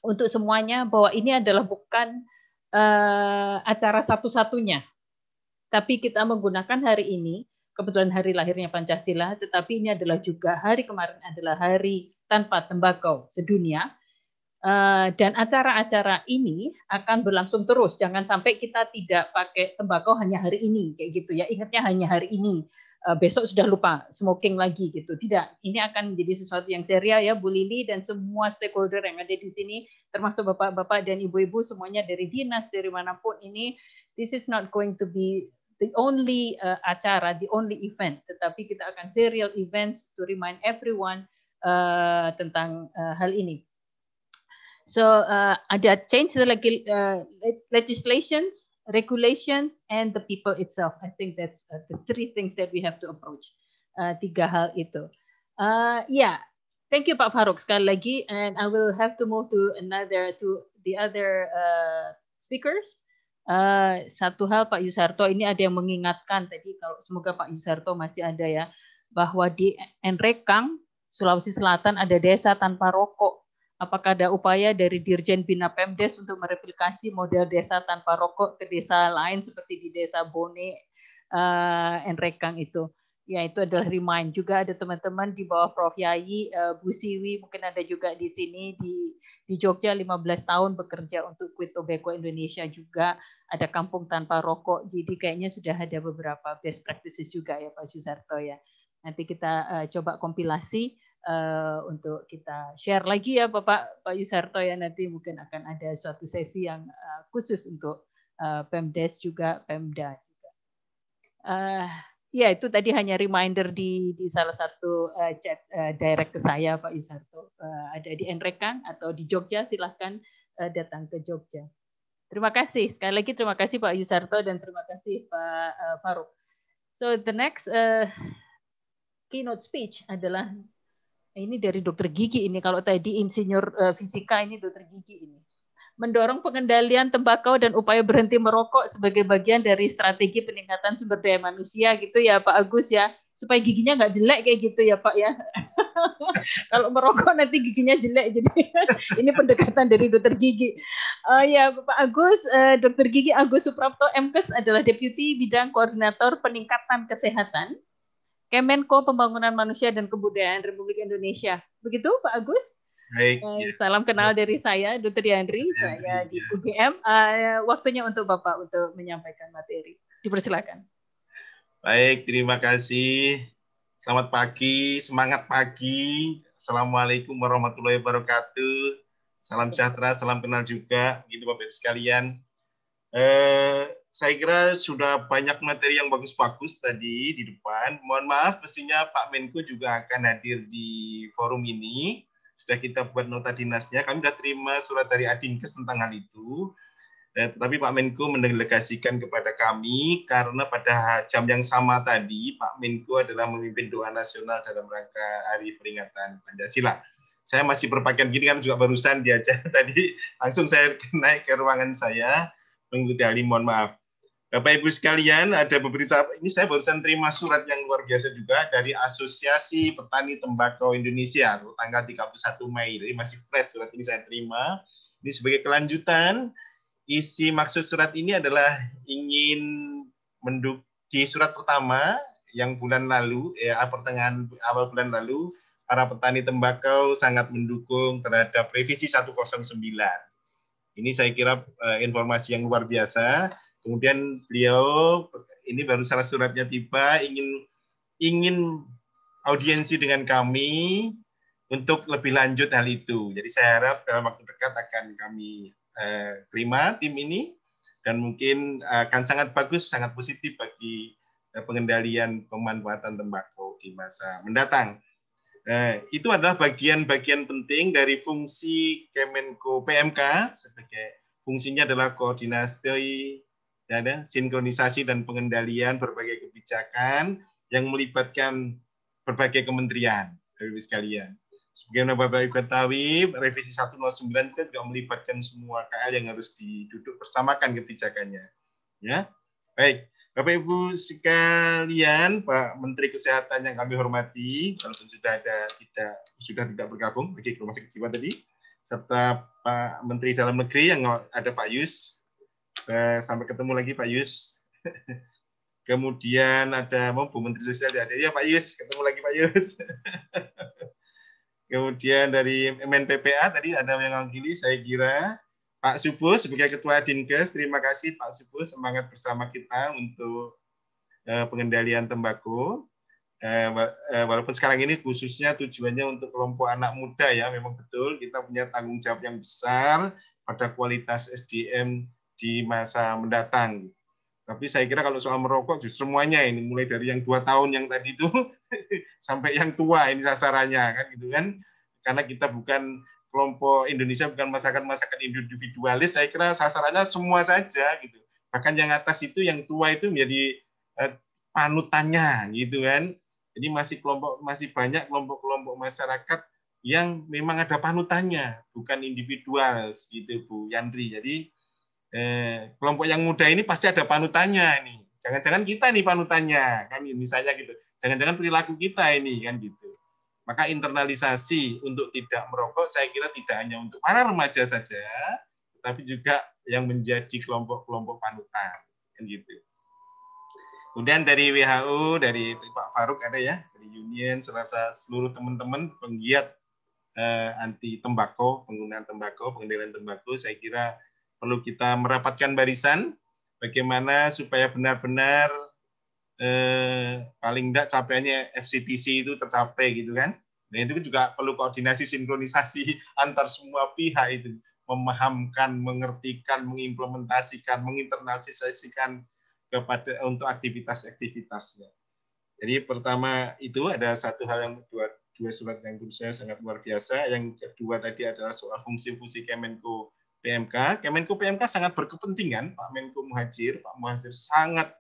untuk semuanya bahwa ini adalah bukan uh, acara satu-satunya tapi kita menggunakan hari ini kebetulan hari lahirnya Pancasila tetapi ini adalah juga hari kemarin adalah hari tanpa tembakau sedunia Eh, dan acara-acara ini akan berlangsung terus. Jangan sampai kita tidak pakai tembakau hanya hari ini, kayak gitu ya. Ingatnya hanya hari ini. Eh, besok sudah lupa smoking lagi gitu. Tidak, ini akan menjadi sesuatu yang serial ya, Bu Lili dan semua stakeholder yang ada di sini, termasuk bapak-bapak dan ibu-ibu semuanya dari dinas dari manapun ini. This is not going to be the only uh, acara, the only event, tetapi kita akan serial events to remind everyone uh, tentang uh, hal ini. So uh, change change the uh, legislations, regulations, and the people itself. I think that's uh, the three things that we have to approach. Uh, tiga hal itu. Uh, yeah, thank you Pak Farouk sekali lagi, and I will have to move to another to the other uh, speakers. Uh, satu hal Pak Yusarto ini ada yang mengingatkan tadi kalau semoga Pak Yusarto masih ada ya bahwa di Enrekang Sulawesi Selatan ada desa tanpa rokok Apakah ada upaya dari Dirjen Bina Pemdes untuk mereplikasi model desa tanpa rokok ke desa lain seperti di desa Bone, uh, Enrekang itu? Ya, itu adalah remind. Juga ada teman-teman di bawah Prof. Yayi, uh, eh, Bu Siwi, mungkin ada juga di sini, di, di Jogja 15 tahun bekerja untuk Quit Tobacco Indonesia juga. Ada kampung tanpa rokok. Jadi kayaknya sudah ada beberapa best practices juga ya Pak Susarto ya. Nanti kita uh, coba kompilasi uh, untuk kita share lagi ya Bapak Pak Yusarto ya nanti mungkin akan ada suatu sesi yang uh, khusus untuk uh, Pemdes juga Pemda juga. Uh, ya itu tadi hanya reminder di di salah satu uh, chat uh, direct ke saya Pak Yusarto uh, ada di Enrekang atau di Jogja silahkan uh, datang ke Jogja. Terima kasih sekali lagi terima kasih Pak Yusarto dan terima kasih Pak uh, Faruk. So the next uh, keynote speech adalah ini dari dokter gigi ini kalau tadi insinyur eh, fisika ini dokter gigi ini mendorong pengendalian tembakau dan upaya berhenti merokok sebagai bagian dari strategi peningkatan sumber daya manusia gitu ya Pak Agus ya supaya giginya nggak jelek kayak gitu ya Pak ya kalau merokok nanti giginya jelek jadi ini pendekatan dari dokter gigi uh, ya Pak Agus uh, dokter gigi Agus Suprapto MKes adalah deputi bidang koordinator peningkatan kesehatan Kemenko Pembangunan Manusia dan Kebudayaan Republik Indonesia. Begitu Pak Agus? Baik. Eh, ya. Salam kenal ya. dari saya, Dutri Andri. saya di ya. UGM. Uh, eh, waktunya untuk Bapak untuk menyampaikan materi. Dipersilakan. Baik, terima kasih. Selamat pagi, semangat pagi. Assalamualaikum warahmatullahi wabarakatuh. Salam sejahtera, salam kenal juga, gitu Bapak Ibu sekalian. Eh, saya kira sudah banyak materi yang bagus-bagus tadi di depan. Mohon maaf, mestinya Pak Menko juga akan hadir di forum ini. Sudah kita buat nota dinasnya. Kami sudah terima surat dari Adinkes tentang hal itu. Eh, tetapi Pak Menko mendelegasikan kepada kami karena pada jam yang sama tadi Pak Menko adalah memimpin doa nasional dalam rangka Hari Peringatan Pancasila. Saya masih berpakaian gini kan juga barusan diajak tadi. Langsung saya naik ke ruangan saya mengikuti Ali. Mohon maaf. Bapak Ibu sekalian, ada beberapa ini saya barusan terima surat yang luar biasa juga dari Asosiasi Petani Tembakau Indonesia tanggal 31 Mei. Jadi masih fresh surat ini saya terima. Ini sebagai kelanjutan isi maksud surat ini adalah ingin menduk di surat pertama yang bulan lalu ya ah, pertengahan awal bulan lalu para petani tembakau sangat mendukung terhadap revisi 109. Ini saya kira uh, informasi yang luar biasa Kemudian beliau ini baru salah suratnya tiba ingin ingin audiensi dengan kami untuk lebih lanjut hal itu. Jadi saya harap dalam waktu dekat akan kami eh, terima tim ini dan mungkin eh, akan sangat bagus, sangat positif bagi eh, pengendalian pemanfaatan tembakau di masa mendatang. Eh, itu adalah bagian-bagian penting dari fungsi Kemenko PMK sebagai fungsinya adalah koordinasi Ya ada sinkronisasi dan pengendalian berbagai kebijakan yang melibatkan berbagai kementerian Bapak-Ibu sekalian. Sebagaimana Bapak Ibu ketahui, revisi 109 itu juga melibatkan semua KL yang harus diduduk bersamakan kebijakannya. Ya. Baik, Bapak Ibu sekalian, Pak Menteri Kesehatan yang kami hormati, walaupun sudah ada tidak sudah tidak bergabung bagi rumah sakit jiwa tadi, serta Pak Menteri Dalam Negeri yang ada Pak Yus Nah, sampai ketemu lagi Pak Yus. Kemudian ada mau Bu Menteri Sosial ada ya Pak Yus, ketemu lagi Pak Yus. Kemudian dari MNPPA tadi ada yang mewakili saya kira Pak Subuh sebagai Ketua Dinkes, terima kasih Pak Subuh semangat bersama kita untuk eh, pengendalian tembakau. Eh, eh, walaupun sekarang ini khususnya tujuannya untuk kelompok anak muda ya, memang betul kita punya tanggung jawab yang besar pada kualitas SDM di masa mendatang. Tapi saya kira kalau soal merokok justru semuanya ini mulai dari yang dua tahun yang tadi itu sampai yang tua ini sasarannya kan gitu kan karena kita bukan kelompok Indonesia bukan masakan masakan individualis saya kira sasarannya semua saja gitu bahkan yang atas itu yang tua itu menjadi eh, panutannya gitu kan jadi masih kelompok masih banyak kelompok-kelompok masyarakat yang memang ada panutannya bukan individual gitu Bu Yandri jadi eh, kelompok yang muda ini pasti ada panutannya ini. Jangan-jangan kita nih panutannya, kami gitu, misalnya gitu. Jangan-jangan perilaku kita ini kan gitu. Maka internalisasi untuk tidak merokok saya kira tidak hanya untuk para remaja saja, tapi juga yang menjadi kelompok-kelompok panutan kan gitu. Kemudian dari WHO, dari Pak Faruk ada ya, dari Union, serasa seluruh teman-teman penggiat eh, anti tembakau, penggunaan tembakau, pengendalian tembakau, saya kira perlu kita merapatkan barisan bagaimana supaya benar-benar eh, paling tidak capaiannya FCTC itu tercapai gitu kan. Nah itu juga perlu koordinasi sinkronisasi antar semua pihak itu memahamkan, mengertikan, mengimplementasikan, menginternalisasikan kepada untuk aktivitas-aktivitasnya. Jadi pertama itu ada satu hal yang dua, dua surat yang menurut saya sangat luar biasa. Yang kedua tadi adalah soal fungsi-fungsi Kemenko PMK. Kemenko PMK sangat berkepentingan, Pak Menko Muhajir, Pak Muhajir sangat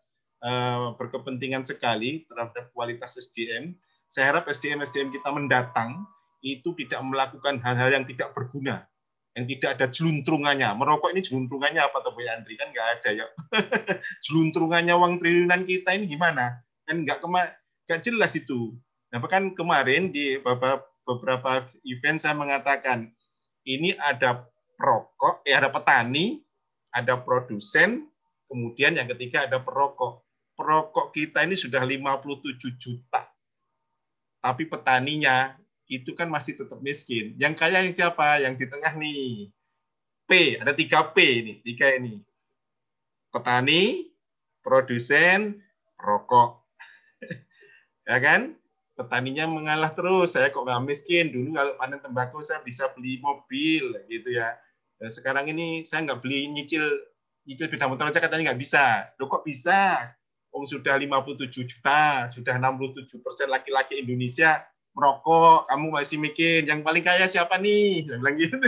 uh, berkepentingan sekali terhadap kualitas SDM. Saya harap SDM-SDM kita mendatang itu tidak melakukan hal-hal yang tidak berguna, yang tidak ada jeluntrungannya. Merokok ini jeluntrungannya apa tuh Yandri? Andri? Kan nggak ada ya. jeluntrungannya uang triliunan kita ini gimana? Kan nggak kemarin. nggak jelas itu. Nah, bahkan kemarin di beberapa event saya mengatakan ini ada perokok, eh, ada petani, ada produsen, kemudian yang ketiga ada perokok. Perokok kita ini sudah 57 juta. Tapi petaninya itu kan masih tetap miskin. Yang kaya yang siapa? Yang di tengah nih. P, ada tiga P ini, tiga ini. Petani, produsen, rokok. ya kan? Petaninya mengalah terus. Saya kok nggak miskin. Dulu kalau panen tembakau saya bisa beli mobil gitu ya sekarang ini saya nggak beli nyicil nyicil beda motor aja katanya nggak bisa. Loh kok bisa? Om sudah 57 juta, sudah 67 persen laki-laki Indonesia merokok, kamu masih mikir yang paling kaya siapa nih? Dia bilang gitu.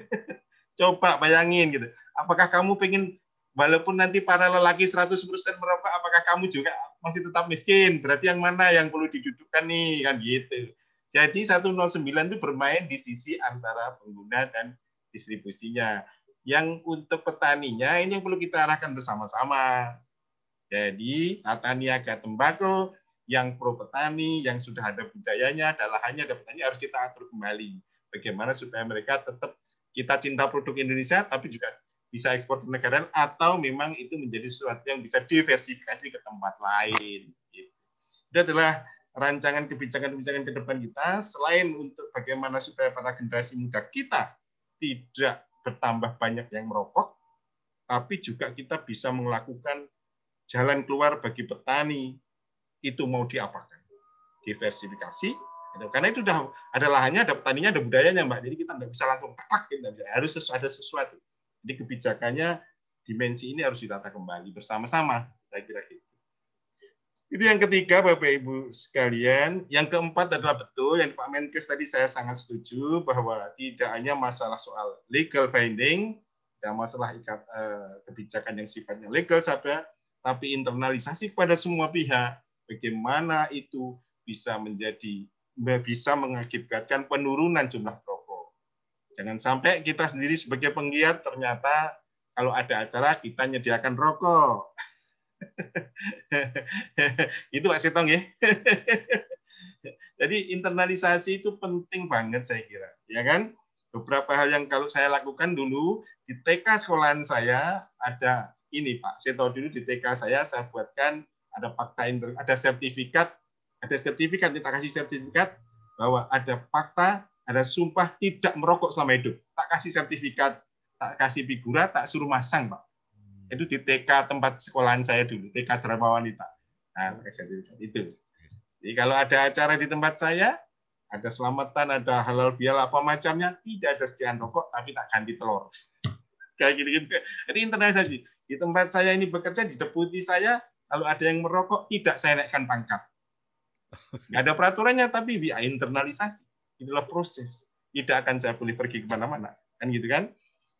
Coba bayangin gitu. Apakah kamu pengen walaupun nanti para lelaki 100% merokok, apakah kamu juga masih tetap miskin? Berarti yang mana yang perlu didudukkan nih kan gitu. Jadi 109 itu bermain di sisi antara pengguna dan distribusinya. Yang untuk petaninya ini yang perlu kita arahkan bersama-sama. Jadi tata niaga tembakau yang pro petani, yang sudah ada budayanya, ada hanya ada petani harus kita atur kembali. Bagaimana supaya mereka tetap kita cinta produk Indonesia, tapi juga bisa ekspor ke negara atau memang itu menjadi sesuatu yang bisa diversifikasi ke tempat lain. Itu adalah rancangan kebijakan-kebijakan ke depan kita selain untuk bagaimana supaya para generasi muda kita tidak bertambah banyak yang merokok, tapi juga kita bisa melakukan jalan keluar bagi petani itu mau diapakan? Diversifikasi. Karena itu sudah ada lahannya, ada petaninya, ada budayanya, Mbak. Jadi kita tidak bisa langsung tak, gitu harus ada sesuatu. Jadi kebijakannya dimensi ini harus ditata kembali bersama-sama, saya kira gitu. Itu yang ketiga Bapak Ibu sekalian. Yang keempat adalah betul yang Pak Menkes tadi saya sangat setuju bahwa tidak hanya masalah soal legal binding dan masalah ikat eh, kebijakan yang sifatnya legal saja, tapi internalisasi kepada semua pihak bagaimana itu bisa menjadi bisa mengakibatkan penurunan jumlah rokok. Jangan sampai kita sendiri sebagai penggiat ternyata kalau ada acara kita menyediakan rokok itu Pak Setong ya. Jadi internalisasi itu penting banget saya kira, ya kan? Beberapa hal yang kalau saya lakukan dulu di TK sekolahan saya ada ini Pak, saya tahu dulu di TK saya saya buatkan ada fakta inter, ada sertifikat, ada sertifikat kita kasih sertifikat bahwa ada fakta, ada sumpah tidak merokok selama hidup. Tak kasih sertifikat, tak kasih figura, tak suruh masang Pak itu di TK tempat sekolahan saya dulu, TK Drama Wanita. Nah, itu. Jadi kalau ada acara di tempat saya, ada selamatan, ada halal bial apa macamnya, tidak ada setiaan rokok, tapi tak ganti telur. Kayak gitu-gitu. Jadi saja Di tempat saya ini bekerja, di deputi saya, kalau ada yang merokok, tidak saya naikkan pangkat. Nggak ada peraturannya, tapi via internalisasi. inilah proses. Tidak akan saya boleh pergi kemana-mana. Kan gitu kan?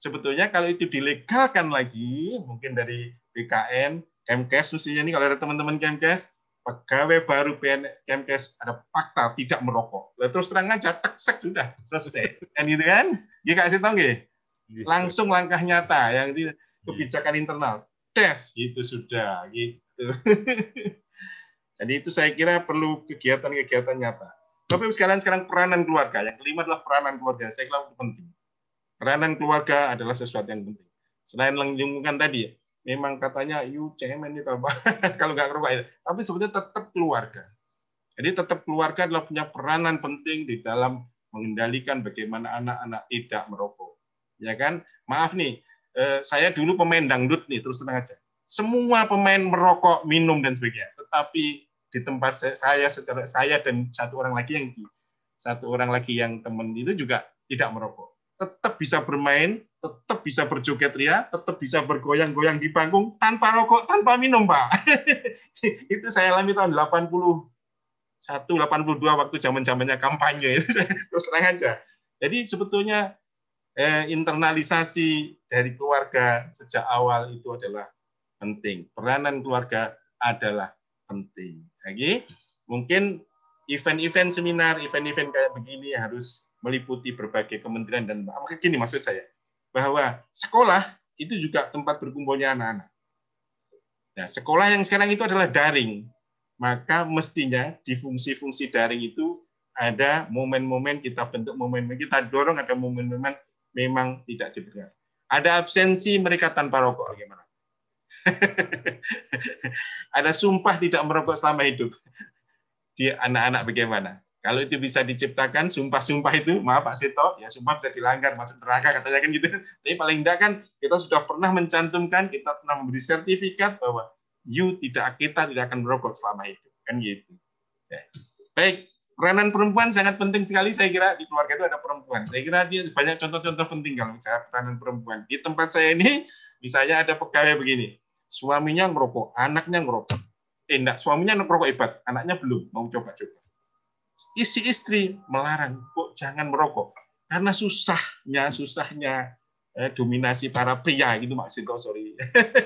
sebetulnya kalau itu dilegalkan lagi, mungkin dari BKN, Kemkes, mestinya ini kalau ada teman-teman Kemkes, pegawai baru PN, Kemkes ada fakta tidak merokok. Lalu terus terang aja, teksek sudah, selesai. Ini gitu kan? Ya kasih tahu nggih? Iya. Langsung langkah nyata yang di iya. kebijakan internal. Tes, itu sudah. gitu. Jadi itu saya kira perlu kegiatan-kegiatan nyata. Tapi sekalian sekarang peranan keluarga. Yang kelima adalah peranan keluarga. Saya kira itu penting peranan keluarga adalah sesuatu yang penting. Selain lingkungan tadi, memang katanya you cemen itu apa kalau nggak kerubah ya. tapi sebetulnya tetap keluarga. Jadi tetap keluarga adalah punya peranan penting di dalam mengendalikan bagaimana anak-anak tidak merokok. Ya kan? Maaf nih, eh, saya dulu pemain dangdut nih, terus tenang aja. Semua pemain merokok, minum dan sebagainya. Tetapi di tempat saya, saya secara saya dan satu orang lagi yang satu orang lagi yang teman itu juga tidak merokok tetap bisa bermain, tetap bisa berjoget ria, tetap bisa bergoyang-goyang di panggung tanpa rokok, tanpa minum, Pak. itu saya alami tahun 80 puluh 82 waktu zaman-zamannya kampanye itu terus terang aja. Jadi sebetulnya eh, internalisasi dari keluarga sejak awal itu adalah penting. Peranan keluarga adalah penting. Lagi mungkin event-event seminar, event-event kayak begini harus meliputi berbagai kementerian dan maka gini maksud saya bahwa sekolah itu juga tempat berkumpulnya anak-anak. Nah, sekolah yang sekarang itu adalah daring, maka mestinya di fungsi-fungsi daring itu ada momen-momen kita bentuk momen-momen kita dorong ada momen-momen memang tidak diberikan. Ada absensi mereka tanpa rokok bagaimana? ada sumpah tidak merokok selama hidup di anak-anak bagaimana? Kalau itu bisa diciptakan, sumpah-sumpah itu, maaf Pak Sito, ya sumpah bisa dilanggar, masuk neraka, katanya kan gitu. Tapi paling tidak kan kita sudah pernah mencantumkan, kita pernah memberi sertifikat bahwa you tidak kita tidak akan merokok selama hidup kan gitu. Ya. Baik, peranan perempuan sangat penting sekali saya kira di keluarga itu ada perempuan. Saya kira dia banyak contoh-contoh penting kalau bicara peranan perempuan. Di tempat saya ini misalnya ada pegawai begini, suaminya merokok, anaknya merokok. Eh enggak, suaminya merokok hebat, anaknya belum mau coba-coba isi istri melarang, kok jangan merokok. Karena susahnya, susahnya eh, dominasi para pria gitu maksud kok sorry.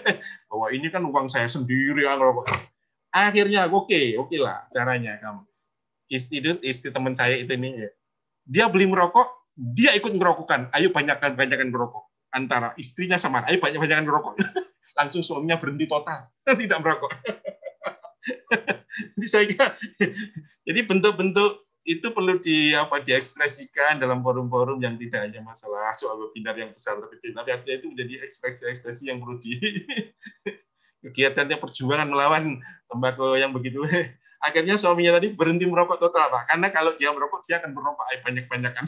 Bahwa ini kan uang saya sendiri yang merokok. Akhirnya oke, okay, oke okay lah caranya kamu. Istri itu istri teman saya itu ini ya. Dia beli merokok, dia ikut merokokkan. Ayo banyakkan banyakkan merokok antara istrinya sama ayo banyak banyakkan merokok. Langsung suaminya berhenti total, tidak merokok jadi saya kira, jadi bentuk-bentuk itu perlu di apa diekspresikan dalam forum-forum yang tidak hanya masalah soal webinar yang besar tapi tapi artinya itu menjadi ekspresi-ekspresi yang perlu di kegiatannya perjuangan melawan tembakau yang begitu. Akhirnya suaminya tadi berhenti merokok total, Pak. Karena kalau dia merokok, dia akan merokok banyak-banyakan.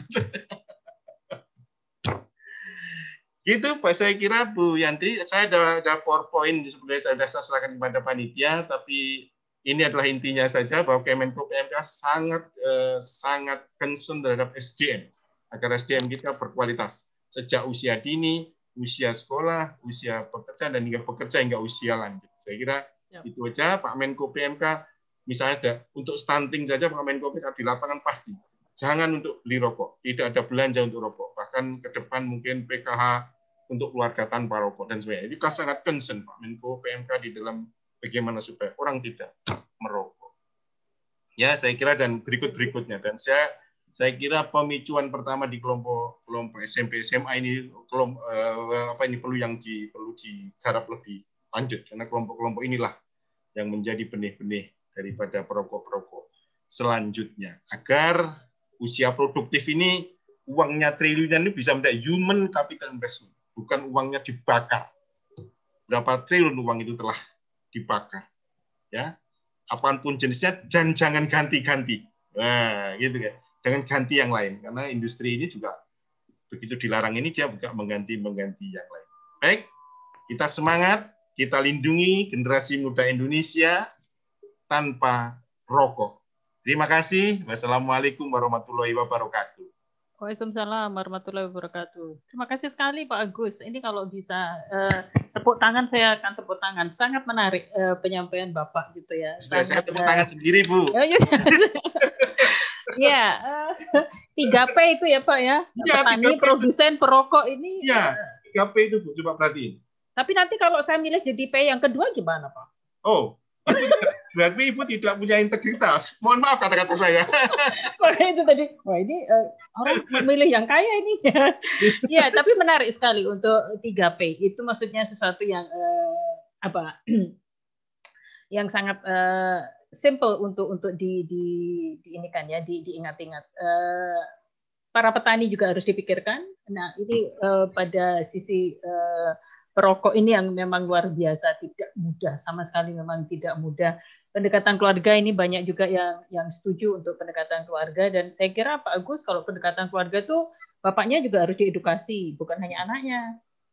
Gitu Pak, saya kira Bu Yanti saya ada, ada PowerPoint sebenarnya saya sudah serahkan kepada panitia, tapi ini adalah intinya saja bahwa Kemenko PMK sangat eh, sangat concern terhadap SDM agar SDM kita berkualitas sejak usia dini, usia sekolah, usia pekerja dan hingga pekerja hingga usia lanjut. Saya kira ya. itu aja Pak Menko PMK misalnya untuk stunting saja Pak Menko PMK di lapangan pasti jangan untuk beli rokok, tidak ada belanja untuk rokok. Bahkan ke depan mungkin PKH untuk keluarga tanpa rokok dan sebagainya. Itu kan sangat concern Pak Menko PMK di dalam bagaimana supaya orang tidak merokok. Ya, saya kira dan berikut-berikutnya dan saya saya kira pemicuan pertama di kelompok kelompok SMP SMA ini kelompok eh, apa ini perlu yang di perlu digarap lebih lanjut karena kelompok-kelompok inilah yang menjadi benih-benih daripada perokok-perokok selanjutnya agar usia produktif ini uangnya triliunan ini bisa menjadi human capital investment, bukan uangnya dibakar. Berapa triliun uang itu telah dibakar. Ya. Apapun jenisnya dan jangan ganti-ganti. Nah, gitu ya Jangan ganti yang lain karena industri ini juga begitu dilarang ini dia juga mengganti-mengganti yang lain. Baik, kita semangat, kita lindungi generasi muda Indonesia tanpa rokok. Terima kasih. Wassalamualaikum warahmatullahi wabarakatuh. Waalaikumsalam warahmatullahi wabarakatuh. Terima kasih sekali Pak Agus. Ini kalau bisa uh, tepuk tangan saya akan tepuk tangan. Sangat menarik uh, penyampaian Bapak gitu ya. Sudah Sangat, saya tepuk tangan eh, sendiri Bu. Ya, ya. Iya, tiga P itu ya Pak ya. ya Petani, 3P. produsen, perokok ini. Iya, tiga P itu Bu. Coba perhatiin. Tapi nanti kalau saya milih jadi P yang kedua gimana Pak? Oh, berarti ibu tidak punya integritas. Mohon maaf kata-kata saya. Makanya itu tadi, wah ini uh, orang memilih yang kaya ini. ya, tapi menarik sekali untuk 3P. Itu maksudnya sesuatu yang uh, apa? yang sangat uh, simple untuk untuk di di, di ini kan ya, di diingat-ingat. Uh, para petani juga harus dipikirkan. Nah, ini uh, pada sisi uh, perokok ini yang memang luar biasa tidak mudah sama sekali memang tidak mudah pendekatan keluarga ini banyak juga yang yang setuju untuk pendekatan keluarga dan saya kira Pak Agus kalau pendekatan keluarga tuh bapaknya juga harus diedukasi bukan hanya anaknya.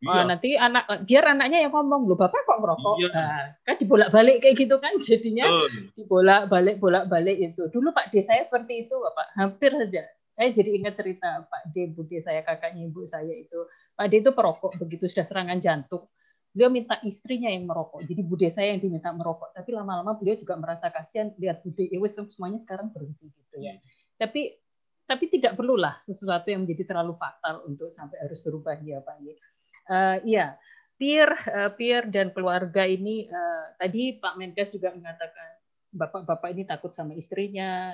Iya. Oh, nanti anak biar anaknya yang ngomong loh bapak kok merokok? Iya. Nah, kan dibolak-balik kayak gitu kan jadinya oh. dibolak-balik bolak-balik itu. Dulu Pak D saya seperti itu Bapak, hampir saja. Saya jadi ingat cerita Pak D, Bu saya, kakaknya ibu saya itu. Pak D itu perokok begitu sudah serangan jantung beliau minta istrinya yang merokok jadi bude saya yang diminta merokok tapi lama-lama beliau juga merasa kasihan lihat bude ya wes semuanya sekarang berhenti gitu ya iya. tapi tapi tidak perlulah sesuatu yang menjadi terlalu fatal untuk sampai harus berubah ya Pak Uh, iya, peer, uh, peer dan keluarga ini uh, tadi Pak Menkes juga mengatakan bapak-bapak ini takut sama istrinya.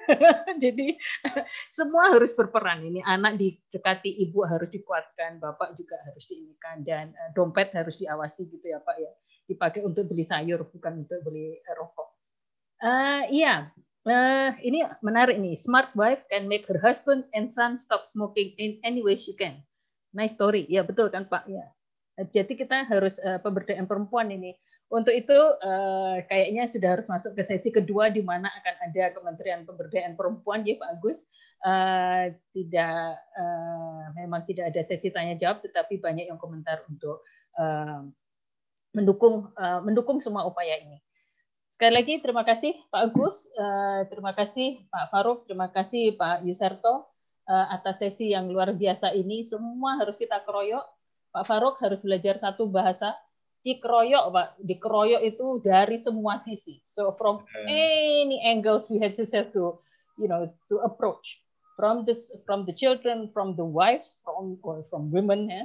Jadi semua harus berperan. Ini anak didekati ibu harus dikuatkan, bapak juga harus diinikan dan eh, dompet harus diawasi gitu ya Pak ya. Dipakai untuk beli sayur bukan untuk beli eh, rokok. Uh, iya, uh, ini menarik nih. Smart wife can make her husband and son stop smoking in any way she can. Nice story. Ya betul kan Pak ya. Jadi kita harus uh, pemberdayaan perempuan ini untuk itu uh, kayaknya sudah harus masuk ke sesi kedua di mana akan ada Kementerian Pemberdayaan Perempuan ya Pak Agus. Uh, tidak uh, memang tidak ada sesi tanya jawab tetapi banyak yang komentar untuk uh, mendukung uh, mendukung semua upaya ini. Sekali lagi terima kasih Pak Agus, uh, terima kasih Pak Faruk, terima kasih Pak Yusarto uh, atas sesi yang luar biasa ini. Semua harus kita keroyok. Pak Faruk harus belajar satu bahasa dikeroyok pak dikeroyok itu dari semua sisi so from any angles we had to have to you know to approach from this from the children from the wives from or from women ya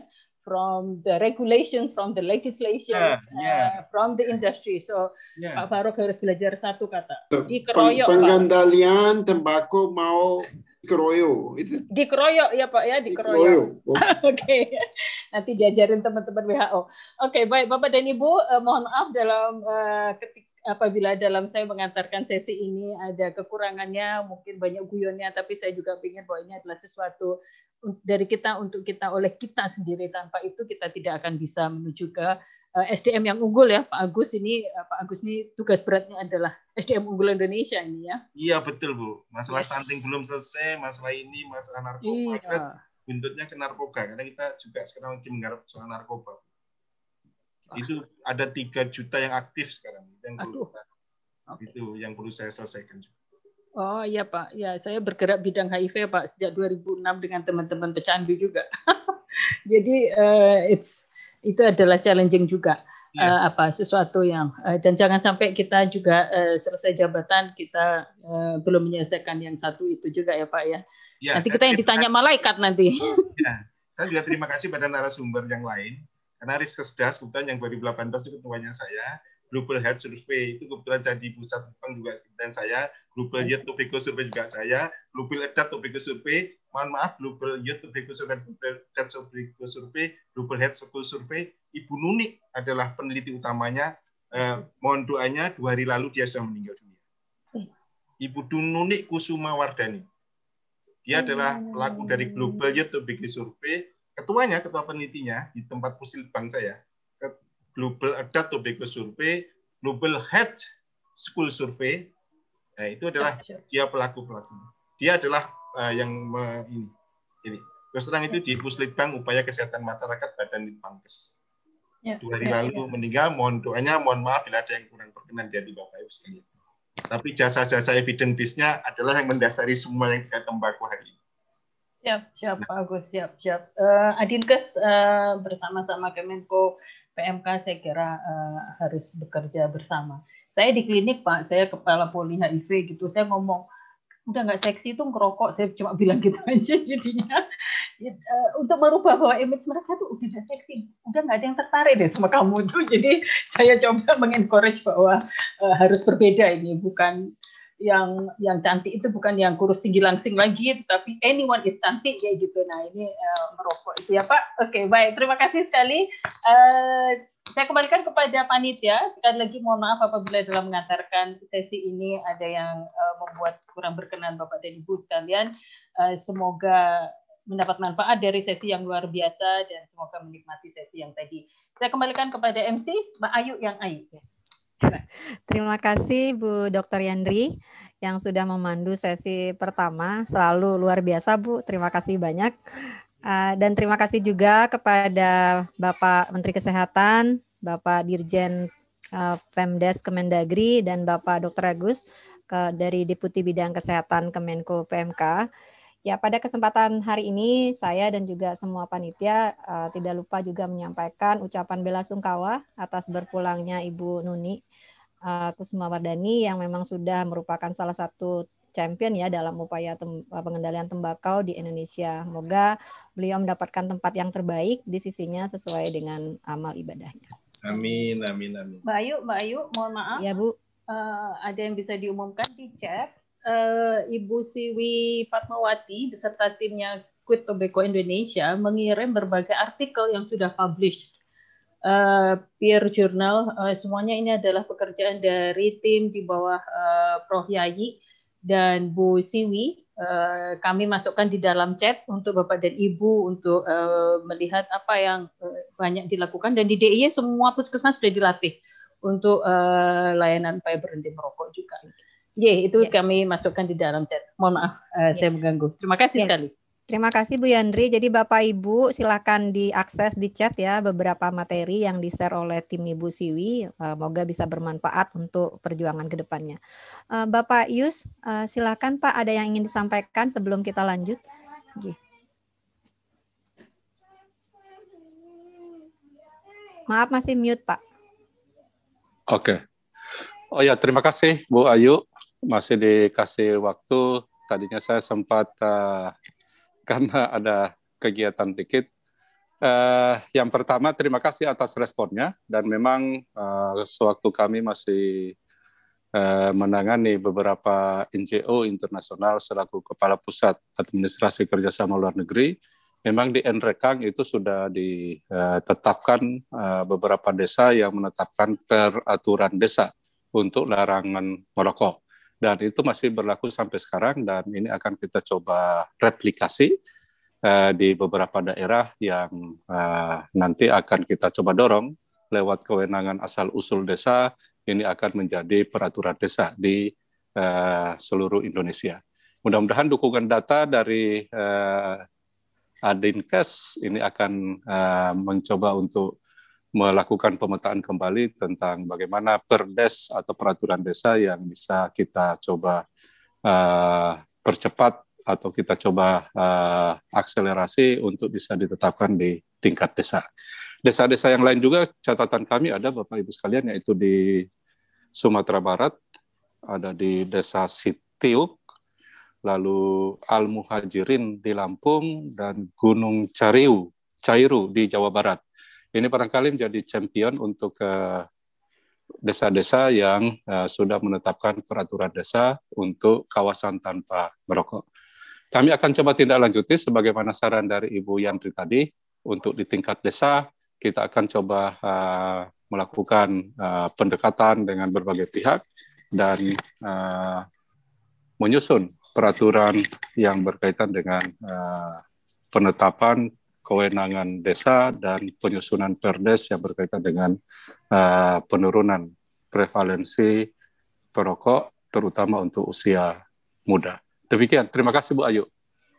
from the regulations, from the legislation, yeah, yeah. Uh, from the industry. So yeah. Pak Barok harus belajar satu kata. Dikeroyok. pengendalian tembakau mau dikeroyok itu. Dikeroyok ya Pak ya dikeroyok. Oh. Oke. Oh. Nanti diajarin teman-teman WHO. Oke okay, baik Bapak dan Ibu uh, mohon maaf dalam uh, ketika apabila dalam saya mengantarkan sesi ini ada kekurangannya, mungkin banyak guyonnya, tapi saya juga ingin bahwa ini adalah sesuatu dari kita untuk kita oleh kita sendiri. Tanpa itu kita tidak akan bisa menuju ke eh, SDM yang unggul ya, Pak Agus ini eh, Pak Agus ini tugas beratnya adalah SDM unggul Indonesia ini ya. Iya betul Bu, masalah yes. stunting belum selesai, masalah ini masalah narkoba, iya. kita buntutnya ke narkoba karena kita juga sekarang lagi menggarap soal narkoba. Itu ada tiga juta yang aktif sekarang. Yang perlu, okay. Itu yang perlu saya selesaikan juga. Oh iya Pak, ya saya bergerak bidang HIV ya, Pak sejak 2006 dengan teman-teman pecandu juga. Jadi uh, it's itu adalah challenging juga ya. uh, apa sesuatu yang uh, dan jangan sampai kita juga uh, selesai jabatan kita uh, belum menyelesaikan yang satu itu juga ya Pak ya. ya nanti kita yang ditanya kasih. malaikat nanti. Ya. Saya juga terima kasih pada narasumber yang lain karena Riskesdas kebetulan yang 2018 itu ketuanya saya, Global Health Survey itu kebetulan saya di pusat Jepang juga dan saya, Global Youth Tobacco Survey juga saya, Global Edat Tobacco Survey, mohon maaf, Global Youth Tobacco Survey, Global Edat Tobacco Survey, Global Health Survey, Ibu Nuni adalah peneliti utamanya, eh, mohon doanya dua hari lalu dia sudah meninggal dunia. Ibu Dununik Kusuma Wardani. Dia adalah oh. pelaku dari Global Youth Tobacco Survey, ketuanya, ketua penelitinya di tempat puslitbang saya, Global Adat Tobacco Survey, Global Head School Survey, nah, itu adalah dia pelaku pelaku. Dia adalah uh, yang me, ini. Jadi terus terang itu di Puslitbang Upaya Kesehatan Masyarakat Badan Litbangkes. Ya, Dua hari ya, lalu ya. meninggal, mohon doanya, mohon maaf bila ada yang kurang berkenan dari Bapak Ibu sekalian. Tapi jasa-jasa evidence base-nya adalah yang mendasari semua yang kita tembak hari ini. Siap, siap Pak Agus, siap, siap. Uh, Adinkes uh, bersama-sama Kemenko PMK saya kira uh, harus bekerja bersama. Saya di klinik Pak, saya kepala poli HIV gitu, saya ngomong udah nggak seksi itu ngerokok, saya cuma bilang gitu aja jadinya. untuk merubah bahwa image mereka tuh udah nggak seksi, udah nggak ada yang tertarik deh sama kamu tuh. Jadi saya coba mengencourage bahwa uh, harus berbeda ini, bukan yang yang cantik itu bukan yang kurus tinggi langsing lagi, tapi anyone is cantik ya gitu. Nah ini uh, merokok itu ya Pak. Oke okay, baik, terima kasih sekali. Uh, saya kembalikan kepada panitia. Sekali lagi mohon maaf apabila dalam mengantarkan sesi ini ada yang uh, membuat kurang berkenan Bapak dan Ibu sekalian. Uh, semoga mendapat manfaat dari sesi yang luar biasa dan semoga menikmati sesi yang tadi. Saya kembalikan kepada MC Mbak Ayu yang Ayu. Terima kasih Bu Dr. Yandri yang sudah memandu sesi pertama. Selalu luar biasa Bu. Terima kasih banyak. Ah, dan terima kasih juga kepada Bapak Menteri Kesehatan, Bapak Dirjen ah, Pemdes Kemendagri, dan Bapak Dr. Agus dari Deputi Bidang Kesehatan Kemenko PMK Ya, pada kesempatan hari ini saya dan juga semua panitia uh, tidak lupa juga menyampaikan ucapan bela sungkawa atas berpulangnya Ibu Nuni uh, Kusuma Wardani yang memang sudah merupakan salah satu champion ya dalam upaya tem eh, pengendalian tembakau di Indonesia. Semoga beliau mendapatkan tempat yang terbaik di sisinya sesuai dengan amal ibadahnya. Amin, amin, amin. Bayu Bayu mohon maaf. Ya, Bu. Uh, ada yang bisa diumumkan di chat uh, Ibu Siwi Fatmawati beserta timnya Quit Tobacco Indonesia mengirim berbagai artikel yang sudah published uh, peer journal uh, semuanya ini adalah pekerjaan dari tim di bawah uh, Prof Yayi dan Bu Siwi uh, kami masukkan di dalam chat untuk Bapak dan Ibu untuk uh, melihat apa yang uh, banyak dilakukan dan di DIY semua puskesmas sudah dilatih untuk uh, layanan fiber berhenti merokok juga. Gitu. Ye, itu yeah. kami masukkan di dalam chat. Mohon maaf uh, eh, yeah. saya mengganggu. Terima kasih yeah. sekali. Terima kasih Bu Yandri. Jadi Bapak Ibu silakan diakses di chat ya beberapa materi yang di-share oleh tim Ibu Siwi. Eh, moga bisa bermanfaat untuk perjuangan kedepannya. Eh, Bapak Yus, silakan Pak ada yang ingin disampaikan sebelum kita lanjut. Maaf masih mute Pak. Oke. Oh ya, terima kasih Bu Ayu masih dikasih waktu. Tadinya saya sempat uh, karena ada kegiatan dikit. Uh, yang pertama terima kasih atas responnya dan memang uh, sewaktu kami masih uh, menangani beberapa NGO internasional selaku kepala pusat administrasi kerjasama luar negeri, memang di Enrekang itu sudah ditetapkan uh, beberapa desa yang menetapkan peraturan desa untuk larangan merokok dan itu masih berlaku sampai sekarang dan ini akan kita coba replikasi uh, di beberapa daerah yang uh, nanti akan kita coba dorong lewat kewenangan asal usul desa ini akan menjadi peraturan desa di uh, seluruh Indonesia. Mudah-mudahan dukungan data dari uh, Adinkes ini akan uh, mencoba untuk melakukan pemetaan kembali tentang bagaimana perdes atau peraturan desa yang bisa kita coba uh, percepat atau kita coba uh, akselerasi untuk bisa ditetapkan di tingkat desa. Desa-desa yang lain juga catatan kami ada Bapak Ibu sekalian yaitu di Sumatera Barat ada di Desa Sitiuk, lalu Al Muhajirin di Lampung dan Gunung Cariu, Cairu di Jawa Barat ini barangkali menjadi champion untuk eh, desa-desa yang eh, sudah menetapkan peraturan desa untuk kawasan tanpa merokok. Kami akan coba tindak lanjuti sebagaimana saran dari Ibu Yandri tadi untuk di tingkat desa kita akan coba uh, melakukan uh, pendekatan dengan berbagai pihak dan uh, menyusun peraturan yang berkaitan dengan uh, penetapan kewenangan desa dan penyusunan perdes yang berkaitan dengan uh, penurunan prevalensi perokok terutama untuk usia muda. Demikian, terima kasih Bu Ayu.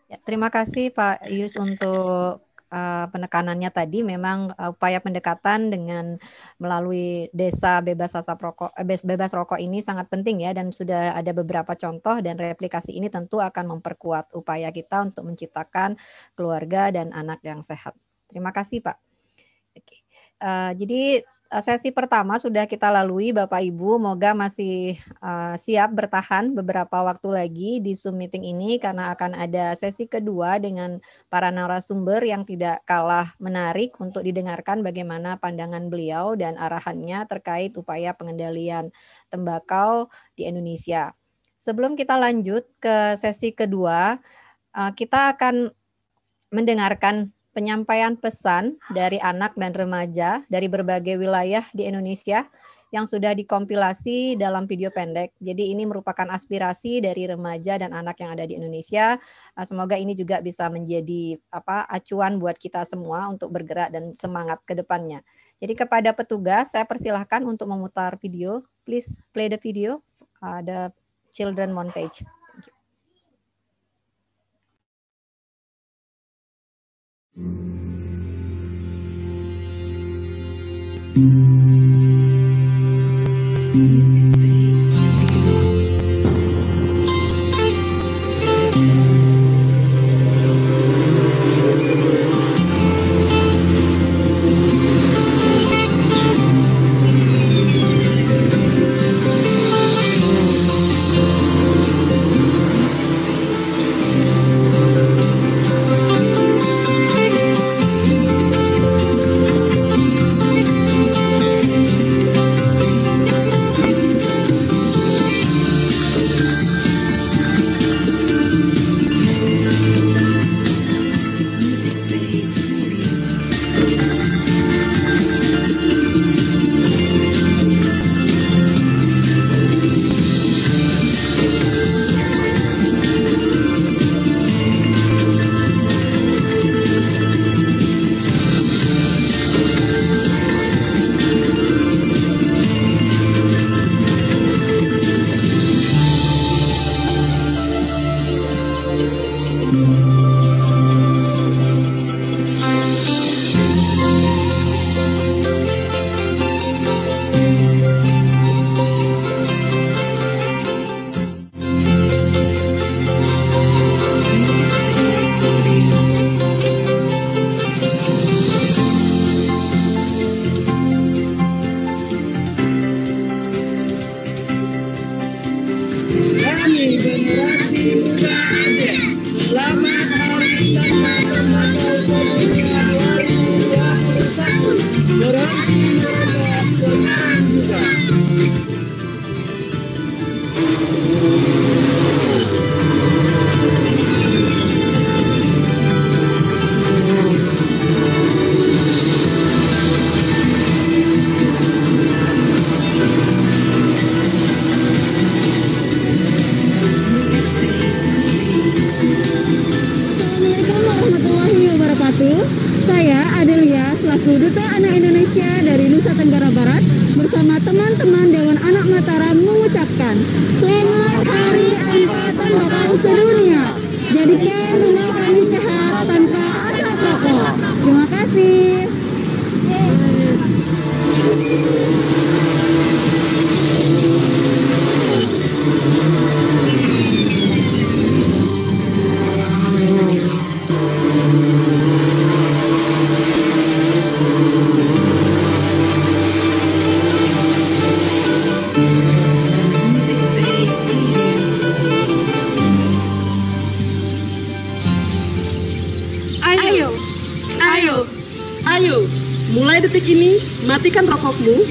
Ya, terima kasih Pak Yus untuk uh, penekanannya tadi memang eh, upaya pendekatan dengan melalui desa bebas asap rokok eh, bebas rokok ini sangat penting ya dan sudah ada beberapa contoh dan replikasi ini tentu akan memperkuat upaya kita untuk menciptakan keluarga dan anak yang sehat. Terima kasih Pak. Uh, jadi Eh, sesi pertama sudah kita lalui Bapak Ibu. Moga masih uh, siap bertahan beberapa waktu lagi di Zoom meeting ini karena akan ada sesi kedua dengan para narasumber yang tidak kalah menarik untuk didengarkan bagaimana pandangan beliau dan arahannya terkait upaya pengendalian tembakau di Indonesia. Sebelum kita lanjut ke sesi kedua, uh, kita akan mendengarkan penyampaian pesan dari anak dan remaja dari berbagai wilayah di Indonesia yang sudah dikompilasi dalam video pendek. Jadi ini merupakan aspirasi dari remaja dan anak yang ada di Indonesia. Ah, semoga ini juga bisa menjadi apa acuan buat kita semua untuk bergerak dan semangat ke depannya. Jadi kepada petugas saya persilahkan untuk memutar video. Please play the video. Ada children montage. Mm-hmm.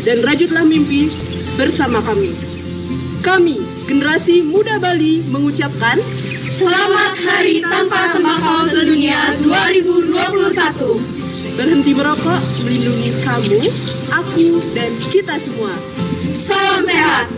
dan rajutlah mimpi bersama kami. Kami, generasi muda Bali, mengucapkan Selamat Hari Tanpa Tembakau Sedunia 2021. Berhenti merokok melindungi kamu, aku, dan kita semua. Salam sehat.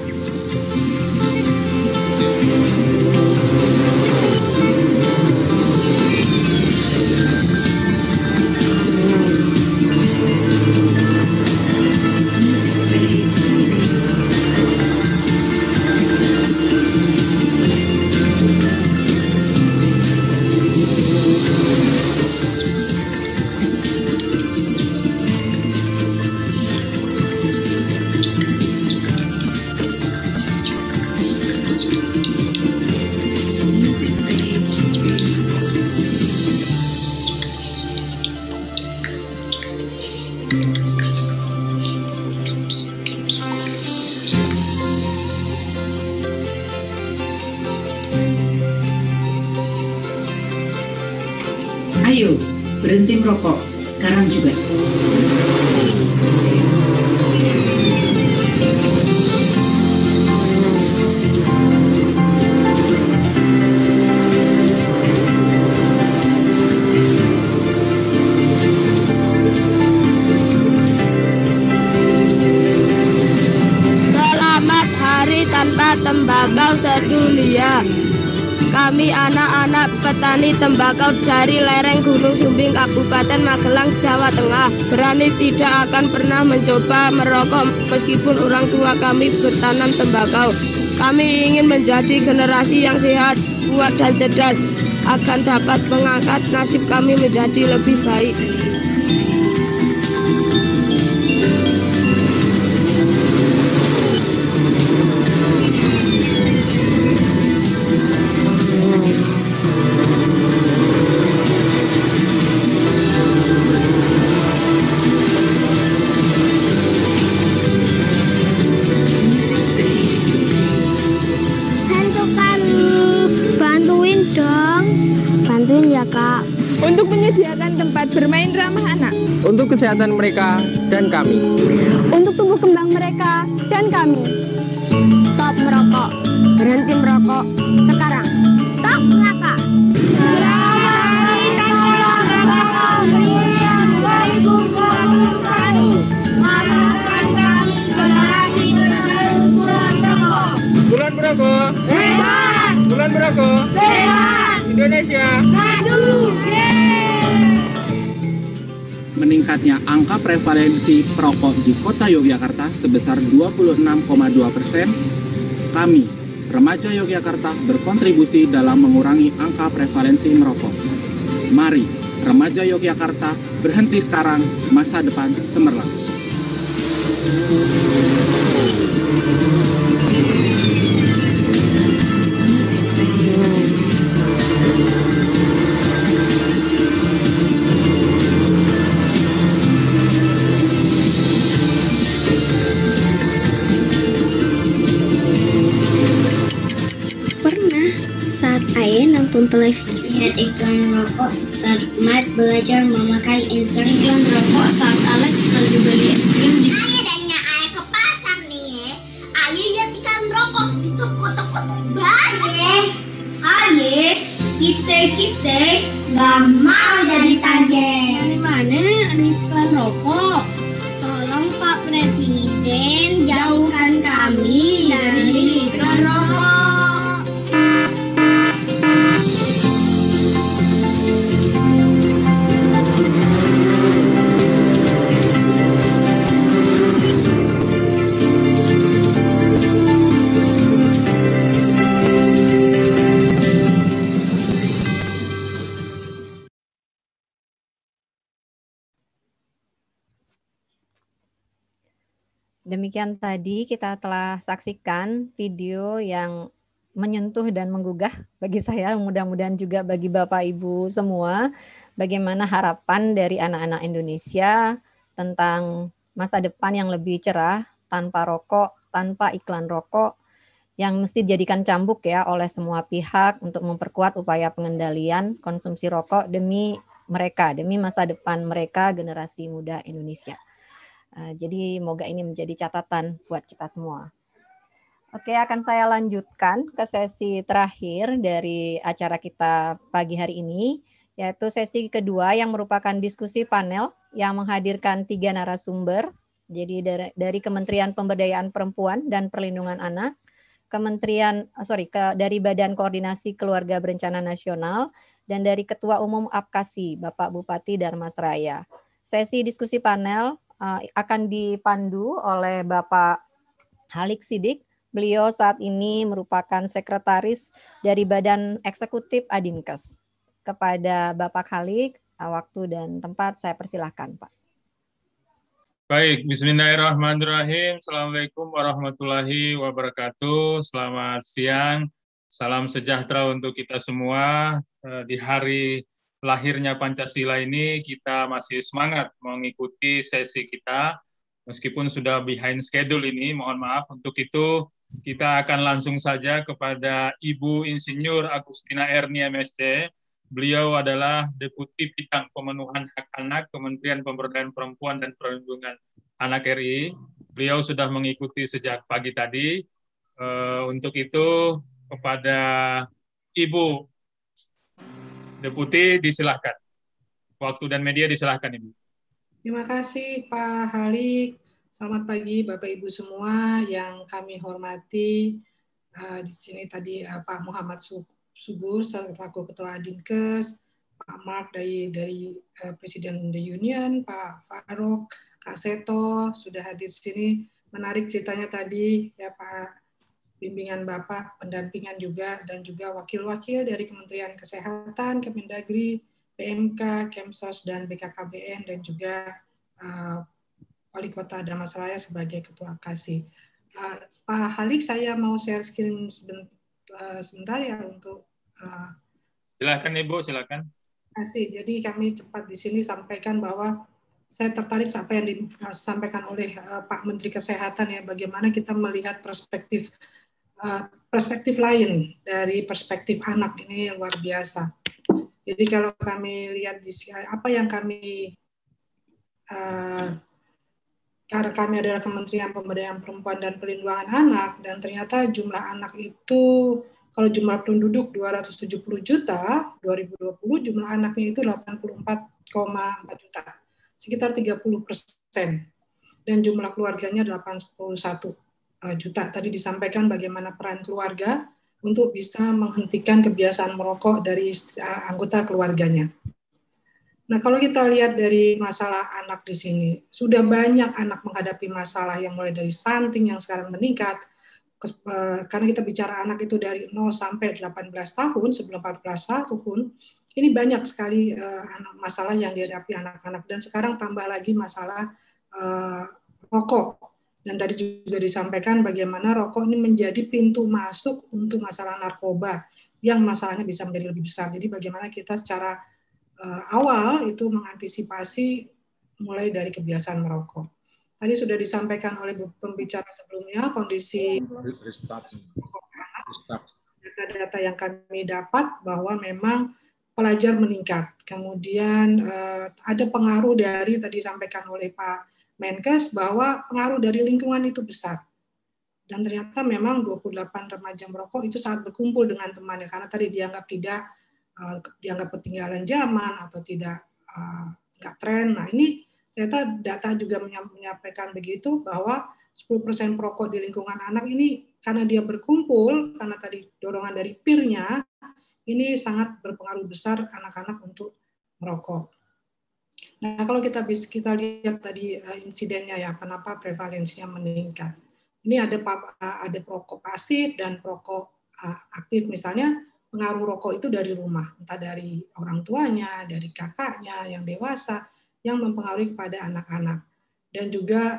petani tembakau dari lereng Gunung Sumbing Kabupaten Magelang Jawa Tengah berani tidak akan pernah mencoba merokok meskipun orang tua kami bertanam tembakau kami ingin menjadi generasi yang sehat kuat dan cerdas akan dapat mengangkat nasib kami menjadi lebih baik kesehatan mereka dan kami. Untuk tumbuh kembang mereka dan kami. Stop merokok. Berhenti merokok sekarang. meningkatnya angka prevalensi perokok di kota Yogyakarta sebesar 26,2 persen, kami, remaja Yogyakarta, berkontribusi dalam mengurangi angka prevalensi merokok. Mari, remaja Yogyakarta, berhenti sekarang, masa depan cemerlang. televisi. Lihat iklan rokok saat Matt belajar memakai internet. Iklan rokok saat Alex lagi beli es krim di... Ayo dannya ayo ke pasar nih ya. Ayo lihat iklan rokok di toko-toko tuh banyak. Ayo, ayo, kita-kita gak mau demikian tadi kita telah saksikan video yang menyentuh dan menggugah bagi saya, mudah-mudahan juga bagi Bapak Ibu semua, bagaimana harapan dari anak-anak Indonesia tentang masa depan yang lebih cerah tanpa rokok, tanpa iklan rokok yang mesti dijadikan cambuk ya oleh semua pihak untuk memperkuat upaya pengendalian konsumsi rokok demi mereka, demi masa depan mereka generasi muda Indonesia. Eh, jadi moga ini menjadi catatan buat kita semua. Oke, akan saya lanjutkan ke sesi terakhir dari acara kita pagi hari ini, yaitu sesi kedua yang merupakan diskusi panel yang menghadirkan tiga narasumber, jadi dari, Kementerian Pemberdayaan Perempuan dan Perlindungan Anak, Kementerian eh, sorry ke, dari Badan Koordinasi Keluarga Berencana Nasional dan dari Ketua Umum APKASI Bapak Bupati Darmasraya. Sesi diskusi panel Eh, akan dipandu oleh Bapak Halik Sidik. Beliau saat ini merupakan sekretaris dari Badan Eksekutif Adinkes. Kepada Bapak Halik, eh, waktu dan tempat saya persilahkan, Pak. Baik, bismillahirrahmanirrahim. Assalamualaikum warahmatullahi wabarakatuh. Selamat siang. Salam sejahtera untuk kita semua eh, di hari lahirnya Pancasila ini kita masih semangat mengikuti sesi kita meskipun sudah behind schedule ini mohon maaf untuk itu kita akan langsung saja kepada Ibu Insinyur Agustina Erni MSC beliau adalah Deputi Bidang Pemenuhan Hak Anak Kementerian Pemberdayaan Perempuan dan Perlindungan Anak RI beliau sudah mengikuti sejak pagi tadi eh, untuk itu kepada Ibu Deputi disilahkan. Waktu dan media disilahkan, Ibu. Terima kasih Pak Halik. Selamat pagi Bapak Ibu semua yang kami hormati. Eh, di sini tadi eh, Pak Muhammad Subur selaku Ketua Dinkes, Pak Mark dari dari eh, Presiden the Union, Pak Farok, Kak Seto sudah hadir di sini. Menarik ceritanya tadi ya Pak bimbingan Bapak, pendampingan juga, dan juga wakil-wakil dari Kementerian Kesehatan, Kemendagri, PMK, Kemsos, dan BKKBN, dan juga uh, Wali Kota Damasraya sebagai Ketua Kasih. Uh, Pak Halik, saya mau share screen sebentar, uh, sebentar ya untuk... Uh, silakan Ibu, silakan. Kasih. Jadi kami cepat di sini sampaikan bahwa saya tertarik apa yang disampaikan oleh uh, Pak Menteri Kesehatan ya, bagaimana kita melihat perspektif Ah, perspektif lain dari perspektif anak ini luar biasa. Jadi kalau kami lihat di apa yang kami uh, karena kami adalah Kementerian Pemberdayaan Perempuan dan Perlindungan Anak dan ternyata jumlah anak itu kalau jumlah penduduk 270 juta 2020 jumlah anaknya itu 84,4 juta sekitar 30 persen dan jumlah keluarganya 81 Eh, juta. Tadi disampaikan bagaimana peran keluarga untuk bisa menghentikan kebiasaan merokok dari anggota keluarganya. Nah, kalau kita lihat dari masalah anak di sini, sudah banyak anak menghadapi masalah yang mulai dari stunting yang sekarang meningkat, eh, karena kita bicara anak itu dari 0 sampai 18 tahun, sebelum 14 tahun, ini banyak sekali eh, masalah yang dihadapi anak-anak. Dan sekarang tambah lagi masalah rokok. Dan tadi juga disampaikan bagaimana rokok ini menjadi pintu masuk untuk masalah narkoba yang masalahnya bisa menjadi lebih besar. Jadi bagaimana kita secara uh, awal itu mengantisipasi mulai dari kebiasaan merokok. Tadi sudah disampaikan oleh pembicara sebelumnya kondisi data-data yang kami dapat bahwa memang pelajar meningkat. Kemudian uh, ada pengaruh dari tadi disampaikan oleh Pak Menkes bahwa pengaruh dari lingkungan itu besar. Dan ternyata memang 28 remaja merokok itu sangat berkumpul dengan temannya karena tadi dianggap tidak eh, dianggap ketinggalan zaman atau tidak enggak eh, tren. Nah ini ternyata data juga menyampaikan begitu bahwa 10% perokok di lingkungan anak ini karena dia berkumpul, karena tadi dorongan dari pirnya ini sangat berpengaruh besar anak-anak untuk merokok. Nah, kalau kita bisa kita lihat tadi eh, insidennya ya, kenapa prevalensinya meningkat. Ini ada eh, ada perokok pasif dan perokok eh, aktif misalnya pengaruh rokok itu dari rumah, entah dari orang tuanya, dari kakaknya yang dewasa yang mempengaruhi kepada anak-anak. Dan juga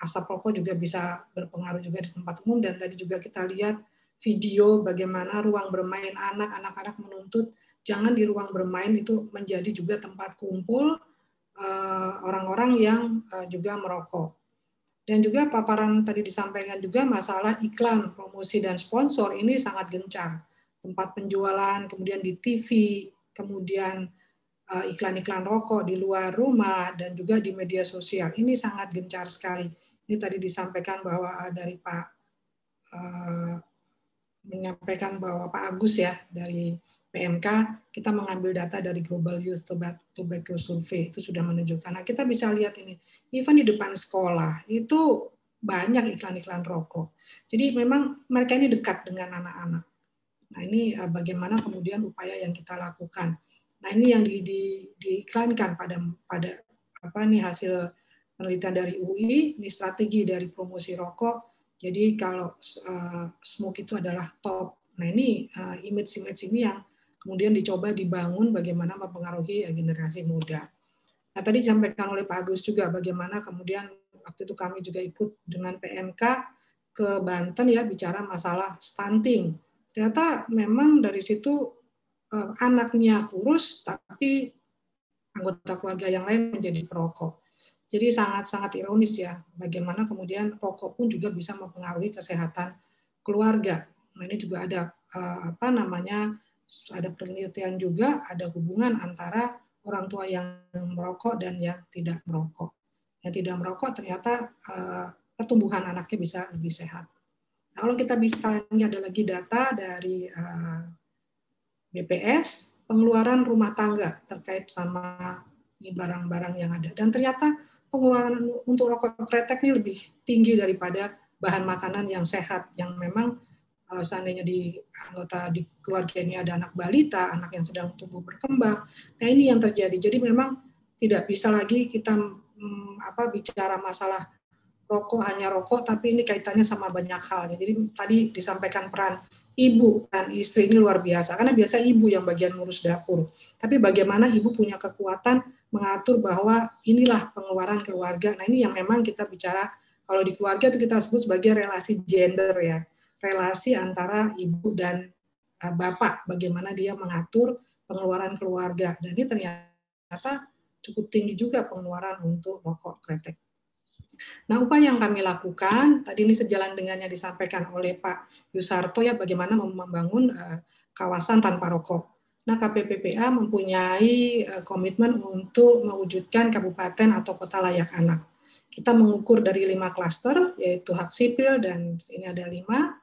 asap rokok juga bisa berpengaruh juga di tempat umum dan tadi juga kita lihat video bagaimana ruang bermain anak, anak-anak menuntut jangan di ruang bermain itu menjadi juga tempat kumpul eh, orang-orang yang eh, juga merokok. Dan juga paparan tadi disampaikan juga masalah iklan, promosi, dan sponsor ini sangat gencar. Tempat penjualan, kemudian di TV, kemudian eh, iklan-iklan rokok di luar rumah, dan juga di media sosial. Ini sangat gencar sekali. Ini tadi disampaikan bahwa dari Pak menyampaikan bahwa Pak Agus ya dari PMK kita mengambil data dari Global Youth Tobacco Survey itu sudah menunjukkan. Nah kita bisa lihat ini, even di depan sekolah itu banyak iklan-iklan rokok. Jadi memang mereka ini dekat dengan anak-anak. Nah ini eh, bagaimana kemudian upaya yang kita lakukan. Nah ini yang di, di, diiklankan pada pada apa nih hasil penelitian dari UI, ini strategi dari promosi rokok. Jadi kalau uh, smoke itu adalah top. Nah ini image eh, image-image ini yang kemudian dicoba dibangun bagaimana mempengaruhi eh, generasi muda. Nah, tadi disampaikan oleh Pak Agus juga bagaimana kemudian waktu itu kami juga ikut dengan PMK ke Banten ya bicara masalah stunting. Ternyata memang dari situ eh, anaknya kurus tapi anggota keluarga yang lain menjadi perokok. Jadi sangat-sangat ironis ya bagaimana kemudian rokok pun juga bisa mempengaruhi kesehatan keluarga. Nah, ini juga ada eh, apa namanya ada penelitian juga ada hubungan antara orang tua yang merokok dan yang tidak merokok. Yang tidak merokok ternyata eh, pertumbuhan anaknya bisa lebih sehat. Nah, kalau kita bisa ini ada lagi data dari eh, BPS pengeluaran rumah tangga terkait sama barang-barang yang ada dan ternyata pengeluaran untuk rokok kretek ini lebih tinggi daripada bahan makanan yang sehat yang memang uh, seandainya di anggota di keluarga ini ada anak balita, anak yang sedang tumbuh berkembang. Nah, ini yang terjadi. Jadi memang tidak bisa lagi kita um, apa bicara masalah rokok hanya rokok tapi ini kaitannya sama banyak hal. Jadi tadi disampaikan peran ibu dan istri ini luar biasa karena biasa ibu yang bagian ngurus dapur. Tapi bagaimana ibu punya kekuatan mengatur bahwa inilah pengeluaran keluarga. Nah, ini yang memang kita bicara kalau di keluarga itu kita sebut sebagai relasi gender ya relasi antara ibu dan e, bapak, bagaimana dia mengatur pengeluaran keluarga. Dan ini ternyata cukup tinggi juga pengeluaran untuk rokok kretek. Nah, upaya yang kami lakukan tadi ini sejalan dengannya disampaikan oleh Pak Yusarto ya bagaimana membangun e, kawasan tanpa rokok. Nah, KPPPA mempunyai e, komitmen untuk mewujudkan kabupaten atau kota layak anak. Kita mengukur dari lima klaster, yaitu hak sipil dan ini ada lima,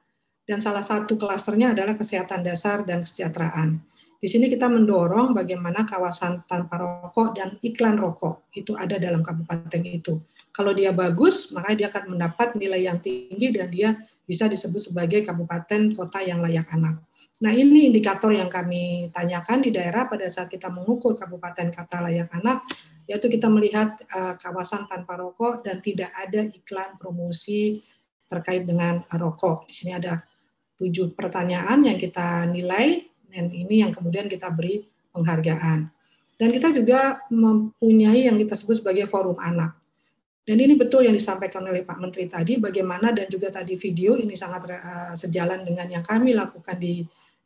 dan salah satu klasternya adalah kesehatan dasar dan kesejahteraan. Di sini kita mendorong bagaimana kawasan tanpa rokok dan iklan rokok itu ada dalam kabupaten itu. Kalau dia bagus, maka dia akan mendapat nilai yang tinggi dan dia bisa disebut sebagai kabupaten kota yang layak anak. Nah, ini indikator yang kami tanyakan di daerah pada saat kita mengukur kabupaten kota layak anak, yaitu kita melihat uh, kawasan tanpa rokok dan tidak ada iklan promosi terkait dengan rokok. Di sini ada tujuh pertanyaan yang kita nilai dan ini yang kemudian kita beri penghargaan. Dan kita juga mempunyai yang kita sebut sebagai forum anak. Dan ini betul yang disampaikan oleh Pak Menteri tadi, bagaimana dan juga tadi video ini sangat eh, sejalan dengan yang kami lakukan di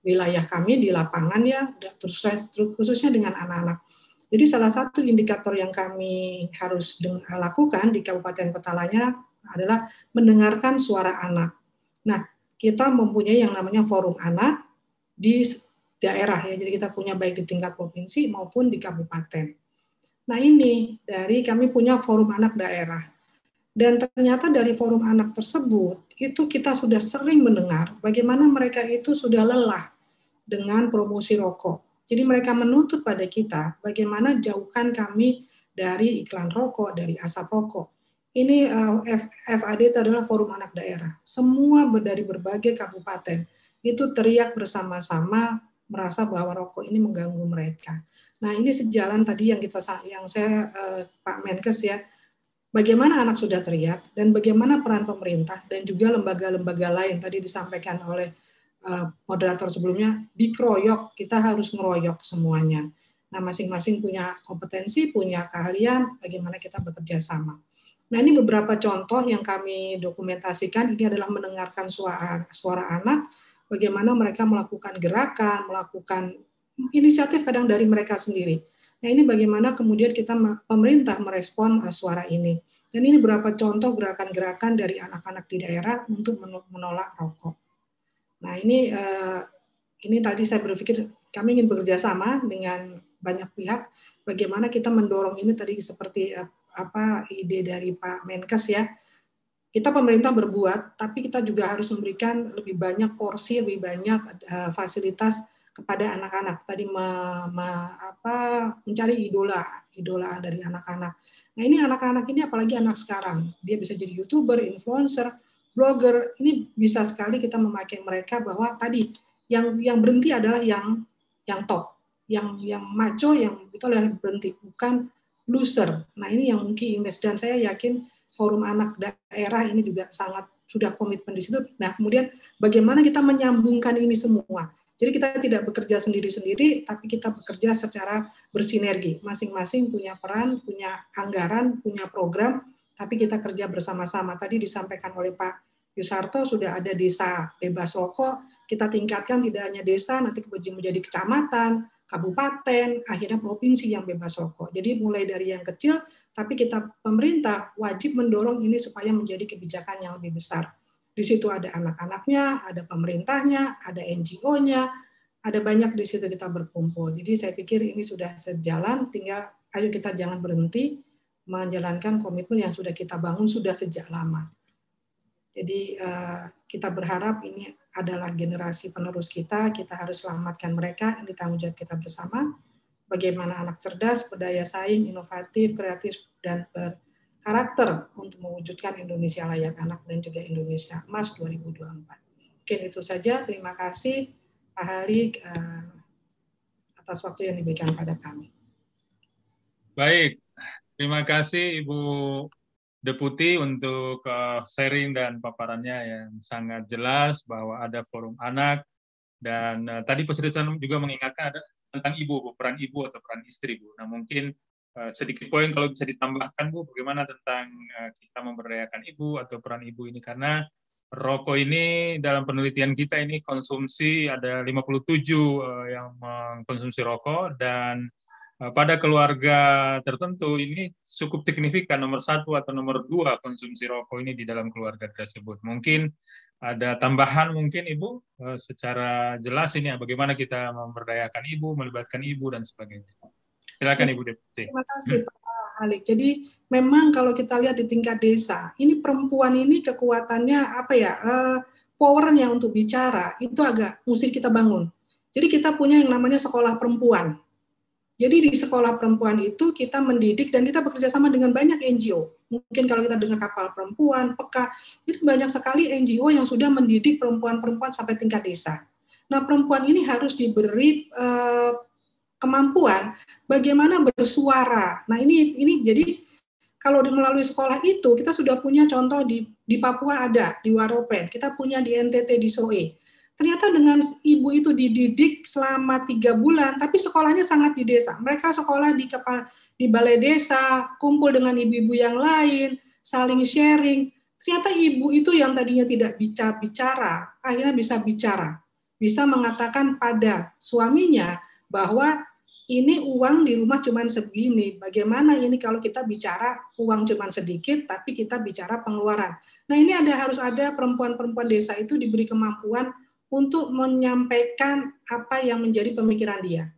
wilayah kami di lapangan ya, terus khususnya dengan anak-anak. Jadi salah satu indikator yang kami harus eh, lakukan di Kabupaten Kota lainnya adalah mendengarkan suara anak. Nah, kita mempunyai yang namanya forum anak di daerah ya. Jadi kita punya baik di tingkat provinsi maupun di kabupaten. Nah, ini dari kami punya forum anak daerah. Dan ternyata dari forum anak tersebut itu kita sudah sering mendengar bagaimana mereka itu sudah lelah dengan promosi rokok. Jadi mereka menuntut pada kita bagaimana jauhkan kami dari iklan rokok, dari asap rokok ini eh, FAD itu adalah forum anak daerah. Semua dari berbagai kabupaten itu teriak bersama-sama merasa bahwa rokok ini mengganggu mereka. Nah ini sejalan tadi yang kita yang saya eh, Pak Menkes ya, bagaimana anak sudah teriak dan bagaimana peran pemerintah dan juga lembaga-lembaga lain tadi disampaikan oleh eh, moderator sebelumnya dikeroyok kita harus ngeroyok semuanya. Nah masing-masing punya kompetensi, punya keahlian, bagaimana kita bekerja sama. Nah ini beberapa contoh yang kami dokumentasikan. Ini adalah mendengarkan suara suara anak, bagaimana mereka melakukan gerakan, melakukan inisiatif kadang dari mereka sendiri. Nah ini bagaimana kemudian kita pemerintah merespon eh, suara ini. Dan ini beberapa contoh gerakan-gerakan dari anak-anak di daerah untuk menolak rokok. Nah ini eh, ini tadi saya berpikir kami ingin bekerja sama dengan banyak pihak bagaimana kita mendorong ini tadi seperti eh, apa ide dari Pak Menkes ya. Kita pemerintah berbuat, tapi kita juga harus memberikan lebih banyak porsi, lebih banyak uh, fasilitas kepada anak-anak. Tadi me, me, apa, mencari idola, idola dari anak-anak. Nah ini anak-anak ini apalagi anak sekarang, dia bisa jadi youtuber, influencer, blogger. Ini bisa sekali kita memakai mereka bahwa tadi yang yang berhenti adalah yang yang top, yang yang maco, yang itu adalah berhenti, bukan loser. Nah ini yang mungkin image dan saya yakin forum anak daerah ini juga sangat sudah komitmen di situ. Nah kemudian bagaimana kita menyambungkan ini semua? Jadi kita tidak bekerja sendiri-sendiri, tapi kita bekerja secara bersinergi. Masing-masing punya peran, punya anggaran, punya program, tapi kita kerja bersama-sama. Tadi disampaikan oleh Pak Yusarto sudah ada desa bebas rokok, kita tingkatkan tidak hanya desa, nanti menjadi kecamatan, kabupaten, akhirnya provinsi yang bebas rokok. Jadi mulai dari yang kecil, tapi kita pemerintah wajib mendorong ini supaya menjadi kebijakan yang lebih besar. Di situ ada anak-anaknya, ada pemerintahnya, ada NGO-nya, ada banyak di situ kita berkumpul. Jadi saya pikir ini sudah sejalan, tinggal ayo kita jangan berhenti menjalankan komitmen yang sudah kita bangun sudah sejak lama. Jadi eh, kita berharap ini adalah generasi penerus kita, kita harus selamatkan mereka, ini tanggung jawab kita bersama. Bagaimana anak cerdas, berdaya saing, inovatif, kreatif, dan berkarakter untuk mewujudkan Indonesia layak anak dan juga Indonesia emas 2024. Mungkin itu saja. Terima kasih Pak Hali eh, atas waktu yang diberikan pada kami. Baik, terima kasih Ibu Deputi untuk uh, sharing dan paparannya yang sangat jelas bahwa ada forum anak dan uh, tadi peserta juga mengingatkan ada tentang ibu, Bu, peran ibu atau peran istri, Bu. Nah, mungkin uh, sedikit poin kalau bisa ditambahkan, Bu, bagaimana tentang uh, kita memberdayakan ibu atau peran ibu ini karena rokok ini dalam penelitian kita ini konsumsi ada 57 uh, yang mengkonsumsi rokok dan Eh, pada keluarga tertentu ini cukup signifikan nomor satu atau nomor dua konsumsi rokok ini di dalam keluarga tersebut. Mungkin ada tambahan mungkin ibu eh, secara jelas ini ya, bagaimana kita memberdayakan ibu, melibatkan ibu dan sebagainya. Silakan ibu deputi. Terima kasih Pak Ali. Jadi memang kalau kita lihat di tingkat desa, ini perempuan ini kekuatannya apa ya? Eh, powernya untuk bicara itu agak mesti kita bangun. Jadi kita punya yang namanya sekolah perempuan jadi di sekolah perempuan itu kita mendidik dan kita bekerja sama dengan banyak NGO. Mungkin kalau kita dengar kapal perempuan, peka, itu banyak sekali NGO yang sudah mendidik perempuan-perempuan sampai tingkat desa. Nah perempuan ini harus diberi eh, kemampuan bagaimana bersuara. Nah ini ini jadi kalau melalui sekolah itu kita sudah punya contoh di di Papua ada di Waropen, kita punya di NTT di Soe. Ternyata dengan ibu itu dididik selama tiga bulan, tapi sekolahnya sangat di desa. Mereka sekolah di kepala, di balai desa, kumpul dengan ibu-ibu yang lain, saling sharing. Ternyata ibu itu yang tadinya tidak bisa bicara akhirnya bisa bicara, bisa mengatakan pada suaminya bahwa ini uang di rumah cuma segini. Bagaimana ini kalau kita bicara uang cuma sedikit, tapi kita bicara pengeluaran. Nah ini ada harus ada perempuan-perempuan desa itu diberi kemampuan untuk menyampaikan apa yang menjadi pemikiran dia.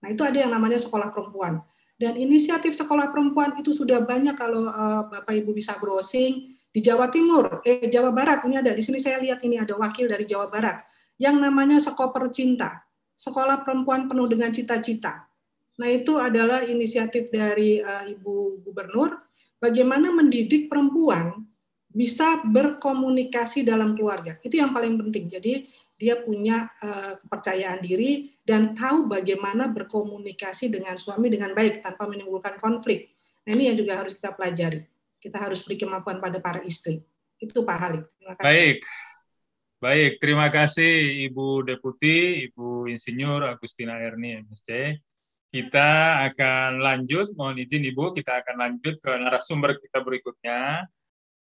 Nah, itu ada yang namanya sekolah perempuan. Dan inisiatif sekolah perempuan itu sudah banyak kalau uh, Bapak Ibu bisa browsing di Jawa Timur, eh Jawa Barat ini ada. Di sini saya lihat ini ada wakil dari Jawa Barat yang namanya Sekoper Percinta, Sekolah perempuan penuh dengan cita-cita. Nah, itu adalah inisiatif dari uh, Ibu Gubernur bagaimana mendidik perempuan bisa berkomunikasi dalam keluarga. Itu yang paling penting. Jadi dia punya uh, kepercayaan diri dan tahu bagaimana berkomunikasi dengan suami dengan baik tanpa menimbulkan konflik. Nah, ini yang juga harus kita pelajari. Kita harus beri kemampuan pada para istri. Itu Pak Halik. Terima kasih. Baik. Baik, terima kasih Ibu Deputi, Ibu Insinyur Agustina Erni MSC. Kita akan lanjut, mohon izin Ibu, kita akan lanjut ke narasumber kita berikutnya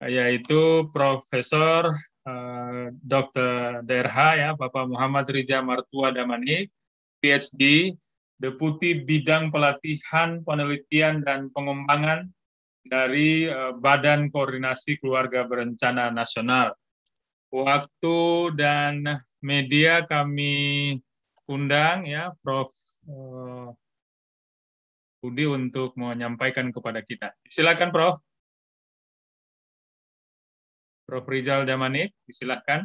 yaitu Profesor uh, eh, Dr. DRH ya Bapak Muhammad Rija Martua Damani PhD, Deputi Bidang Pelatihan, Penelitian dan Pengembangan dari uh, Badan Koordinasi Keluarga Berencana Nasional. Waktu dan media kami undang ya Prof uh, Budi untuk menyampaikan kepada kita. Silakan Prof. Prof. Rizal Damanik, disilahkan.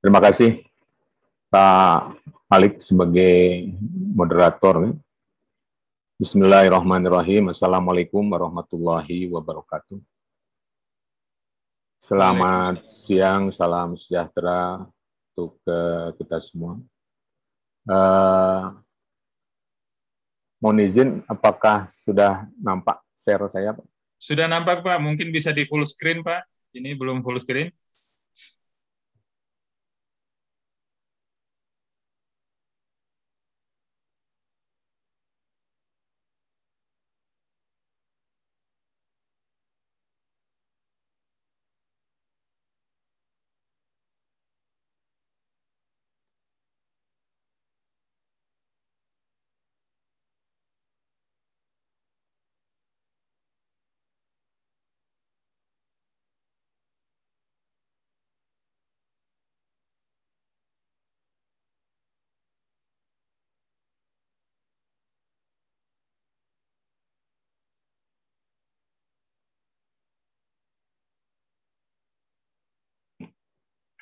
Terima kasih Pak Malik sebagai moderator. Bismillahirrahmanirrahim. Assalamualaikum warahmatullahi wabarakatuh. Selamat siang, salam sejahtera untuk kita semua. Uh, mohon izin, apakah sudah nampak share saya, Pak? Sudah nampak, Pak. Mungkin bisa di full screen, Pak. Ini belum full screen.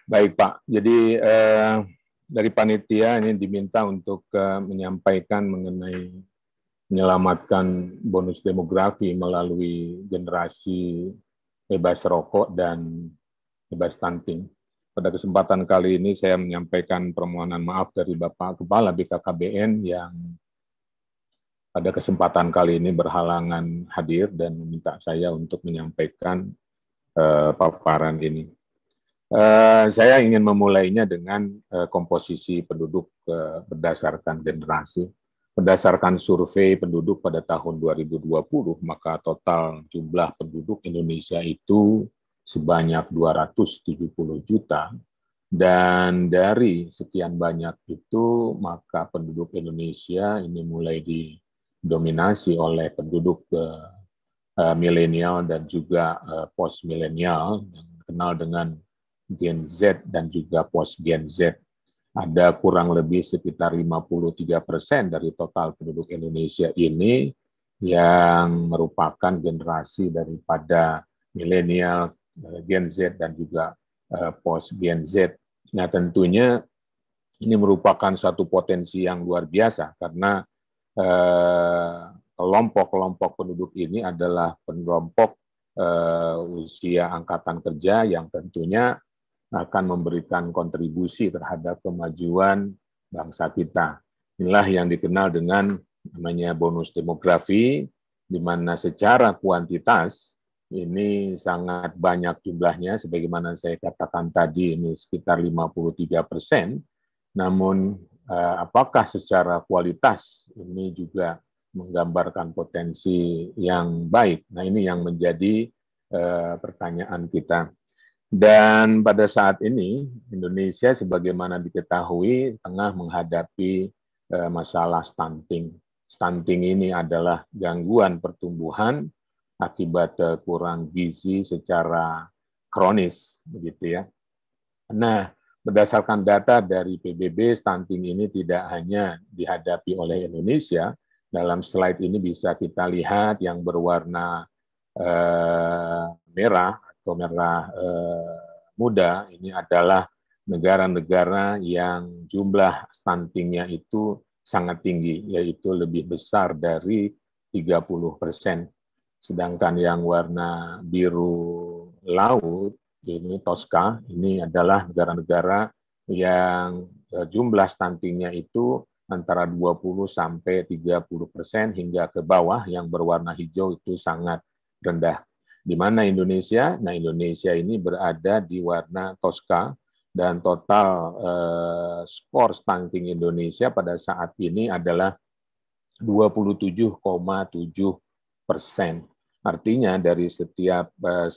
Baik Pak, jadi eh, dari panitia ini diminta untuk eh, menyampaikan mengenai menyelamatkan bonus demografi melalui generasi bebas rokok dan bebas stunting. Pada kesempatan kali ini saya menyampaikan permohonan maaf dari Bapak Kepala BKKBN yang pada kesempatan kali ini berhalangan hadir dan meminta saya untuk menyampaikan eh, paparan ini. Eh, saya ingin memulainya dengan uh, komposisi penduduk uh, berdasarkan generasi. Berdasarkan survei penduduk pada tahun 2020, maka total jumlah penduduk Indonesia itu sebanyak 270 juta. Dan dari sekian banyak itu, maka penduduk Indonesia ini mulai didominasi oleh penduduk milenial dan juga post milenial yang kenal dengan Gen Z dan juga post Gen Z. Ada kurang lebih sekitar 53 persen dari total penduduk Indonesia ini yang merupakan generasi daripada milenial, eh, Gen Z, dan juga eh, post Gen Z. Nah tentunya ini merupakan satu potensi yang luar biasa karena eh, kelompok-kelompok penduduk ini adalah kelompok usia angkatan kerja yang tentunya akan memberikan kontribusi terhadap kemajuan bangsa kita. Inilah yang dikenal dengan namanya bonus demografi, di mana secara kuantitas ini sangat banyak jumlahnya, sebagaimana saya katakan tadi ini sekitar 53 persen, namun eh, apakah secara kualitas ini juga menggambarkan potensi yang baik? Nah ini yang menjadi eh, pertanyaan kita. Dan pada saat ini Indonesia sebagaimana diketahui tengah menghadapi eh, masalah stunting. Stunting ini adalah gangguan pertumbuhan akibat eh, kurang gizi secara kronis, begitu ya. Nah, berdasarkan data dari PBB, stunting ini tidak hanya dihadapi oleh Indonesia. Dalam slide ini bisa kita lihat yang berwarna eh, merah atau katakanlah e, muda ini adalah negara-negara yang jumlah stuntingnya itu sangat tinggi, yaitu lebih besar dari 30 persen. Sedangkan yang warna biru laut, ini Tosca, ini adalah negara-negara yang eh, jumlah stuntingnya itu antara 20 sampai 30 persen hingga ke bawah, yang berwarna hijau itu sangat rendah. Di mana Indonesia? Nah, Indonesia ini berada di warna Tosca dan total eh, skor stunting Indonesia pada saat ini adalah 27,7 persen. Artinya dari setiap eh, 100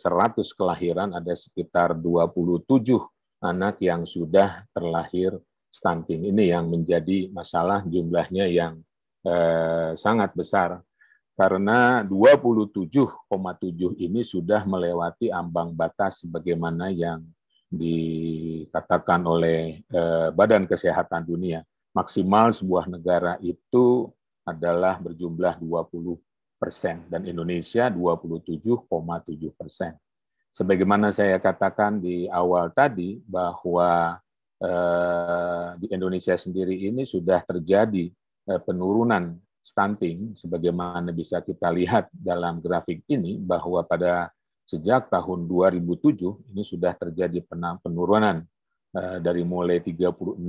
kelahiran ada sekitar 27 anak yang sudah terlahir stunting. Ini yang menjadi masalah jumlahnya yang eh, sangat besar karena 27,7 ini sudah melewati ambang batas sebagaimana yang dikatakan oleh eh, Badan Kesehatan Dunia. Maksimal sebuah negara itu adalah berjumlah 20 persen dan Indonesia 27,7 persen. Sebagaimana saya katakan di awal tadi bahwa eh, di Indonesia sendiri ini sudah terjadi eh, penurunan stunting, sebagaimana bisa kita lihat dalam grafik ini, bahwa pada sejak tahun 2007 ini sudah terjadi penurunan eh, dari mulai 36,8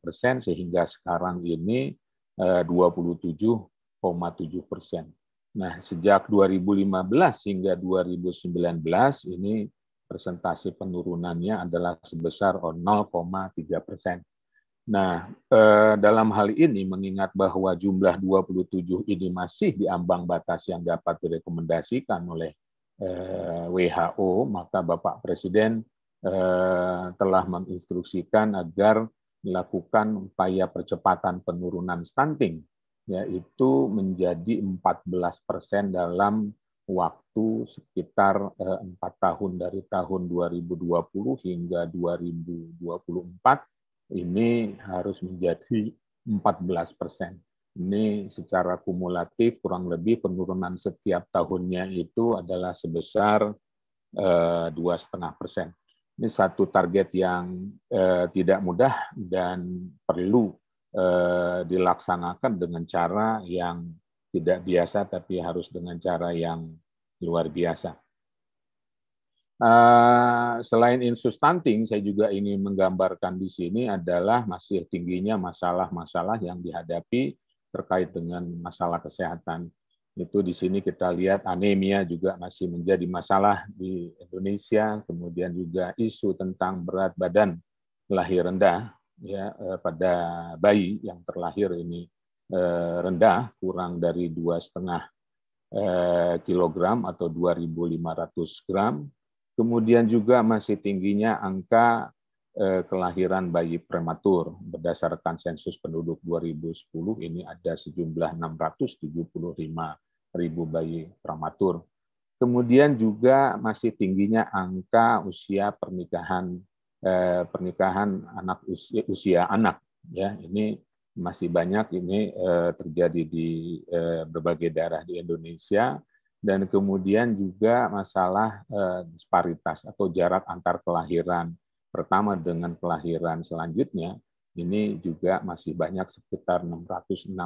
persen sehingga sekarang ini 27,7 eh, persen. Nah, sejak 2015 hingga 2019 ini persentase penurunannya adalah sebesar 0,3 persen. Nah, eh, dalam hal ini mengingat bahwa jumlah 27 ini masih di ambang batas yang dapat direkomendasikan oleh eh, WHO, maka Bapak Presiden eh, telah menginstruksikan agar dilakukan upaya percepatan penurunan stunting yaitu menjadi 14 persen dalam waktu sekitar empat tahun dari tahun 2020 hingga 2024 ini harus menjadi 14 persen. Ini secara kumulatif kurang lebih penurunan setiap tahunnya itu adalah sebesar eh, dua setengah persen. Ini satu target yang eh, tidak mudah dan perlu eh, dilaksanakan dengan cara yang tidak biasa, tapi harus dengan cara yang luar biasa. Eh, selain insus stunting, saya juga ingin menggambarkan di sini adalah masih tingginya masalah-masalah yang dihadapi terkait dengan masalah kesehatan. Itu di sini kita lihat anemia juga masih menjadi masalah di Indonesia, kemudian juga isu tentang berat badan lahir rendah ya eh, pada bayi yang terlahir ini eh, rendah kurang dari dua setengah kilogram atau 2.500 gram Kemudian juga masih tingginya angka eh, kelahiran bayi prematur. Berdasarkan sensus penduduk 2010 ini ada sejumlah 675 ribu bayi prematur. Kemudian juga masih tingginya angka usia pernikahan eh, pernikahan anak usia, usia anak ya ini masih banyak ini eh, terjadi di berbagai daerah di Indonesia dan kemudian juga masalah eh, disparitas atau jarak antar kelahiran pertama dengan kelahiran selanjutnya ini juga masih banyak sekitar 663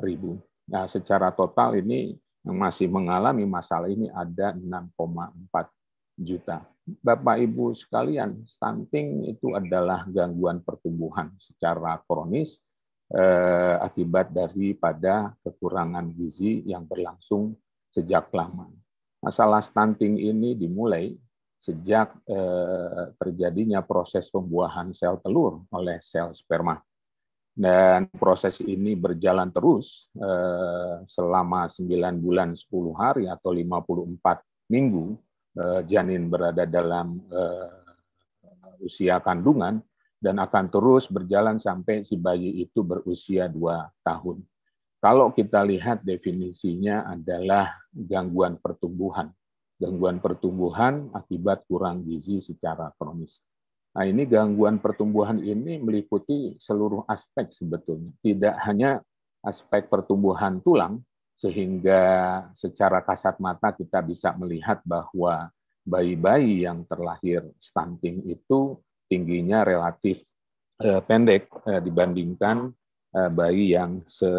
ribu. Nah, secara total ini masih mengalami masalah ini ada 6,4 juta. Bapak Ibu sekalian, stunting itu adalah gangguan pertumbuhan secara kronis eh, akibat daripada kekurangan gizi yang berlangsung sejak lama. Masalah stunting ini dimulai sejak eh, terjadinya proses pembuahan sel telur oleh sel sperma. Dan proses ini berjalan terus eh, selama 9 bulan 10 hari atau 54 minggu eh, janin berada dalam eh, usia kandungan dan akan terus berjalan sampai si bayi itu berusia 2 tahun. Kalau kita lihat definisinya adalah gangguan pertumbuhan. Gangguan pertumbuhan akibat kurang gizi secara kronis. Nah, ini gangguan pertumbuhan ini meliputi seluruh aspek sebetulnya. Tidak hanya aspek pertumbuhan tulang, sehingga secara kasat mata kita bisa melihat bahwa bayi-bayi yang terlahir stunting itu tingginya relatif eh, pendek eh, dibandingkan eh, bayi yang se,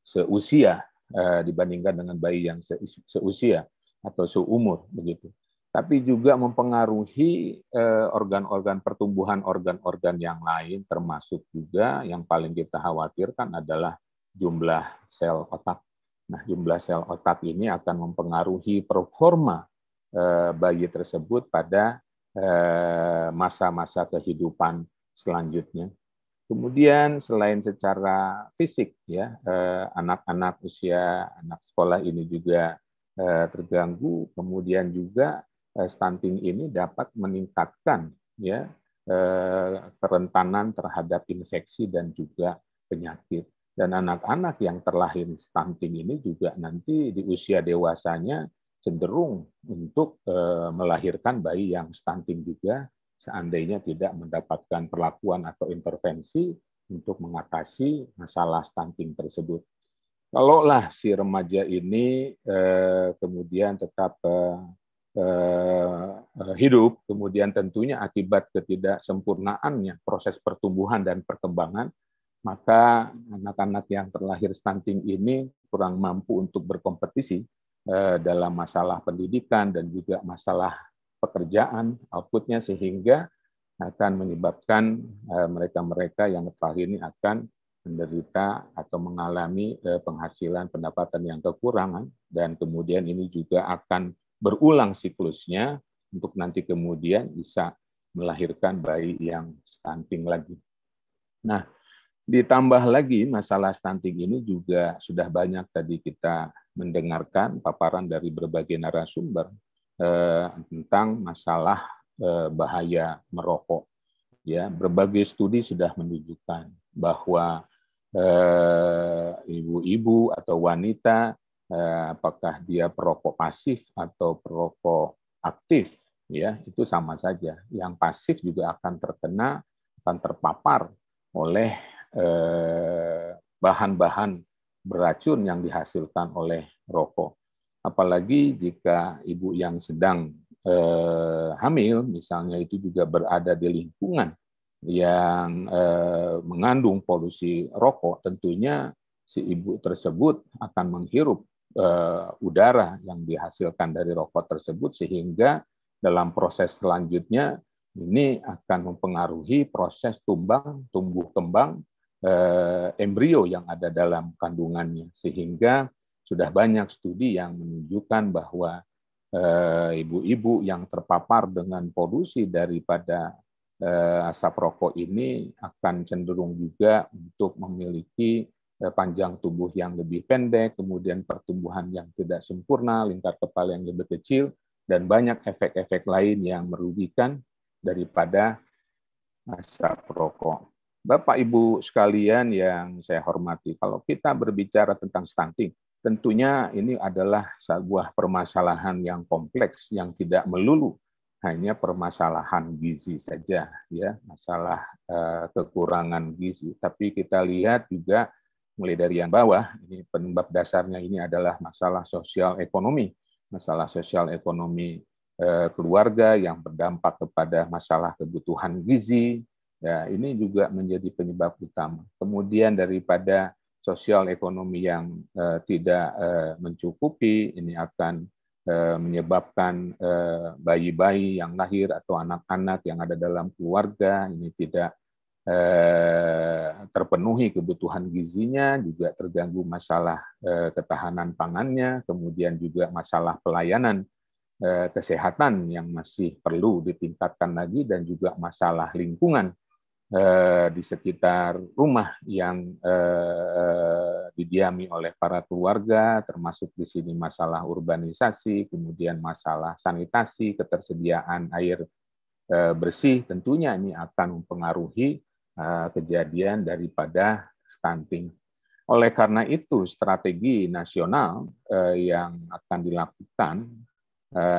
seusia eh, dibandingkan dengan bayi yang se, seusia atau seumur begitu. Tapi juga mempengaruhi eh, organ-organ eh, pertumbuhan organ-organ yang lain, termasuk juga yang paling kita khawatirkan adalah jumlah sel otak. Nah, jumlah sel otak ini akan mempengaruhi performa eh, bayi tersebut pada Eh, masa-masa kehidupan selanjutnya. Kemudian selain secara fisik ya eh, anak-anak usia anak sekolah ini juga eh, terganggu, kemudian juga stunting ini dapat meningkatkan ya kerentanan terhadap infeksi dan juga penyakit. Dan anak-anak yang terlahir stunting ini juga nanti di usia dewasanya cenderung untuk eh, melahirkan bayi yang stunting juga seandainya tidak mendapatkan perlakuan atau intervensi untuk mengatasi masalah stunting tersebut. Kalau lah si remaja ini eh, kemudian tetap eh, hidup, kemudian tentunya akibat ketidaksempurnaannya proses pertumbuhan dan perkembangan, maka anak-anak yang terlahir stunting ini kurang mampu untuk berkompetisi Eh, dalam masalah pendidikan dan juga masalah pekerjaan outputnya sehingga akan menyebabkan eh, mereka-mereka yang terakhir ini akan menderita atau mengalami eh, penghasilan pendapatan yang kekurangan dan kemudian ini juga akan berulang siklusnya untuk nanti kemudian bisa melahirkan bayi yang stunting lagi. Nah, ditambah lagi masalah stunting ini juga sudah banyak tadi kita mendengarkan paparan dari berbagai narasumber eh, tentang masalah eh, bahaya merokok. Ya, berbagai studi sudah menunjukkan bahwa eh, ibu-ibu atau wanita eh, apakah dia perokok pasif atau perokok aktif, ya itu sama saja. Yang pasif juga akan terkena, akan terpapar oleh eh, bahan-bahan beracun yang dihasilkan oleh rokok. Apalagi jika ibu yang sedang eh, hamil, misalnya itu juga berada di lingkungan yang eh, mengandung polusi rokok, tentunya si ibu tersebut akan menghirup eh, udara yang dihasilkan dari rokok tersebut, sehingga dalam proses selanjutnya ini akan mempengaruhi proses tumbang, tumbuh kembang Eh, embrio yang ada dalam kandungannya sehingga sudah banyak studi yang menunjukkan bahwa eh, ibu-ibu yang terpapar dengan polusi daripada eh, asap rokok ini akan cenderung juga untuk memiliki panjang tubuh yang lebih pendek, kemudian pertumbuhan yang tidak sempurna, lingkar kepala yang lebih kecil, dan banyak efek-efek lain yang merugikan daripada asap rokok. Bapak Ibu sekalian yang saya hormati, kalau kita berbicara tentang stunting, tentunya ini adalah sebuah permasalahan yang kompleks yang tidak melulu hanya permasalahan gizi saja ya masalah eh, kekurangan gizi tapi kita lihat juga mulai dari yang bawah ini penyebab dasarnya ini adalah masalah sosial ekonomi masalah sosial ekonomi eh, keluarga yang berdampak kepada masalah kebutuhan gizi Ya, ini juga menjadi penyebab utama. Kemudian daripada sosial ekonomi yang eh, tidak eh, mencukupi, ini akan eh, menyebabkan eh, bayi-bayi yang lahir atau anak-anak yang ada dalam keluarga ini tidak eh, terpenuhi kebutuhan gizinya, juga terganggu masalah eh, ketahanan pangannya, kemudian juga masalah pelayanan kesehatan yang masih perlu ditingkatkan lagi dan juga masalah lingkungan Eh, di sekitar rumah yang eh, didiami oleh para keluarga, termasuk di sini masalah urbanisasi, kemudian masalah sanitasi, ketersediaan air eh, bersih, tentunya ini akan mempengaruhi kejadian daripada stunting. Oleh karena itu, strategi nasional yang akan dilakukan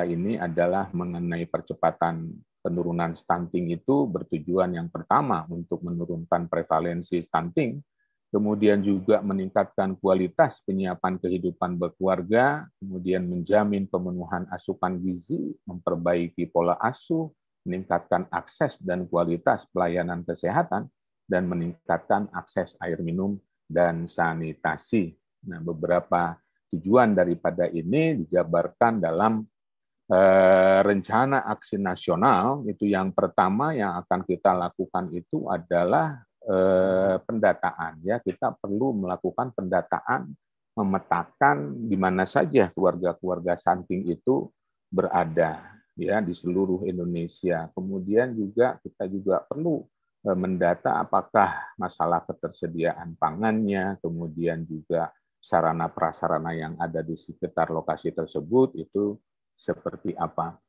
ini adalah mengenai percepatan penurunan stunting itu bertujuan yang pertama untuk menurunkan prevalensi stunting, kemudian juga meningkatkan kualitas penyiapan kehidupan berkeluarga, kemudian menjamin pemenuhan asupan gizi, memperbaiki pola asuh, meningkatkan akses dan kualitas pelayanan kesehatan, dan meningkatkan akses air minum dan sanitasi. Nah, beberapa tujuan daripada ini dijabarkan dalam Eh, rencana aksi nasional itu yang pertama yang akan kita lakukan itu adalah eh, pendataan ya kita perlu melakukan pendataan memetakan di mana saja keluarga-keluarga samping itu berada ya di seluruh Indonesia. Kemudian juga kita juga perlu eh, mendata apakah masalah ketersediaan pangannya, kemudian juga sarana prasarana yang ada di sekitar lokasi tersebut itu seperti apa.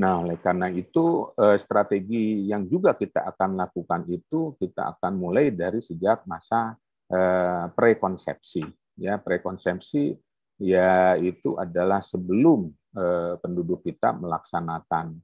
Nah, oleh karena itu eh, strategi yang juga kita akan lakukan itu kita akan mulai dari sejak masa eh, prekonsepsi. Ya, prekonsepsi yaitu adalah sebelum eh, penduduk kita melaksanakan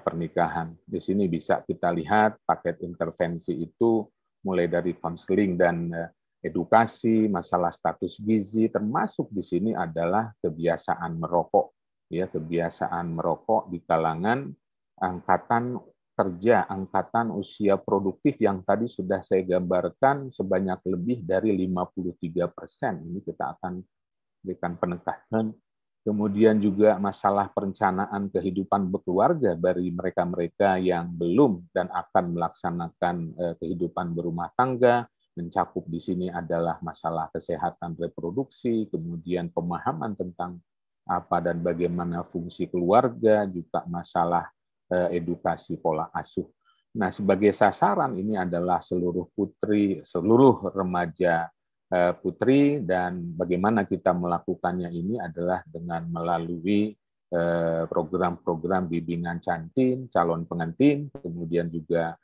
pernikahan. Di sini bisa kita lihat paket intervensi itu mulai dari konseling dan edukasi, masalah status gizi, termasuk di sini adalah kebiasaan merokok ya kebiasaan merokok di kalangan angkatan kerja, angkatan usia produktif yang tadi sudah saya gambarkan sebanyak lebih dari 53 persen. Ini kita akan berikan penekanan. Kemudian juga masalah perencanaan kehidupan berkeluarga dari mereka-mereka yang belum dan akan melaksanakan eh, kehidupan berumah tangga, mencakup di sini adalah masalah kesehatan reproduksi, kemudian pemahaman tentang apa dan bagaimana fungsi keluarga, juga masalah eh, edukasi pola asuh. Nah, sebagai sasaran ini adalah seluruh putri, seluruh remaja eh, putri dan bagaimana kita melakukannya ini adalah dengan melalui eh, program-program bimbingan cantin, calon pengantin, kemudian juga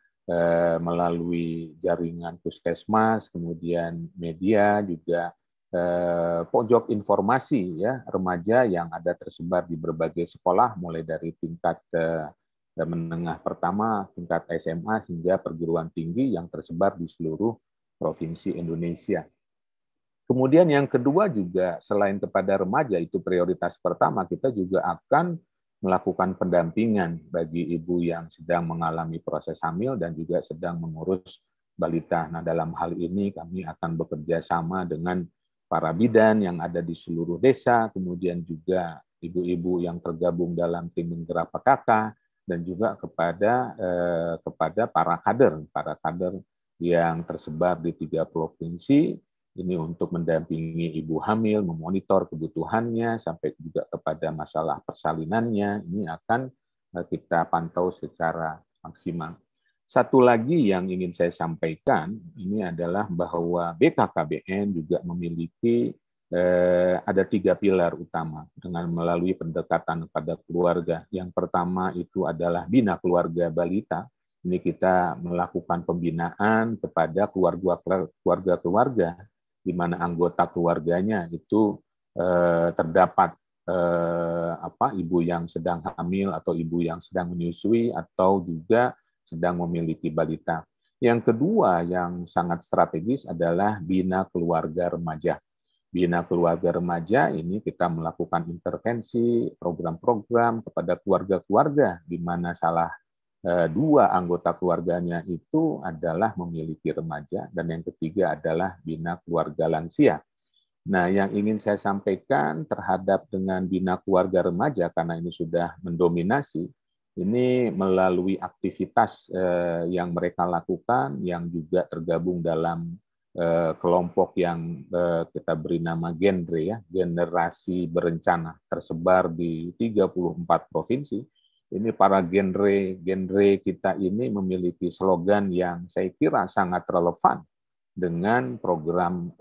melalui jaringan puskesmas, kemudian media juga Eh, pojok informasi ya remaja yang ada tersebar di berbagai sekolah mulai dari tingkat eh, menengah pertama, tingkat SMA hingga perguruan tinggi yang tersebar di seluruh provinsi Indonesia. Kemudian yang kedua juga selain kepada remaja itu prioritas pertama kita juga akan melakukan pendampingan bagi ibu yang sedang mengalami proses hamil dan juga sedang mengurus balita. Nah, dalam hal ini kami akan bekerja sama dengan para bidan yang ada di seluruh desa, kemudian juga ibu-ibu yang tergabung dalam tim menggerak PKK dan juga kepada eh, kepada para kader, para kader yang tersebar di tiga provinsi ini untuk mendampingi ibu hamil, memonitor kebutuhannya sampai juga kepada masalah persalinannya ini akan eh, kita pantau secara maksimal. Satu lagi yang ingin saya sampaikan ini adalah bahwa BKKBN juga memiliki eh, ada tiga pilar utama dengan melalui pendekatan kepada keluarga. Yang pertama itu adalah bina keluarga balita. Ini kita melakukan pembinaan kepada keluarga-keluarga di mana anggota keluarganya itu eh, terdapat eh, apa ibu yang sedang hamil atau ibu yang sedang menyusui atau juga sedang memiliki balita. Yang kedua yang sangat strategis adalah bina keluarga remaja. Bina keluarga remaja ini kita melakukan intervensi program-program kepada keluarga-keluarga di mana salah eh, dua anggota keluarganya itu adalah memiliki remaja dan yang ketiga adalah bina keluarga lansia. Nah, yang ingin saya sampaikan terhadap dengan bina keluarga remaja karena ini sudah mendominasi, ini melalui aktivitas eh, yang mereka lakukan yang juga tergabung dalam eh, kelompok yang eh, kita beri nama genre ya, generasi berencana tersebar di 34 provinsi. Ini para genre genre kita ini memiliki slogan yang saya kira sangat relevan dengan program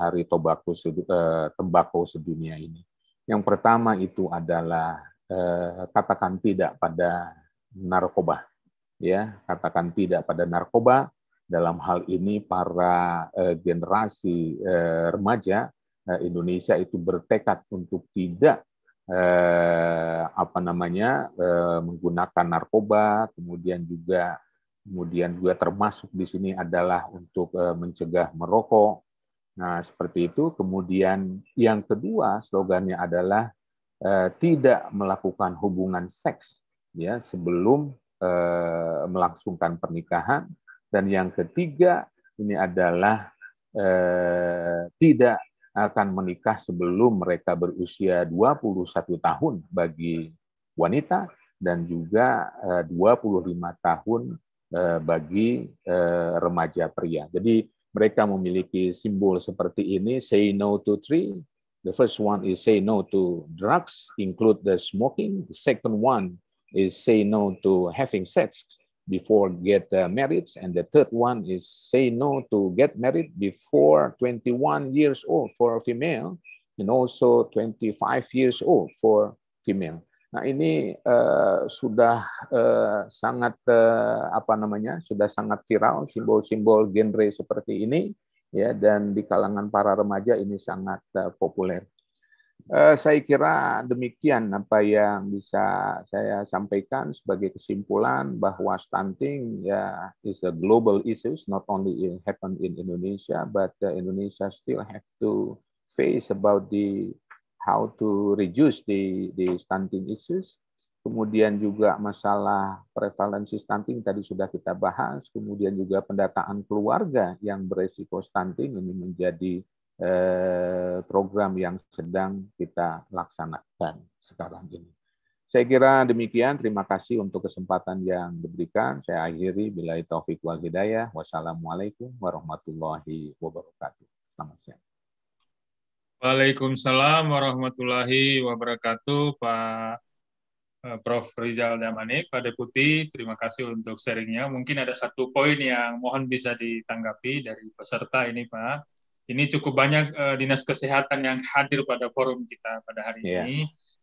Hari Tobacco, eh, Tembakau Sedunia ini. Yang pertama itu adalah eh, katakan tidak pada narkoba ya katakan tidak pada narkoba dalam hal ini para eh, generasi eh, remaja eh, Indonesia itu bertekad untuk tidak eh, apa namanya eh, menggunakan narkoba kemudian juga kemudian juga termasuk di sini adalah untuk eh, mencegah merokok nah seperti itu kemudian yang kedua slogannya adalah eh, tidak melakukan hubungan seks ya sebelum eh, melangsungkan pernikahan dan yang ketiga ini adalah eh, tidak akan menikah sebelum mereka berusia 21 tahun bagi wanita dan juga 25 eh, tahun eh, bagi eh, remaja pria. Jadi mereka memiliki simbol seperti ini, say no to three, The first one is say no to drugs, include the smoking. The second one is say no to having sex before get uh, married. And the third one is say no to get married before 21 years old for a female and also 25 years old for female. Nah ini uh, sudah uh, sangat uh, apa namanya sudah sangat viral simbol-simbol genre seperti ini ya dan di kalangan para remaja ini sangat uh, populer. Uh, saya kira demikian apa yang bisa saya sampaikan sebagai kesimpulan bahwa stunting ya is a global issues, not only happen in Indonesia but uh, Indonesia still have to face about the how to reduce the the stunting issues kemudian juga masalah prevalensi stunting tadi sudah kita bahas, kemudian juga pendataan keluarga yang beresiko stunting ini menjadi eh, program yang sedang kita laksanakan sekarang ini. Saya kira demikian. Terima kasih untuk kesempatan yang diberikan. Saya akhiri bila taufik wal hidayah. Wassalamualaikum warahmatullahi wabarakatuh. Selamat siang. Waalaikumsalam warahmatullahi wabarakatuh, Pak Eh, Prof. Rizal Damani, Pak Deputi, terima kasih untuk sharingnya. Mungkin ada satu poin yang mohon bisa ditanggapi dari peserta ini, Pak. Ini cukup banyak uh, dinas kesehatan yang hadir pada forum kita pada hari yeah. ini.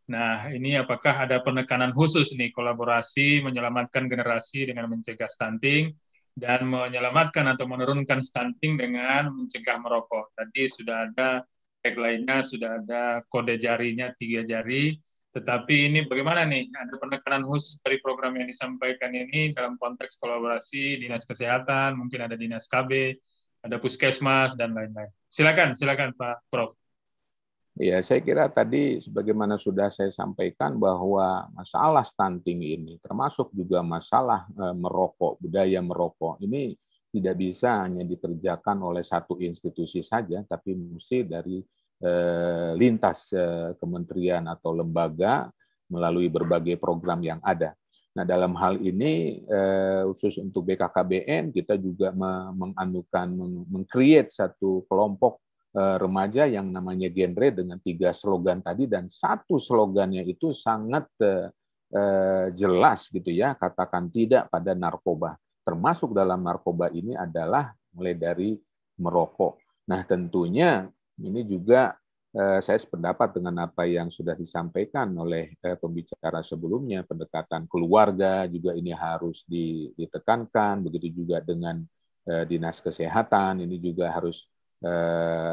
Nah, ini apakah ada penekanan khusus nih kolaborasi menyelamatkan generasi dengan mencegah stunting dan menyelamatkan atau menurunkan stunting dengan mencegah merokok. Tadi sudah ada tagline-nya, sudah ada kode jarinya tiga jari tetapi ini bagaimana nih? Ada penekanan khusus dari program yang disampaikan ini dalam konteks kolaborasi dinas kesehatan, mungkin ada dinas KB, ada puskesmas dan lain-lain. Silakan, silakan Pak Prof. Ya, saya kira tadi sebagaimana sudah saya sampaikan bahwa masalah stunting ini termasuk juga masalah eh, merokok, budaya merokok. Ini tidak bisa hanya dikerjakan oleh satu institusi saja, tapi mesti dari Eh, lintas eh, kementerian atau lembaga melalui berbagai program yang ada. Nah, dalam hal ini eh, khusus untuk BKKBN kita juga menganukan mengcreate satu kelompok remaja yang namanya genre dengan tiga slogan tadi dan satu slogannya itu sangat jelas gitu ya, katakan tidak pada narkoba. Termasuk dalam narkoba ini adalah mulai dari merokok. Nah, tentunya ini juga eh, saya sependapat dengan apa yang sudah disampaikan oleh eh, pembicara sebelumnya, pendekatan keluarga juga ini harus ditekankan, begitu juga dengan eh, dinas kesehatan ini juga harus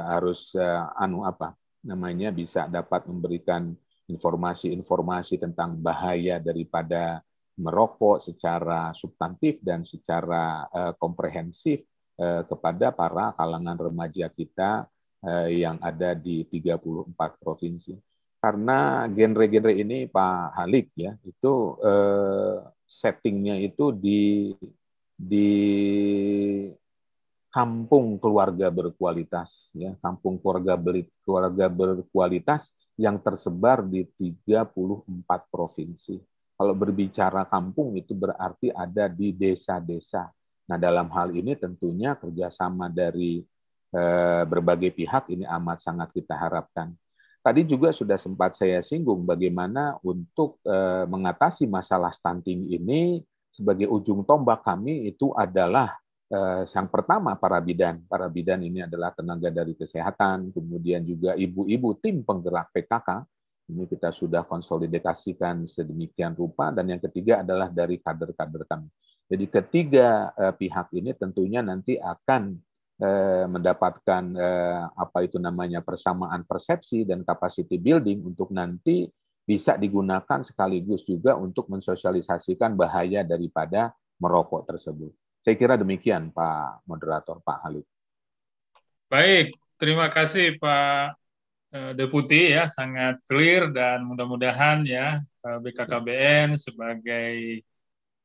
harus anu apa namanya bisa dapat memberikan informasi-informasi tentang bahaya daripada merokok secara substantif dan secara komprehensif kepada para kalangan remaja kita Eh, yang ada di 34 provinsi. Karena genre-genre ini Pak Halik ya itu eh, settingnya itu di di kampung keluarga berkualitas ya kampung keluarga keluarga berkualitas yang tersebar di 34 provinsi. Kalau berbicara kampung itu berarti ada di desa-desa. Nah dalam hal ini tentunya kerjasama dari Eh, berbagai pihak ini amat sangat kita harapkan. Tadi juga sudah sempat saya singgung bagaimana untuk eh, mengatasi masalah stunting ini sebagai ujung tombak kami itu adalah eh, yang pertama para bidan. Para bidan ini adalah tenaga dari kesehatan, kemudian juga ibu-ibu tim penggerak PKK. Ini kita sudah konsolidasikan sedemikian rupa dan yang ketiga adalah dari kader-kader kami. Jadi ketiga pihak ini tentunya nanti akan Eh, mendapatkan eh, apa itu namanya persamaan persepsi dan capacity building untuk nanti bisa digunakan sekaligus juga untuk mensosialisasikan bahaya daripada merokok tersebut. Saya kira demikian Pak Moderator, Pak Halid. Baik, terima kasih Pak eh, Deputi ya sangat clear dan mudah-mudahan ya BKKBN sebagai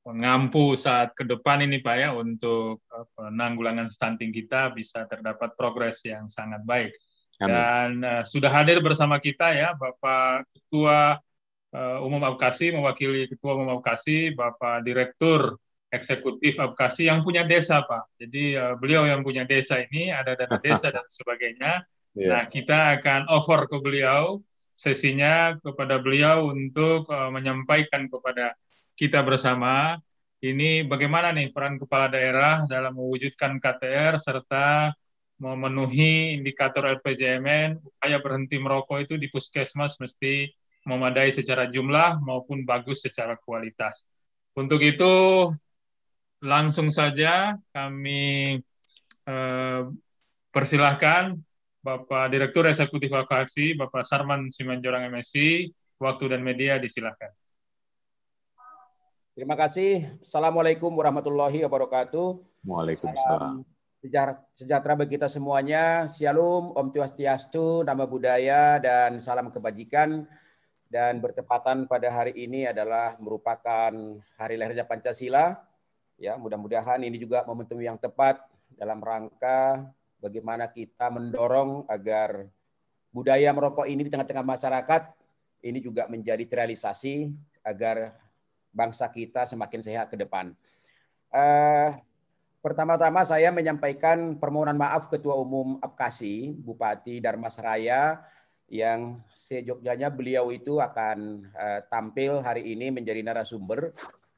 pengampu saat ke depan ini Pak ya untuk eh, penanggulangan stunting kita bisa terdapat progres yang sangat baik. Amin. Dan uh, sudah hadir bersama kita ya Bapak Ketua uh, Umum Abkasi mewakili Ketua Umum Abkasi, Bapak Direktur Eksekutif Abkasi yang punya desa Pak. Jadi uh, beliau yang punya desa ini ada dana desa dan sebagainya. Yeah. Nah, kita akan over ke beliau sesinya kepada beliau untuk uh, menyampaikan kepada kita bersama. Ini bagaimana nih peran kepala daerah dalam mewujudkan KTR serta memenuhi indikator LPJMN, upaya berhenti merokok itu di puskesmas mesti memadai secara jumlah maupun bagus secara kualitas. Untuk itu langsung saja kami eh, persilahkan Bapak Direktur Eksekutif Aksi, Bapak Sarman Simanjorang MSI, Waktu dan Media disilahkan. Terima kasih. Assalamualaikum warahmatullahi wabarakatuh. Waalaikumsalam. Salam sejahtera bagi kita semuanya. Shalom, Om Swastiastu, nama budaya, dan salam kebajikan. Dan bertepatan pada hari ini adalah merupakan hari lahirnya Pancasila. Ya, mudah-mudahan ini juga momentum yang tepat dalam rangka bagaimana kita mendorong agar budaya merokok ini di tengah-tengah masyarakat ini juga menjadi terrealisasi agar bangsa kita semakin sehat ke depan. Uh, pertama-tama saya menyampaikan permohonan maaf Ketua Umum Apkasi Bupati Darmas Raya yang sejogjanya beliau itu akan uh, tampil hari ini menjadi narasumber.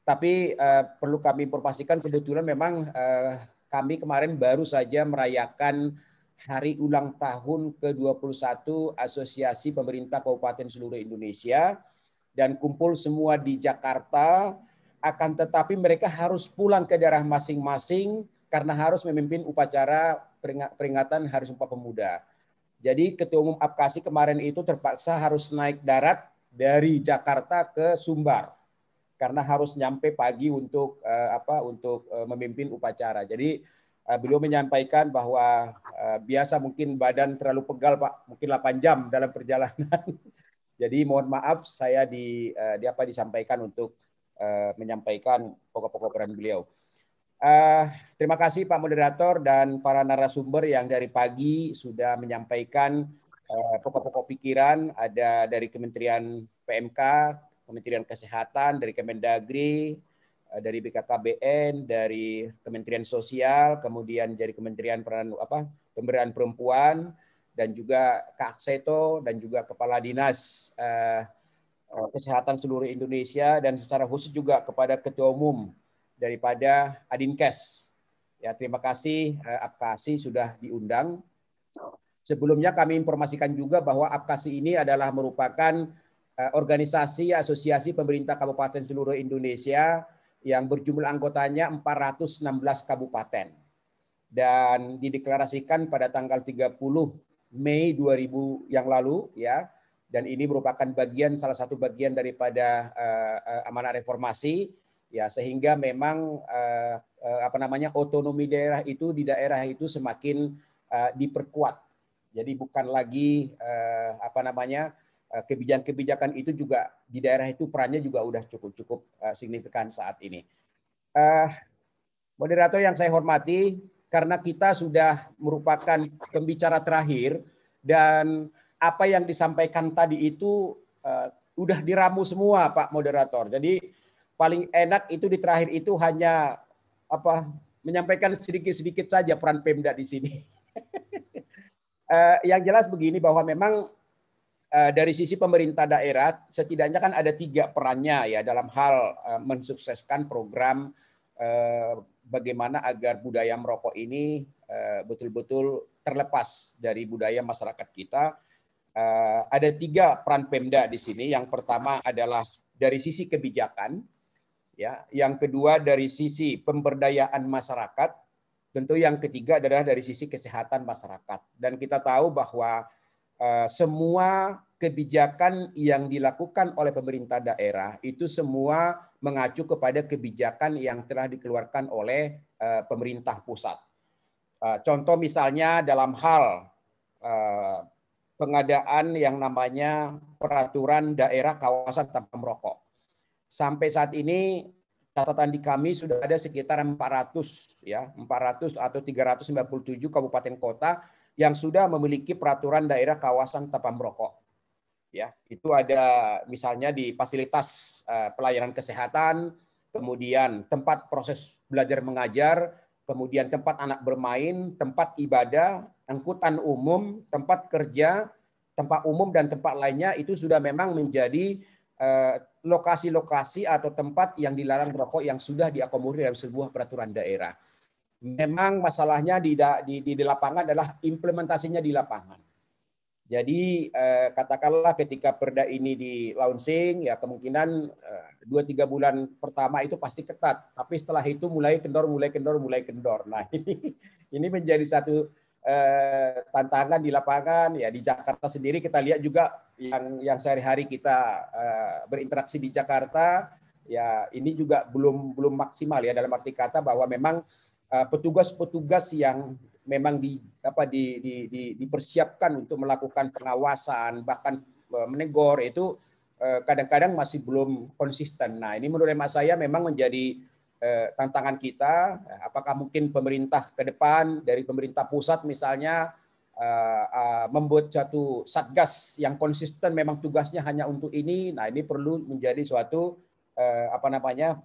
Tapi uh, perlu kami informasikan kebetulan memang uh, kami kemarin baru saja merayakan hari ulang tahun ke-21 Asosiasi Pemerintah Kabupaten Seluruh Indonesia dan kumpul semua di Jakarta. Akan tetapi mereka harus pulang ke daerah masing-masing karena harus memimpin upacara peringatan Hari Sumpah Pemuda. Jadi Ketua Umum Apkasi kemarin itu terpaksa harus naik darat dari Jakarta ke Sumbar karena harus nyampe pagi untuk uh, apa untuk uh, memimpin upacara. Jadi uh, beliau menyampaikan bahwa uh, biasa mungkin badan terlalu pegal Pak, mungkin 8 jam dalam perjalanan. Jadi mohon maaf saya di, uh, di apa disampaikan untuk uh, menyampaikan pokok-pokok peran beliau. Uh, terima kasih Pak Moderator dan para narasumber yang dari pagi sudah menyampaikan pokok-pokok uh, pikiran ada dari Kementerian PMK, Kementerian Kesehatan, dari Kemendagri, uh, dari BKKBN, dari Kementerian Sosial, kemudian dari Kementerian Peran apa Pemberdayaan Perempuan, dan juga Kak Seto dan juga Kepala Dinas uh, Kesehatan seluruh Indonesia dan secara khusus juga kepada Ketua Umum daripada Adinkes. Ya, terima kasih uh, eh, Apkasi sudah diundang. Sebelumnya kami informasikan juga bahwa Apkasi ini adalah merupakan uh, organisasi asosiasi pemerintah kabupaten seluruh Indonesia yang berjumlah anggotanya 416 kabupaten dan dideklarasikan pada tanggal 30 Mei 2000 yang lalu ya dan ini merupakan bagian salah satu bagian daripada uh, eh, eh, amanah reformasi ya sehingga memang uh, uh, apa namanya otonomi daerah itu di daerah itu semakin uh, diperkuat jadi bukan lagi uh, apa namanya kebijakan-kebijakan uh, itu juga di daerah itu perannya juga sudah cukup-cukup uh, signifikan saat ini. Uh, moderator yang saya hormati, karena kita sudah merupakan pembicara terakhir dan apa yang disampaikan tadi itu uh, udah diramu semua Pak moderator. Jadi paling enak itu di terakhir itu hanya apa menyampaikan sedikit-sedikit saja peran Pemda di sini. uh, yang jelas begini bahwa memang uh, dari sisi pemerintah daerah setidaknya kan ada tiga perannya ya dalam hal uh, mensukseskan program bagaimana agar budaya merokok ini eh, betul-betul terlepas dari budaya masyarakat kita. Eh, ada tiga peran Pemda di sini. Yang pertama adalah dari sisi kebijakan, ya. Yang kedua dari sisi pemberdayaan masyarakat. Tentu yang ketiga adalah dari sisi kesehatan masyarakat. Dan kita tahu bahwa Eh, semua kebijakan yang dilakukan oleh pemerintah daerah itu semua mengacu kepada kebijakan yang telah dikeluarkan oleh eh, pemerintah pusat. Eh, contoh misalnya dalam hal pengadaan yang namanya peraturan daerah kawasan tanpa merokok. Sampai saat ini catatan di kami sudah ada sekitar 400 ya, 400 atau 397 kabupaten kota yang sudah memiliki peraturan daerah kawasan tanpa merokok. Ya, itu ada misalnya di fasilitas eh, pelayanan kesehatan, kemudian tempat proses belajar mengajar, kemudian tempat anak bermain, tempat ibadah, angkutan umum, tempat kerja, tempat umum dan tempat lainnya itu sudah memang menjadi eh, lokasi-lokasi atau tempat yang dilarang merokok yang sudah diakomodir dalam sebuah peraturan daerah. Memang masalahnya di, di, di, di lapangan adalah implementasinya di lapangan. Jadi eh, katakanlah ketika perda ini di launching, ya kemungkinan eh, dua eh, tiga bulan pertama itu pasti ketat, tapi setelah itu mulai kendor, mulai kendor, mulai kendor. Nah ini ini menjadi satu eh, tantangan di lapangan. Ya di Jakarta sendiri kita lihat juga yang yang sehari-hari kita eh, berinteraksi di Jakarta, ya ini juga belum belum maksimal ya dalam arti kata bahwa memang Eh, petugas-petugas yang memang di apa di, di, di, dipersiapkan untuk melakukan pengawasan bahkan eh, menegur itu eh, kadang-kadang masih belum konsisten. Nah, ini menurut emak saya memang menjadi tantangan kita apakah mungkin pemerintah ke depan dari pemerintah pusat misalnya membuat satu satgas yang konsisten memang tugasnya hanya untuk ini. Nah, ini perlu menjadi suatu apa namanya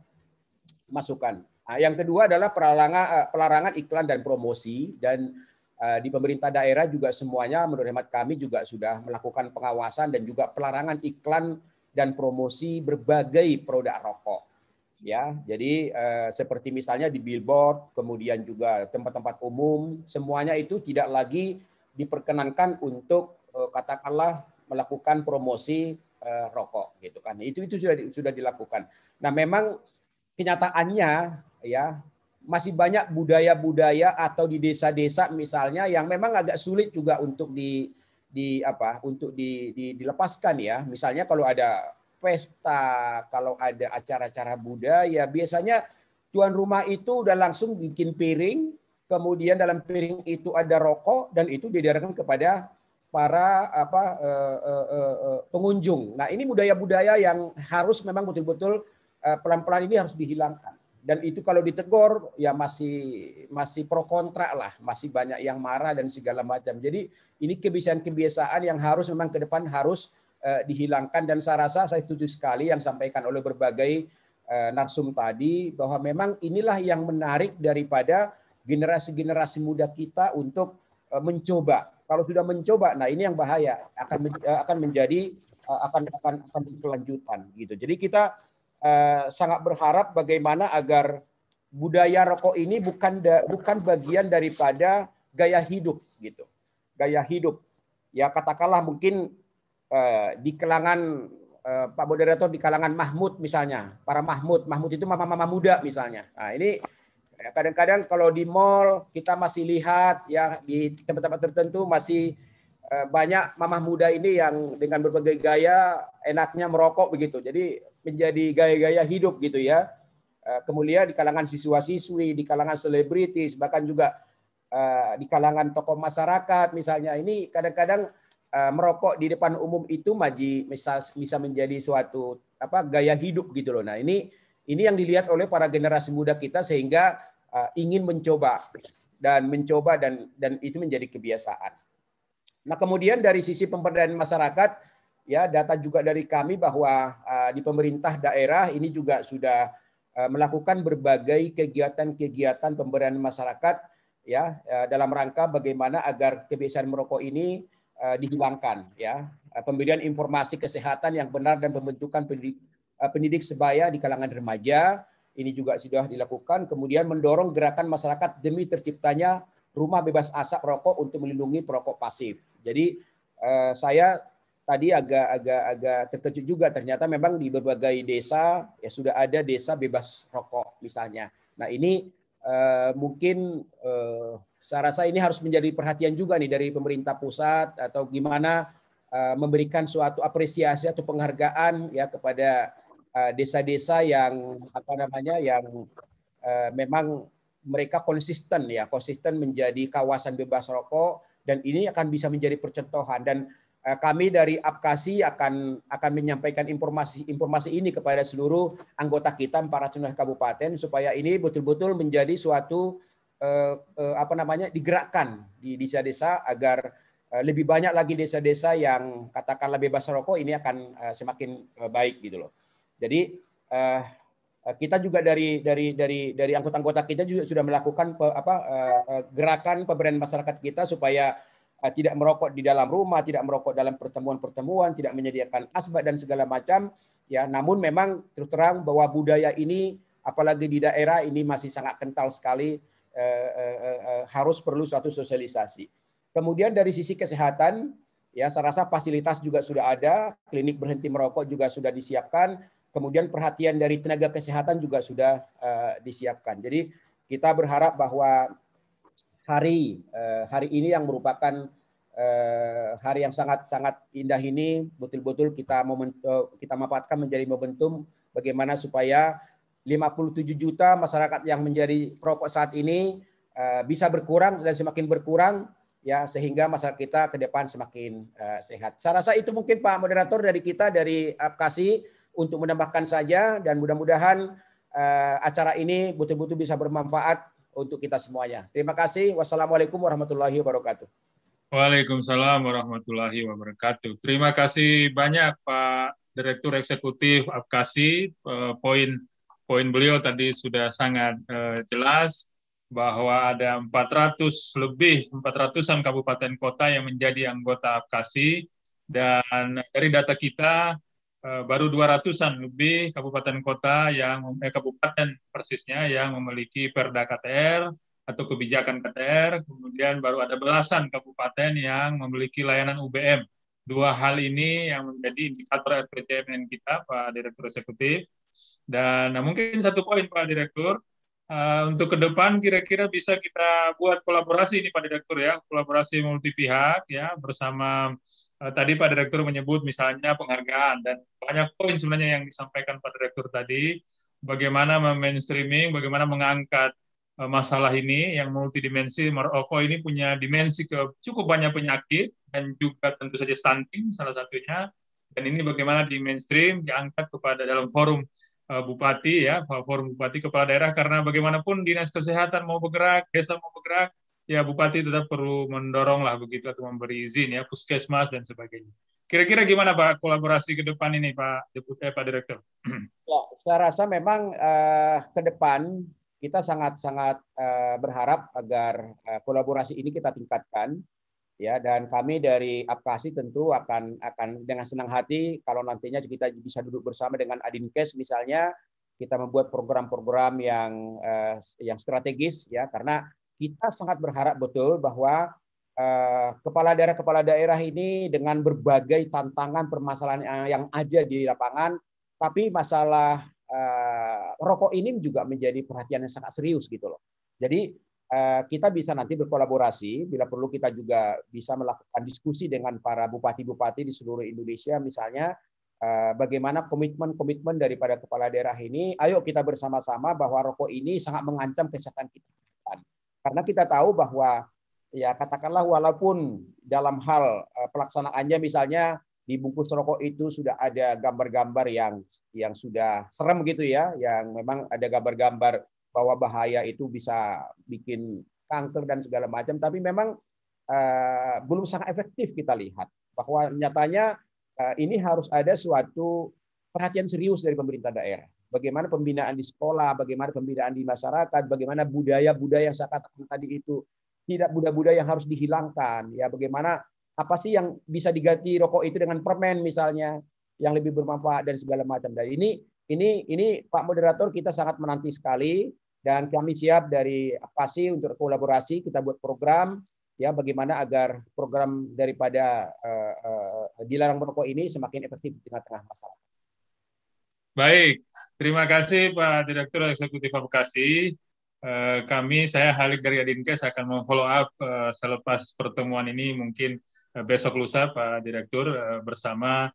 masukan. Ah, yang kedua adalah pelarangan, eh, pelarangan iklan dan promosi dan eh, di pemerintah daerah juga semuanya menurut hemat kami juga sudah melakukan pengawasan dan juga pelarangan iklan dan promosi berbagai produk rokok. Ya, jadi eh, seperti misalnya di billboard, kemudian juga tempat-tempat umum, semuanya itu tidak lagi diperkenankan untuk eh, katakanlah melakukan promosi eh, rokok gitu kan. Itu itu sudah sudah dilakukan. Nah, memang kenyataannya ya masih banyak budaya-budaya atau di desa-desa misalnya yang memang agak sulit juga untuk di di apa untuk di, di, dilepaskan ya misalnya kalau ada pesta kalau ada acara-acara budaya biasanya tuan rumah itu udah langsung bikin piring kemudian dalam piring itu ada rokok dan itu didaerahkan kepada para apa eh, eh, eh, eh, pengunjung nah ini budaya-budaya yang harus memang betul-betul eh, pelan-pelan ini harus dihilangkan dan itu kalau ditegur ya masih masih pro kontra lah, masih banyak yang marah dan segala macam. Jadi ini kebiasaan-kebiasaan yang harus memang ke depan harus uh, dihilangkan dan saya rasa saya setuju sekali yang sampaikan oleh berbagai uh, narsum tadi bahwa memang inilah yang menarik daripada generasi-generasi muda kita untuk uh, mencoba. Kalau sudah mencoba, nah ini yang bahaya akan akan menjadi akan akan akan berkelanjutan gitu. Jadi kita Eh, sangat berharap bagaimana agar budaya rokok ini bukan da, bukan bagian daripada gaya hidup gitu. Gaya hidup. Ya katakanlah mungkin eh, di kalangan eh, Pak moderator di kalangan Mahmud misalnya, para Mahmud, Mahmud itu mama-mama muda misalnya. Nah, ini kadang-kadang kalau di mall kita masih lihat ya di tempat-tempat tertentu masih eh, banyak mamah muda ini yang dengan berbagai gaya enaknya merokok begitu. Jadi menjadi gaya-gaya hidup gitu ya. Eh, kemudian di kalangan siswa-siswi, di kalangan selebritis, bahkan juga eh, di kalangan tokoh masyarakat misalnya ini kadang-kadang eh, merokok di depan umum itu maji bisa bisa menjadi suatu apa gaya hidup gitu loh. Nah, ini ini yang dilihat oleh para generasi muda kita sehingga ingin mencoba dan mencoba dan dan itu menjadi kebiasaan. Nah, kemudian dari sisi pemberdayaan masyarakat ya data juga dari kami bahwa ah, di pemerintah daerah ini juga sudah ah, melakukan berbagai kegiatan-kegiatan pemberdayaan masyarakat ya ah, dalam rangka bagaimana agar kebiasaan merokok ini dihilangkan ya pemberian informasi kesehatan yang benar dan pembentukan pendidik, pendidik sebaya di kalangan remaja ini juga sudah dilakukan kemudian mendorong gerakan masyarakat demi terciptanya rumah bebas asap rokok untuk melindungi perokok pasif jadi saya tadi agak-agak terkejut juga ternyata memang di berbagai desa ya sudah ada desa bebas rokok misalnya. Nah ini eh, mungkin eh, saya rasa ini harus menjadi perhatian juga nih dari pemerintah pusat atau gimana eh, memberikan suatu apresiasi atau penghargaan ya kepada eh, desa-desa yang apa namanya yang eh, memang mereka konsisten ya konsisten menjadi kawasan bebas rokok dan ini akan bisa menjadi percontohan dan Eh, kami dari Apkasi akan akan menyampaikan informasi-informasi ini kepada seluruh anggota kita 400 kabupaten supaya ini betul-betul menjadi suatu eh, eh, apa namanya digerakkan di desa-desa agar eh, lebih banyak lagi desa-desa yang katakanlah bebas rokok ini akan eh, semakin eh, baik gitu loh. Jadi eh, eh kita juga dari dari dari dari anggota-anggota kita juga sudah melakukan pe, apa eh, eh gerakan pemberdayaan masyarakat kita supaya Ah, tidak merokok di dalam rumah, tidak merokok dalam pertemuan-pertemuan, tidak menyediakan asbak dan segala macam. Ya, namun memang terus terang bahwa budaya ini, apalagi di daerah ini masih sangat kental sekali, eh, eh, eh, eh, harus perlu suatu sosialisasi. Kemudian dari sisi kesehatan, ya saya rasa fasilitas juga sudah ada, klinik berhenti merokok juga sudah disiapkan, kemudian perhatian dari tenaga kesehatan juga sudah eh, disiapkan. Jadi kita berharap bahwa hari eh, hari ini yang merupakan eh, hari yang sangat sangat indah ini betul-betul kita eh, kita manfaatkan menjadi momentum bagaimana supaya 57 juta masyarakat yang menjadi perokok saat ini bisa berkurang dan semakin berkurang ya sehingga masyarakat kita ke depan semakin eh, sehat. Saya rasa itu mungkin Pak moderator dari kita dari Apkasi untuk menambahkan saja dan mudah-mudahan uh, acara ini betul-betul bisa bermanfaat untuk kita semuanya. Terima kasih. Wassalamualaikum warahmatullahi wabarakatuh. Waalaikumsalam warahmatullahi wabarakatuh. Terima kasih banyak Pak Direktur Eksekutif Apkasi. Eh, poin poin beliau tadi sudah sangat eh, jelas bahwa ada 400 lebih 400-an kabupaten kota yang menjadi anggota Apkasi dan dari data kita Eh, baru 200-an lebih kabupaten kota yang eh, kabupaten persisnya yang memiliki perda KTR atau kebijakan KTR, kemudian baru ada belasan kabupaten yang memiliki layanan UBM. Dua hal ini yang menjadi indikator RPJMN kita, Pak Direktur Eksekutif. Dan nah, mungkin satu poin Pak Direktur, uh, untuk ke depan kira-kira bisa kita buat kolaborasi ini Pak Direktur ya, kolaborasi multi pihak ya bersama Eh, tadi Pak Direktur menyebut misalnya penghargaan dan banyak poin sebenarnya yang disampaikan Pak Direktur tadi bagaimana mainstreaming, bagaimana mengangkat eh, masalah ini yang multidimensi Maroko ini punya dimensi ke cukup banyak penyakit dan juga tentu saja stunting salah satunya dan ini bagaimana di mainstream diangkat kepada dalam forum eh, bupati ya forum bupati kepala daerah karena bagaimanapun dinas kesehatan mau bergerak desa mau bergerak ya bupati tetap perlu mendorong lah begitu atau memberi izin ya puskesmas dan sebagainya. Kira-kira gimana Pak kolaborasi ke depan ini Pak Deputi eh, Pak Direktur? Ya, saya rasa memang eh, ke depan kita sangat-sangat eh, berharap agar eh, kolaborasi ini kita tingkatkan ya dan kami dari Apkasi tentu akan akan dengan senang hati kalau nantinya kita bisa duduk bersama dengan Adinkes misalnya kita membuat program-program yang eh, yang strategis ya karena kita sangat berharap betul bahwa eh, kepala daerah-kepala daerah ini dengan berbagai tantangan permasalahan yang ada di lapangan, tapi masalah eh, rokok ini juga menjadi perhatian yang sangat serius gitu loh. Jadi eh, kita bisa nanti berkolaborasi, bila perlu kita juga bisa melakukan diskusi dengan para bupati-bupati di seluruh Indonesia misalnya bagaimana komitmen-komitmen daripada kepala daerah ini. Ayo kita bersama-sama bahwa rokok ini sangat mengancam kesehatan kita. Karena kita tahu bahwa ya katakanlah walaupun dalam hal eh, pelaksanaannya misalnya di bungkus rokok itu sudah ada gambar-gambar yang yang sudah serem gitu ya, yang memang ada gambar-gambar bahwa bahaya itu bisa bikin kanker dan segala macam, tapi memang uh, belum sangat efektif kita lihat bahwa nyatanya uh, ini harus ada suatu perhatian serius dari pemerintah daerah bagaimana pembinaan di sekolah, bagaimana pembinaan di masyarakat, bagaimana budaya-budaya yang saya katakan tadi itu tidak budaya-budaya yang harus dihilangkan, ya bagaimana apa sih yang bisa diganti rokok itu dengan permen misalnya yang lebih bermanfaat dan segala macam. Dan ini ini ini Pak moderator kita sangat menanti sekali dan kami siap dari sih untuk kolaborasi kita buat program ya bagaimana agar program daripada uh, uh, dilarang merokok ini semakin efektif di tengah-tengah masyarakat. Baik, terima kasih Pak Direktur Eksekutif Bekasi. Eh, kami, saya Halik dari Adinkes akan memfollow up eh, selepas pertemuan ini mungkin eh, besok lusa Pak Direktur bersama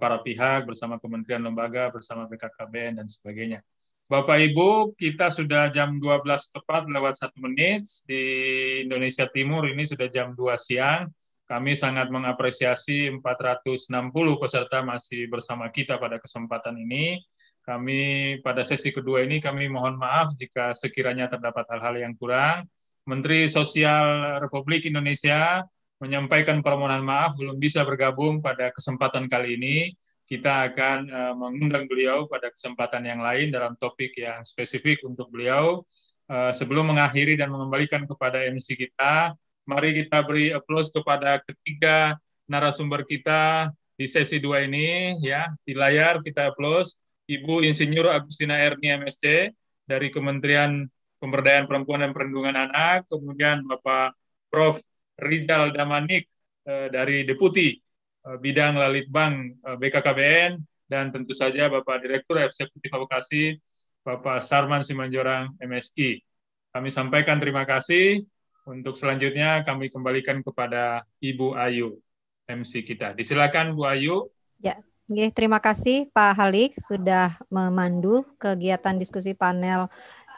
para pihak, bersama Kementerian Lembaga, bersama BKKBN dan sebagainya. Bapak Ibu, kita sudah jam 12 tepat lewat satu menit di Indonesia Timur ini sudah jam 2 siang. Kami sangat mengapresiasi 460 peserta masih bersama kita pada kesempatan ini. Kami pada sesi kedua ini kami mohon maaf jika sekiranya terdapat hal-hal yang kurang. Menteri Sosial Republik Indonesia menyampaikan permohonan maaf belum bisa bergabung pada kesempatan kali ini. Kita akan e, mengundang beliau pada kesempatan yang lain dalam topik yang spesifik untuk beliau. E, sebelum mengakhiri dan mengembalikan kepada MC kita, Mari kita beri aplaus kepada ketiga narasumber kita di sesi dua ini ya. Di layar kita aplaus Ibu Insinyur Agustina Erni MSC dari Kementerian Pemberdayaan Perempuan dan Perlindungan Anak, kemudian Bapak Prof. Rizal Damanik eh, dari Deputi eh, Bidang Lalitbang eh, BKKBN, dan tentu saja Bapak Direktur Eksekutif Avokasi, Bapak Sarman Simanjorang, MSI. Kami sampaikan terima kasih. Untuk selanjutnya kami kembalikan kepada Ibu Ayu, MC kita. Disilakan Bu Ayu. Ya, Oke, terima kasih Pak Halik sudah memandu kegiatan diskusi panel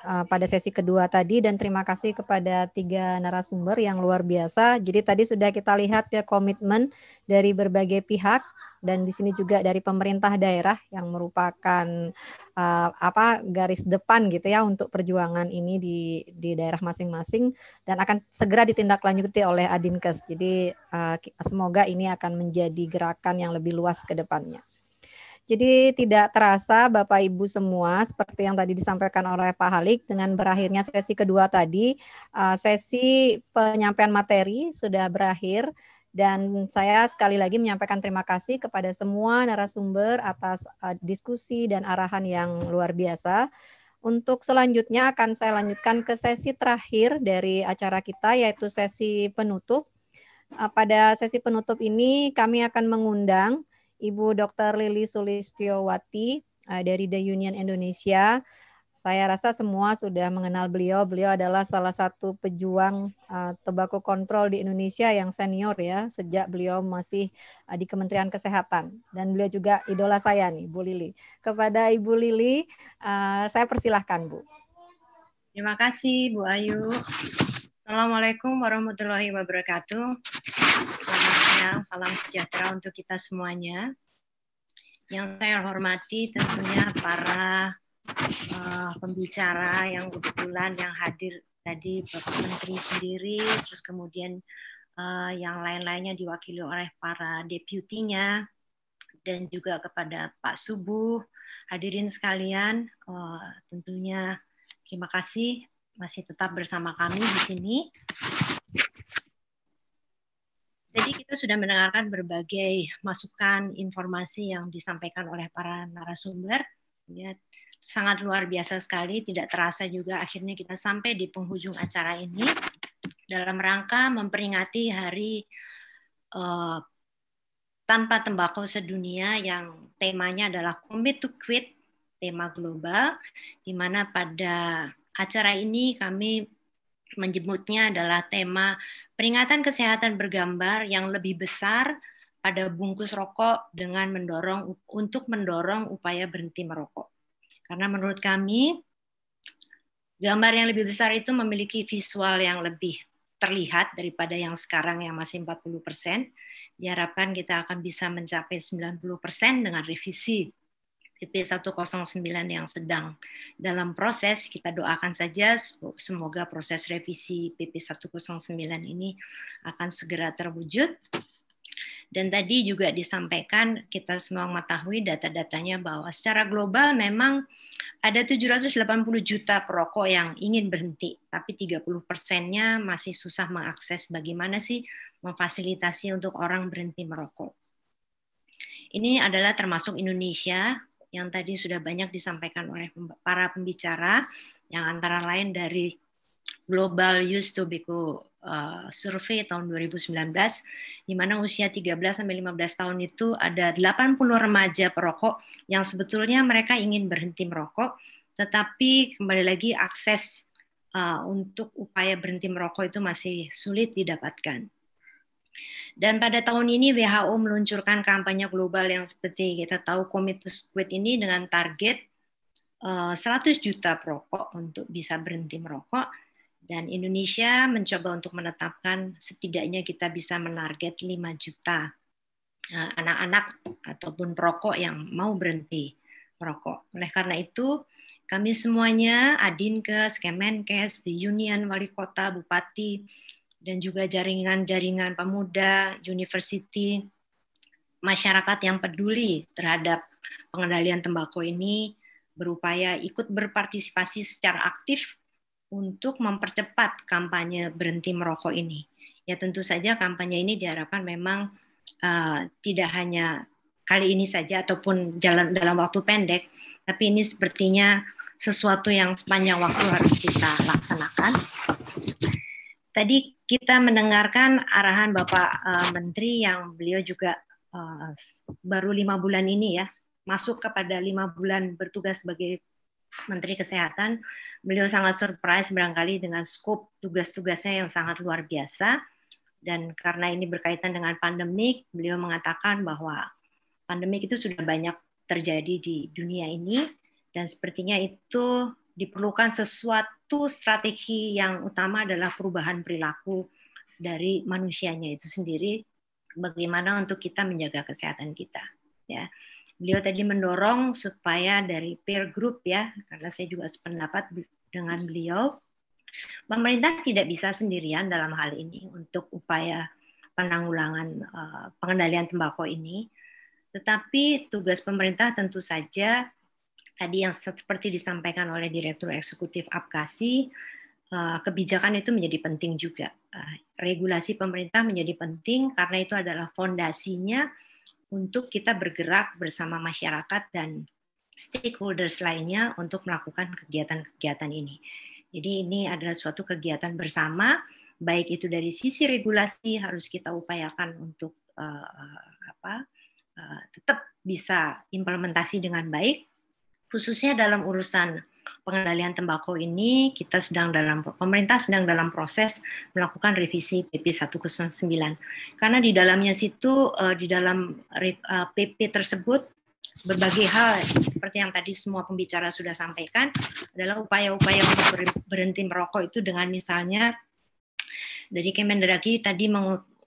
eh, pada sesi kedua tadi dan terima kasih kepada tiga narasumber yang luar biasa. Jadi tadi sudah kita lihat ya komitmen dari berbagai pihak dan di sini juga dari pemerintah daerah yang merupakan uh, apa garis depan gitu ya untuk perjuangan ini di di daerah masing-masing dan akan segera ditindaklanjuti oleh Adinkes. Jadi uh, semoga ini akan menjadi gerakan yang lebih luas ke depannya. Jadi tidak terasa Bapak Ibu semua seperti yang tadi disampaikan oleh Pak Halik dengan berakhirnya sesi kedua tadi, eh, sesi penyampaian materi sudah berakhir dan saya sekali lagi menyampaikan terima kasih kepada semua narasumber atas eh, diskusi dan arahan yang luar biasa. Untuk selanjutnya akan saya lanjutkan ke sesi terakhir dari acara kita yaitu sesi penutup. Eh, pada sesi penutup ini kami akan mengundang Ibu Dr. Lili Sulistiyowati eh, dari The Union Indonesia saya rasa semua sudah mengenal beliau. Beliau adalah salah satu pejuang uh, tembakau kontrol di Indonesia yang senior ya sejak beliau masih uh, di Kementerian Kesehatan dan beliau juga idola saya nih, Bu Lili. Kepada Ibu Lili, uh, saya persilahkan Bu. Terima kasih Bu Ayu. Assalamualaikum warahmatullahi wabarakatuh. Selamat siang, salam sejahtera untuk kita semuanya. Yang saya hormati tentunya para Eh, pembicara yang kebetulan yang hadir tadi Bapak Menteri sendiri, terus kemudian uh, yang lain-lainnya diwakili oleh para deputinya, dan juga kepada Pak Subuh, hadirin sekalian, uh, tentunya terima kasih masih tetap bersama kami di sini. Jadi kita sudah mendengarkan berbagai masukan informasi yang disampaikan oleh para narasumber. Ya, sangat luar biasa sekali, tidak terasa juga akhirnya kita sampai di penghujung acara ini dalam rangka memperingati hari uh, tanpa tembakau sedunia yang temanya adalah Commit to Quit, tema global, di mana pada acara ini kami menjemputnya adalah tema peringatan kesehatan bergambar yang lebih besar pada bungkus rokok dengan mendorong untuk mendorong upaya berhenti merokok. Karena menurut kami gambar yang lebih besar itu memiliki visual yang lebih terlihat daripada yang sekarang yang masih 40 persen. Diharapkan kita akan bisa mencapai 90 persen dengan revisi PP109 yang sedang dalam proses. Kita doakan saja semoga proses revisi PP109 ini akan segera terwujud. Dan tadi juga disampaikan kita semua mengetahui data-datanya bahwa secara global memang ada 780 juta perokok yang ingin berhenti, tapi 30 persennya masih susah mengakses bagaimana sih memfasilitasi untuk orang berhenti merokok. Ini adalah termasuk Indonesia yang tadi sudah banyak disampaikan oleh para pembicara, yang antara lain dari Global Youth to Be uh, Survey tahun 2019, di mana usia 13 sampai 15 tahun itu ada 80 remaja perokok yang sebetulnya mereka ingin berhenti merokok, tetapi kembali lagi akses uh, untuk upaya berhenti merokok itu masih sulit didapatkan. Dan pada tahun ini WHO meluncurkan kampanye global yang seperti kita tahu Commit to Quit ini dengan target 100 uh, juta perokok untuk bisa berhenti merokok dan Indonesia mencoba untuk menetapkan setidaknya kita bisa menarget 5 juta e, anak-anak ataupun perokok yang mau berhenti merokok. Oleh karena itu, kami semuanya, Adinkes, Kemenkes, The Union, Wali Kota, Bupati, dan juga jaringan-jaringan pemuda, university, masyarakat yang peduli terhadap pengendalian tembakau ini berupaya ikut berpartisipasi secara aktif untuk mempercepat kampanye berhenti merokok ini. Ya tentu saja kampanye ini diharapkan memang uh, tidak hanya kali ini saja ataupun jalan dalam waktu pendek, tapi ini sepertinya sesuatu yang sepanjang waktu harus kita laksanakan. Tadi kita mendengarkan arahan Bapak uh, Menteri yang beliau juga uh, baru lima bulan ini ya masuk kepada lima bulan bertugas sebagai Menteri Kesehatan Beliau sangat surprise barangkali dengan skop tugas-tugasnya yang sangat luar biasa. Dan karena ini berkaitan dengan pandemik, beliau mengatakan bahwa pandemik itu sudah banyak terjadi di dunia ini dan sepertinya itu diperlukan sesuatu strategi yang utama adalah perubahan perilaku dari manusianya itu sendiri bagaimana untuk kita menjaga kesehatan kita ya beliau tadi mendorong supaya dari peer group ya, karena saya juga sependapat dengan beliau, pemerintah tidak bisa sendirian dalam hal ini untuk upaya penanggulangan eh, pengendalian tembakau ini. Tetapi tugas pemerintah tentu saja tadi yang seperti disampaikan oleh Direktur Eksekutif Apkasi, eh, kebijakan itu menjadi penting juga. Eh, regulasi pemerintah menjadi penting karena itu adalah fondasinya untuk kita bergerak bersama masyarakat dan stakeholders lainnya untuk melakukan kegiatan-kegiatan ini. Jadi ini adalah suatu kegiatan bersama, baik itu dari sisi regulasi harus kita upayakan untuk uh, apa, uh, tetap bisa implementasi dengan baik, khususnya dalam urusan pengendalian tembakau ini kita sedang dalam pemerintah sedang dalam proses melakukan revisi PP 109 karena di dalamnya situ eh, di dalam PP eh, tersebut berbagai hal seperti yang tadi semua pembicara sudah sampaikan adalah upaya-upaya untuk berhenti merokok itu dengan misalnya dari Kemendagri tadi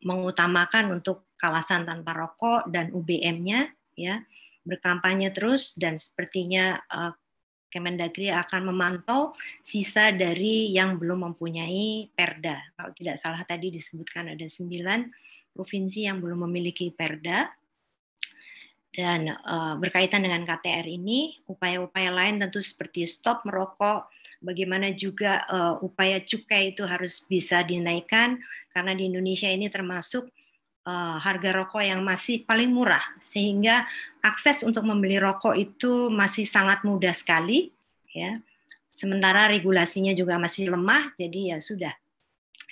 mengutamakan untuk kawasan tanpa rokok dan UBM-nya ya berkampanye terus dan sepertinya uh, Kemendagri akan memantau sisa dari yang belum mempunyai perda. Kalau tidak salah tadi disebutkan ada sembilan provinsi yang belum memiliki perda. Dan uh, berkaitan dengan KTR ini, upaya-upaya lain tentu seperti stop merokok, bagaimana juga uh, upaya cukai itu harus bisa dinaikkan, karena di Indonesia ini termasuk uh, harga rokok yang masih paling murah, sehingga akses untuk membeli rokok itu masih sangat mudah sekali ya sementara regulasinya juga masih lemah jadi ya sudah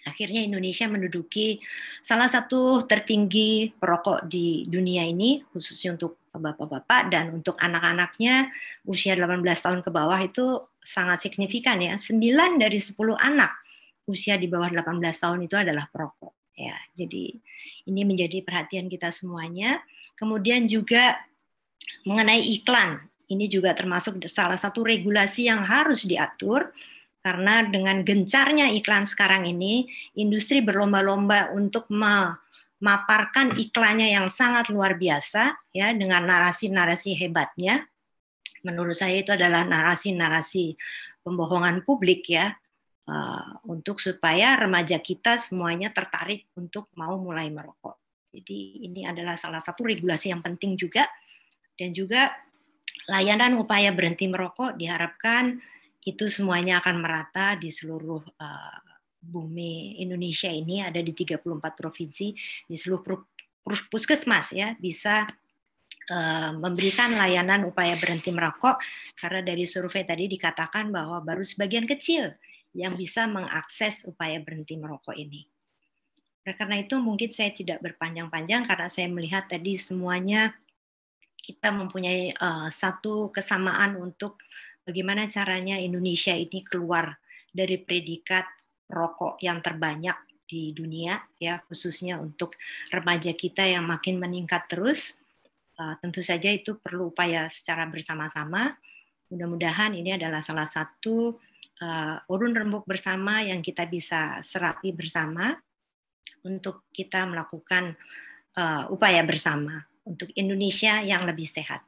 akhirnya Indonesia menduduki salah satu tertinggi perokok di dunia ini khususnya untuk bapak-bapak dan untuk anak-anaknya usia 18 tahun ke bawah itu sangat signifikan ya 9 dari 10 anak usia di bawah 18 tahun itu adalah perokok ya jadi ini menjadi perhatian kita semuanya kemudian juga mengenai iklan. Ini juga termasuk salah satu regulasi yang harus diatur karena dengan gencarnya iklan sekarang ini industri berlomba-lomba untuk memaparkan iklannya yang sangat luar biasa ya dengan narasi-narasi hebatnya. Menurut saya itu adalah narasi-narasi pembohongan publik ya uh, untuk supaya remaja kita semuanya tertarik untuk mau mulai merokok. Jadi ini adalah salah satu regulasi yang penting juga dan juga layanan upaya berhenti merokok diharapkan itu semuanya akan merata di seluruh eh, bumi Indonesia ini ada di 34 provinsi di seluruh puskesmas ya bisa eh, memberikan layanan upaya berhenti merokok karena dari survei tadi dikatakan bahwa baru sebagian kecil yang bisa mengakses upaya berhenti merokok ini. karena itu mungkin saya tidak berpanjang-panjang karena saya melihat tadi semuanya kita mempunyai uh, satu kesamaan untuk bagaimana caranya Indonesia ini keluar dari predikat rokok yang terbanyak di dunia ya khususnya untuk remaja kita yang makin meningkat terus uh, tentu saja itu perlu upaya secara bersama-sama mudah-mudahan ini adalah salah satu uh, urun rembuk bersama yang kita bisa serapi bersama untuk kita melakukan uh, upaya bersama untuk Indonesia yang lebih sehat.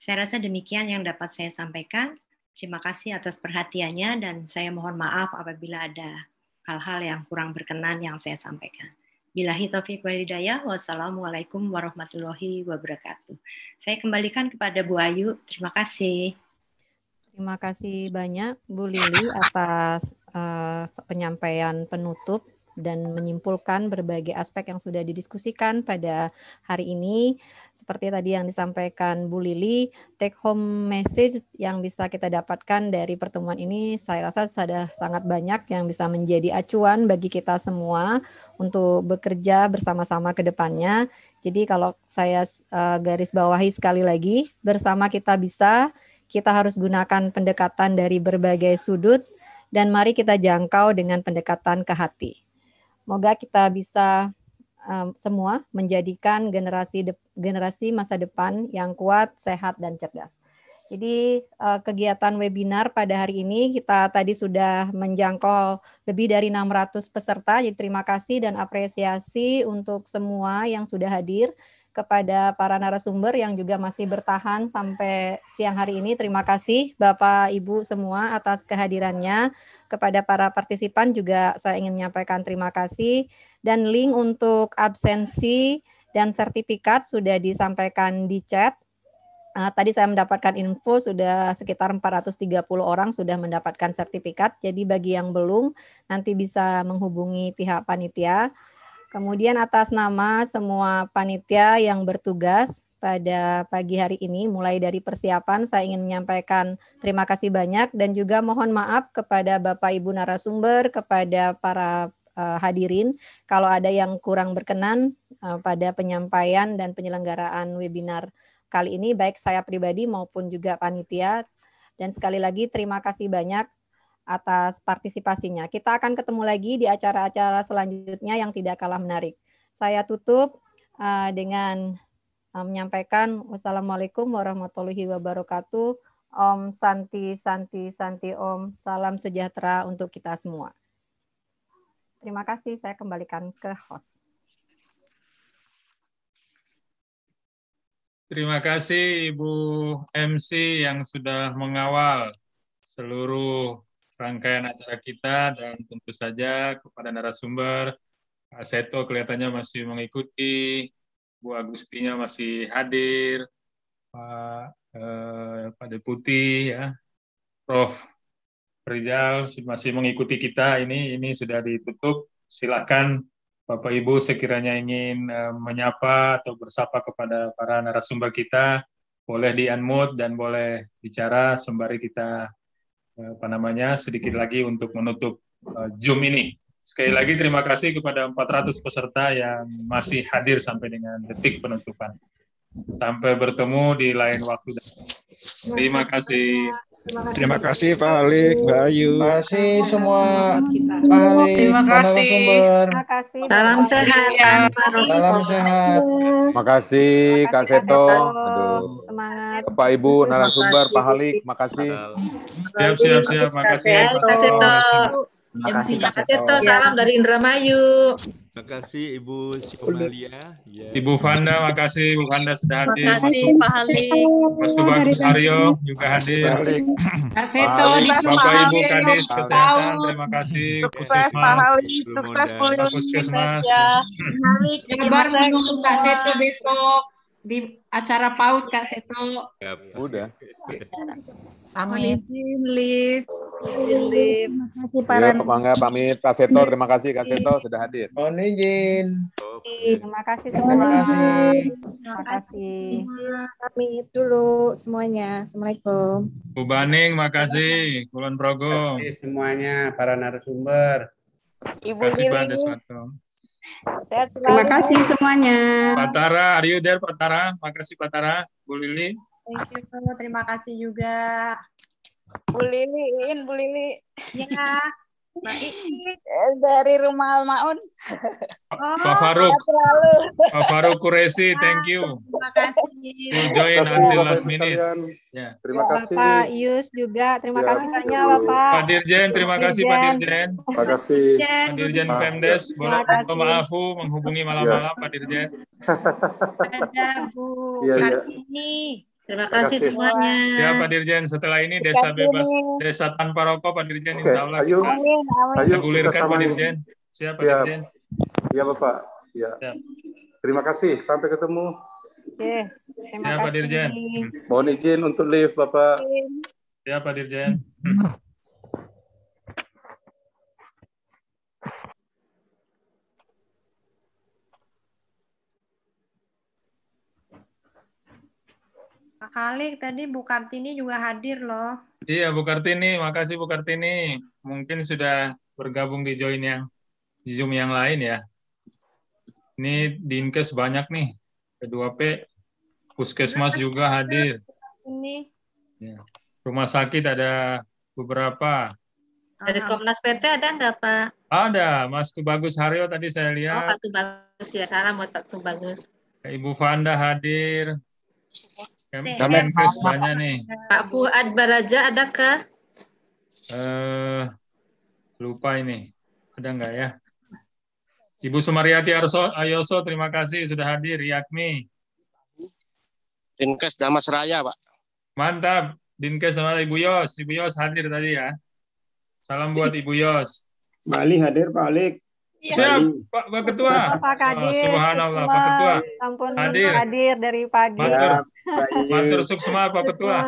Saya rasa demikian yang dapat saya sampaikan. Terima kasih atas perhatiannya dan saya mohon maaf apabila ada hal-hal yang kurang berkenan yang saya sampaikan. Bilahi taufiq Walidaya. wassalamualaikum warahmatullahi wabarakatuh. Saya kembalikan kepada Bu Ayu, terima kasih. Terima kasih banyak Bu Lili atas uh, penyampaian penutup dan menyimpulkan berbagai aspek yang sudah didiskusikan pada hari ini. Seperti tadi yang disampaikan Bu Lili, take home message yang bisa kita dapatkan dari pertemuan ini saya rasa sudah sangat banyak yang bisa menjadi acuan bagi kita semua untuk bekerja bersama-sama ke depannya. Jadi kalau saya eh, garis bawahi sekali lagi, bersama kita bisa, kita harus gunakan pendekatan dari berbagai sudut dan mari kita jangkau dengan pendekatan ke hati. Semoga kita bisa um, semua menjadikan generasi de generasi masa depan yang kuat, sehat dan cerdas. Jadi eh, kegiatan webinar pada hari ini kita tadi sudah menjangkau lebih dari 600 peserta. Jadi terima kasih dan apresiasi untuk semua yang sudah hadir kepada para narasumber yang juga masih bertahan sampai siang hari ini. Terima kasih Bapak Ibu semua atas kehadirannya. Kepada para partisipan juga saya ingin menyampaikan terima kasih dan link untuk absensi dan sertifikat sudah disampaikan di chat. Uh, tadi saya mendapatkan info sudah sekitar 430 orang sudah mendapatkan sertifikat. Jadi bagi yang belum nanti bisa menghubungi pihak panitia. Kemudian atas nama semua panitia yang bertugas pada pagi hari ini, mulai dari persiapan, saya ingin menyampaikan terima kasih banyak dan juga mohon maaf kepada Bapak Ibu narasumber, kepada para eh, hadirin kalau ada yang kurang berkenan eh, pada penyampaian dan penyelenggaraan webinar kali ini, baik saya pribadi maupun juga panitia. Dan sekali lagi terima kasih banyak atas partisipasinya. Kita akan ketemu lagi di acara-acara selanjutnya yang tidak kalah menarik. Saya tutup uh, dengan uh, menyampaikan wassalamualaikum warahmatullahi wabarakatuh. Om Santi, Santi, Santi Om, salam sejahtera untuk kita semua. Terima kasih, saya kembalikan ke host. Terima kasih Ibu MC yang sudah mengawal seluruh rangkaian acara kita dan tentu saja kepada narasumber. Pak Seto kelihatannya masih mengikuti, Bu Agustinya masih hadir, Pak, eh, Pak Deputi, ya, Prof. Rizal masih mengikuti kita. Ini ini sudah ditutup. Silahkan Bapak Ibu sekiranya ingin eh, menyapa atau bersapa kepada para narasumber kita, boleh di unmute dan boleh bicara sembari kita apa namanya sedikit lagi untuk menutup eh, Zoom ini. Sekali lagi terima kasih kepada 400 peserta yang masih hadir sampai dengan detik penutupan. Sampai bertemu di lain waktu. Terima kasih. Terima kasih, Pak Alik, Mbak Ayu. Terima kasih semua Pak Alik, terima kasih. Sumber. Terima kasih. Salam sehat. Salam sehat. Terima kasih Kak Seto. Semangat. Bapak Ibu narasumber Pak Halik, makasih. Siap siap siap, makasih. Kak Seto. Terima kasih Kak Seto. Salam dari Indramayu. Terima kasih Ibu Sikomalia. Ya. Ibu Fanda, makasih Ibu Fanda sudah hadir. Terima kasih Pak Halik. Mas Tuban Aryo juga hadir. Pak Halik, Bapak Ibu Kadis Kesehatan, terima kasih. Sukses Pak Halik, sukses Pak Mas. Ya. Kabar minggu Kak Seto besok di acara PAUD Kak Seto. Udah. Amin. Amin. Terima kasih iya, Pak Ya, Pemangga pamit. Kak Seto, terima kasih Kak Seto sudah hadir. Mohon izin. Okay. Terima kasih semuanya. Terima kasih. Terima kasih. Pamit dulu semuanya. Assalamualaikum. Bu Baning, makasih. Kulon Progo. Terima kasih semuanya para narasumber. Ibu terima kasih Lili. Terima kasih semuanya. Patara, are you there Patara? Makasih Patara, Bu Lili. Thank you. Terima kasih juga. Bu Lili, In, Bu Lili. Nah, iya. eh, dari rumah Almaun. Oh, Pak Faruk. Pak Faruk Kuresi, iya. thank you. Terima kasih. enjoy join until last minute. Ya. Terima ya, kasih. Bapak Yus juga, terima ya. kasih banyak Bapak. Pak Dirjen, terima kasih Pak Dirjen. Terima kasih. Pak Dirjen Pemdes, boleh minta maaf menghubungi malam-malam Pak Dirjen. Ada Bu, ya, ya. ini Terima kasih, semuanya. Ya Pak Dirjen, setelah ini desa bebas, desa tanpa rokok Pak Dirjen okay. insya Allah. Ayo, ayo Pak Dirjen. Siap Pak ya. Dirjen. Iya Bapak. Iya. Ya. Siap. Terima kasih, sampai ketemu. Oke, terima ya, kasih. Pak Dirjen. Mohon izin untuk lift Bapak. Ya Pak Dirjen. kali tadi Bu Kartini juga hadir loh. Iya Bu Kartini, makasih Bu Kartini. Mungkin sudah bergabung di join yang di Zoom yang lain ya. Ini Dinkes banyak nih, kedua p Puskesmas juga hadir. Ini. Iya. Rumah sakit ada beberapa. Dari Komnas PT ada nggak Pak? Ada, Mas Tubagus Haryo tadi saya oh, lihat. Oh, Pak Tubagus ya, salam buat Pak Tubagus. Ibu Fanda hadir. Kemenkes banyak nih. Pak Fuad Baraja kah? Eh uh, lupa ini. Ada enggak ya? Ibu Sumariati Arso, Ayoso, terima kasih sudah hadir. Yakmi. Dinkes Damas Raya, Pak. Mantap. Dinkes Damas Ibu Yos. Ibu Yos hadir tadi ya. Salam buat Ibu Yos. Bali hadir, Pak Alik. Ya. Siap, Pak, Pak Ketua. Pak Kadir. Subhanallah, Pak Ketua. Ya ampun, hadir. hadir dari pagi. Mantap. Matur Suksma Pak Ketua.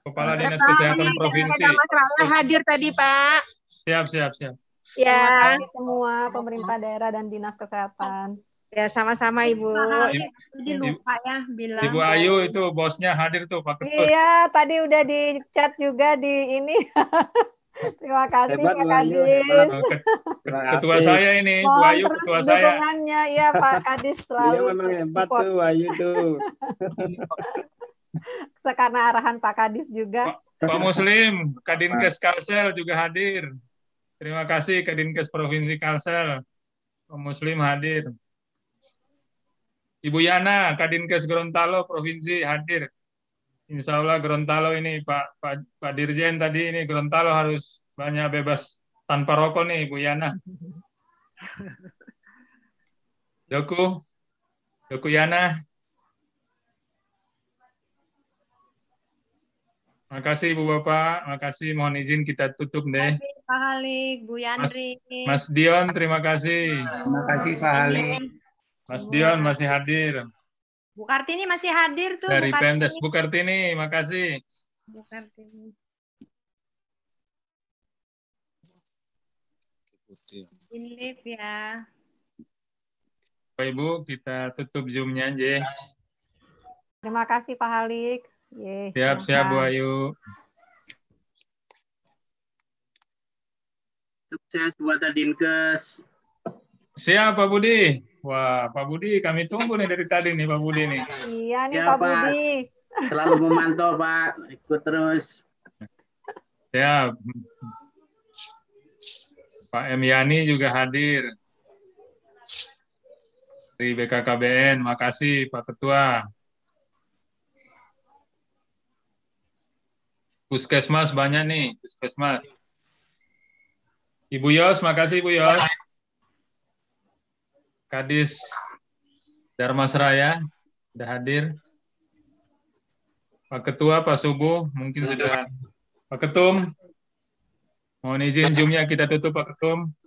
Kepala Dinas Kesehatan Provinsi. hadir tadi Pak. Siap, siap, siap. Ya. Semua pemerintah daerah dan dinas kesehatan. Ya sama-sama Ibu. lupa ya bilang. Ibu Ayu itu bosnya hadir tuh Pak Ketua. Iya, tadi udah di chat juga di ini. Terima kasih Hebat, Pak Kadis. Ketua saya ini, Mohon Bu Ayu, ketua saya. ya Pak Kadis selalu. Dia memang hebat support. tuh Ayu tuh. Karena arahan Pak Kadis juga. Pak, Pak Muslim, Kadinkes Kalsel juga hadir. Terima kasih Kadinkes Provinsi Kalsel. Pak Muslim hadir. Ibu Yana, Kadinkes Gorontalo Provinsi hadir. Insya Allah Gorontalo ini Pak, Pak Pak Dirjen tadi ini Gorontalo harus banyak bebas tanpa rokok nih Bu Yana. Doku, Doku Yana. Makasih Bu Bapak, makasih mohon izin kita tutup deh. Terima kasih Pak Halik, Bu Yandri. Mas, Mas Dion, terima kasih. Terima kasih Pak Halik. Mas Dion masih hadir. Bu Kartini masih hadir tuh. Dari Pendes Bu Kartini, makasih. Bu Kartini. Ini ya. Pak Ibu, kita tutup zoomnya aja. Terima kasih Pak Halik. siap, siap Bu Ayu. Sukses buat Adinkes. Siap Pak Budi. Wah, Pak Budi, kami tunggu nih dari tadi nih Pak Budi nih. Iya nih ya, Pak, Pak Budi. Selalu memantau Pak, ikut terus. Ya, Pak M. Yani juga hadir. di BKKBN, makasih Pak Ketua. Puskesmas banyak nih, Puskesmas. Ibu Yos, makasih Ibu Yos. Kadis Dharma Seraya sudah hadir. Pak Ketua, Pak Subuh, mungkin sudah. Pak Ketum, mohon izin jumnya kita tutup Pak Ketum.